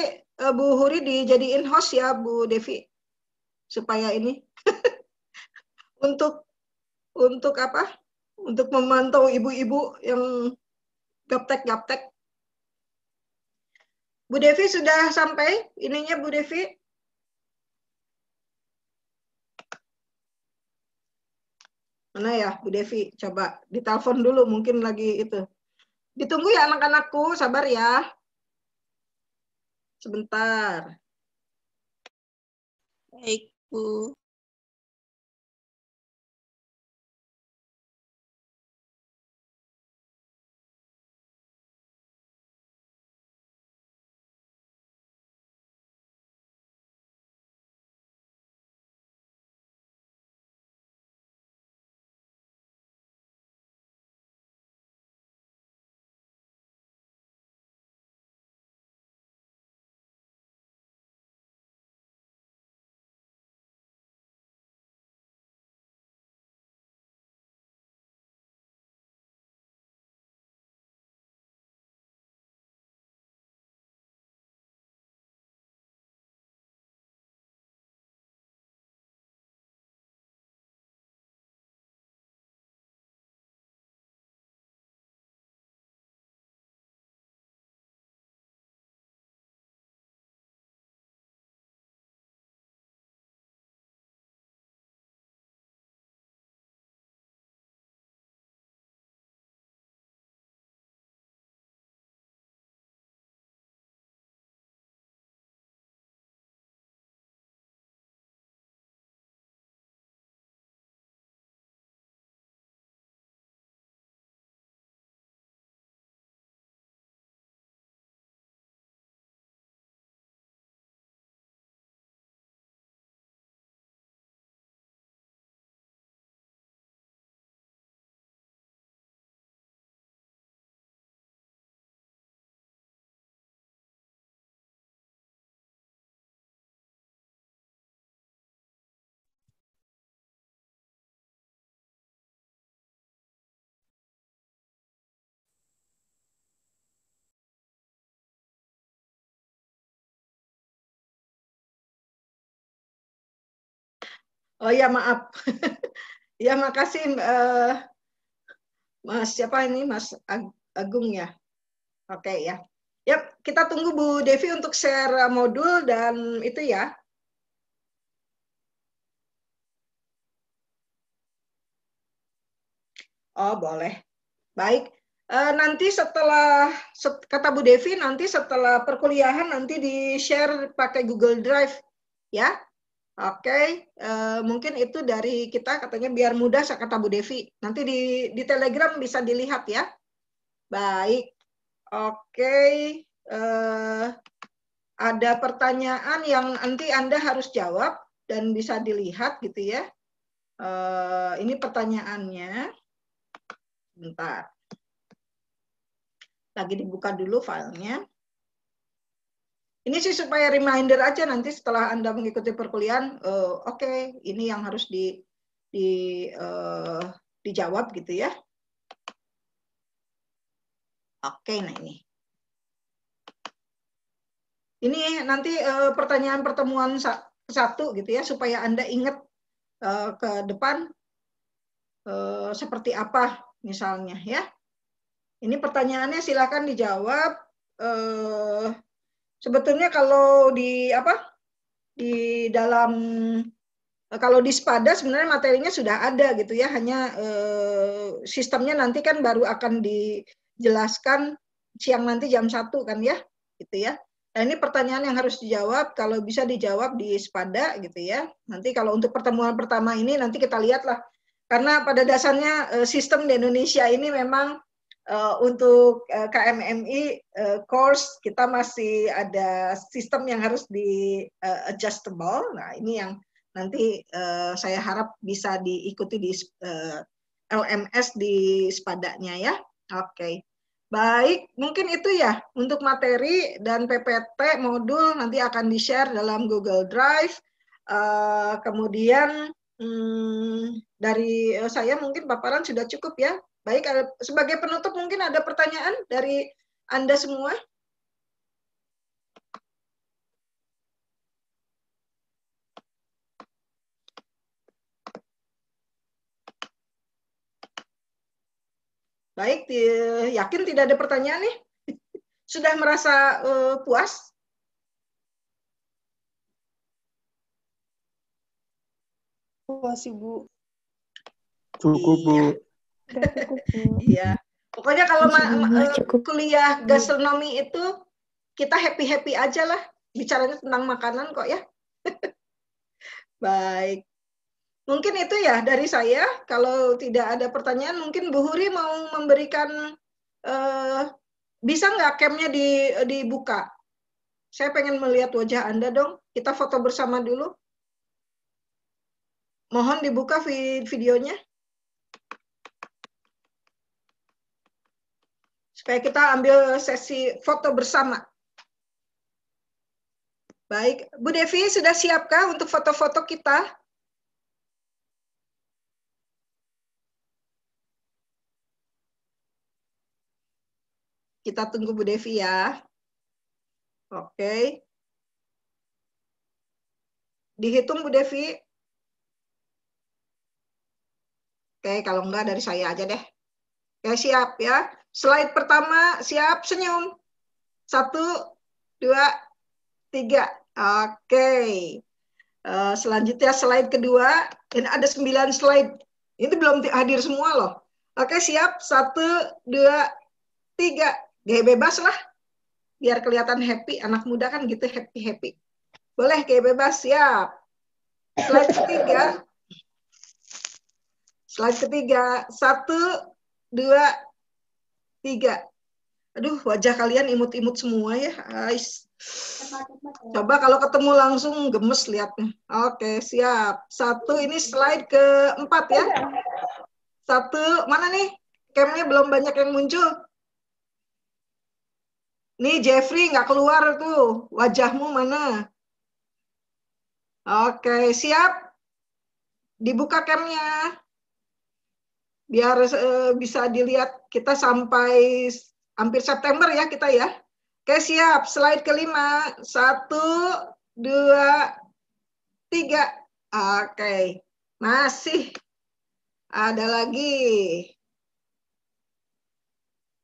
eh, Bu Huri dijadiin host ya, Bu Devi, supaya ini untuk untuk apa? Untuk memantau ibu-ibu yang gaptek-gaptek. Bu Devi sudah sampai ininya Bu Devi? Mana ya Bu Devi? Coba ditelepon dulu mungkin lagi itu. Ditunggu ya anak-anakku, sabar ya. Sebentar. Baik, Bu. Oh ya maaf. ya makasih uh, Mas siapa ini Mas Agung ya. Oke okay, ya. Yap, kita tunggu Bu Devi untuk share eh, modul dan itu ya. Oh, boleh. Baik. Uh, nanti setelah set, kata Bu Devi nanti setelah perkuliahan nanti di share pakai Google Drive ya Oke, okay. uh, eh, mungkin itu dari kita katanya biar mudah kata Bu Devi. Nanti di di Telegram bisa dilihat ya. Baik. Oke. Okay. Uh, eh, ada pertanyaan yang nanti Anda harus jawab dan bisa dilihat gitu ya. Uh, ini pertanyaannya. Bentar. Lagi dibuka dulu filenya. Ini sih supaya reminder aja nanti setelah Anda mengikuti perkuliahan, uh, oke, okay, ini yang harus di, di uh, dijawab gitu ya. Oke, okay, nah ini. Ini nanti uh, pertanyaan pertemuan satu gitu ya, supaya Anda ingat uh, ke depan uh, seperti apa misalnya ya. Ini pertanyaannya silahkan dijawab. Uh, sebetulnya kalau di apa di dalam kalau di Spada sebenarnya materinya sudah ada gitu ya, hanya eh, sistemnya nanti kan baru akan dijelaskan siang nanti jam satu kan ya, gitu ya. Nah ini pertanyaan yang harus dijawab, kalau bisa dijawab di Spada gitu ya. Nanti kalau untuk pertemuan pertama ini nanti kita lihatlah, karena pada dasarnya eh, sistem di Indonesia ini memang uh, untuk uh, eh, KMMI uh, eh, course kita masih ada sistem yang harus di uh, adjustable. Nah, ini yang nanti uh, saya harap bisa diikuti di uh, LMS di sepadanya ya. Oke. Okay. Baik, mungkin itu ya untuk materi dan PPT modul nanti akan di-share dalam Google Drive. Uh, kemudian hmm, dari saya mungkin paparan sudah cukup ya Baik, sebagai penutup mungkin ada pertanyaan dari Anda semua? Baik, yakin tidak ada pertanyaan nih? Sudah merasa uh, puas? Puas, Ibu. Cukup, Bu. Iya. Iya. Pokoknya kalau ma- ma- eh, cukup. kuliah hmm. gastronomi itu kita happy-happy aja lah. Bicaranya tentang makanan kok ya. Baik. Mungkin itu ya dari saya. Kalau tidak ada pertanyaan, mungkin Bu Huri mau memberikan uh, bisa nggak camnya di, dibuka? Saya pengen melihat wajah Anda dong. Kita foto bersama dulu. Mohon dibuka videonya. supaya kita ambil sesi foto bersama. Baik, Bu Devi sudah siapkah untuk foto-foto kita? Kita tunggu Bu Devi ya. Oke. Dihitung Bu Devi. Oke, kalau enggak dari saya aja deh. Oke, ya, siap ya. Slide pertama, siap senyum. Satu, dua, tiga. Oke. Okay. Uh, eh, selanjutnya slide kedua. Ini ada sembilan slide. Itu belum hadir semua loh. Oke, okay, siap. Satu, dua, tiga. Gaya bebas lah. Biar kelihatan happy. Anak muda kan gitu happy-happy. Boleh, gaya bebas. Siap. Slide ketiga. Slide ketiga. Satu, dua, Tiga. Aduh, wajah kalian imut-imut semua ya. Ais. Coba kalau ketemu langsung gemes lihatnya. Oke, siap. Satu ini slide keempat ya. Satu, mana nih? Camnya belum banyak yang muncul. Nih Jeffrey nggak keluar tuh. Wajahmu mana? Oke, siap. Dibuka camnya biar uh, bisa dilihat kita sampai hampir September ya kita ya. Oke siap, slide kelima. Satu, dua, tiga. Oke, masih ada lagi.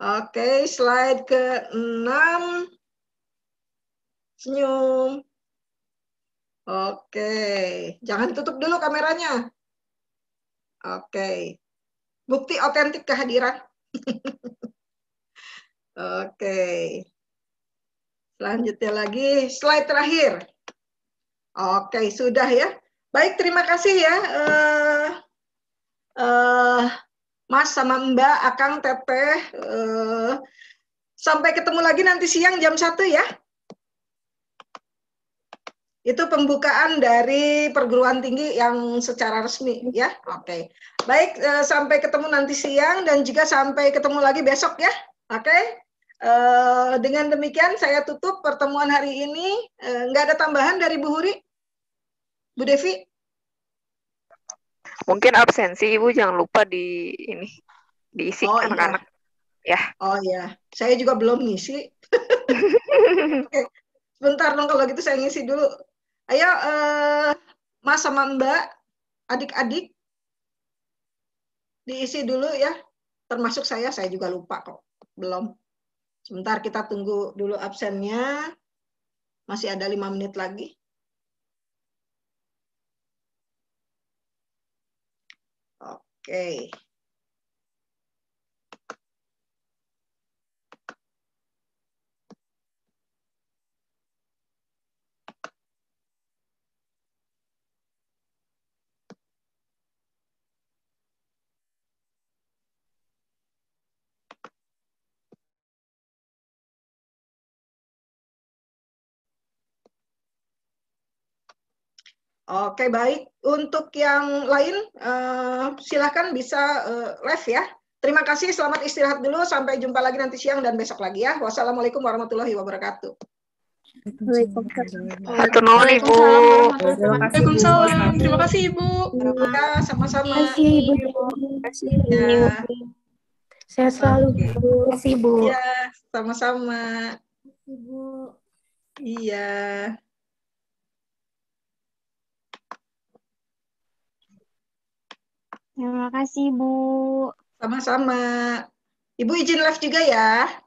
Oke, slide ke enam. Senyum. Oke, jangan tutup dulu kameranya. Oke. Bukti otentik kehadiran. Oke. Okay. Selanjutnya lagi slide terakhir. Oke, okay, sudah ya. Baik, terima kasih ya. Uh, uh, Mas sama Mbak, Akang, Teteh. Uh, sampai ketemu lagi nanti siang jam satu ya. Itu pembukaan dari perguruan tinggi yang secara resmi ya. Oke. Okay. Baik, uh, sampai ketemu nanti siang dan juga sampai ketemu lagi besok ya. Oke. Okay? uh, eh, dengan demikian saya tutup pertemuan hari ini. uh, nggak ada tambahan dari Bu Huri? Bu Devi? Mungkin absensi Ibu jangan lupa di ini diisi oh, iya. anak-anak. Iya. Ya. Oh iya, saya juga belum ngisi. okay. Bentar dong kalau gitu saya ngisi dulu. Ayo uh, Mas sama Mbak, adik-adik diisi dulu ya. Termasuk saya, saya juga lupa kok. Belum. Sebentar kita tunggu dulu absennya. Masih ada lima menit lagi. Oke. Okay. Oke, baik. Untuk yang lain, uh, eh, silahkan bisa uh, live ya. Terima kasih, selamat istirahat dulu. Sampai jumpa lagi nanti siang dan besok lagi ya. Wassalamualaikum warahmatullahi wabarakatuh. Waalaikumsalam. Terima kasih Ibu. kasih ya, sama-sama. Terima kasih Ibu. Saya selalu Terima kasih Ibu. Ya. Ya, sama-sama. Ibu. Iya. Terima kasih, Bu. Sama-sama. Ibu izin live juga ya.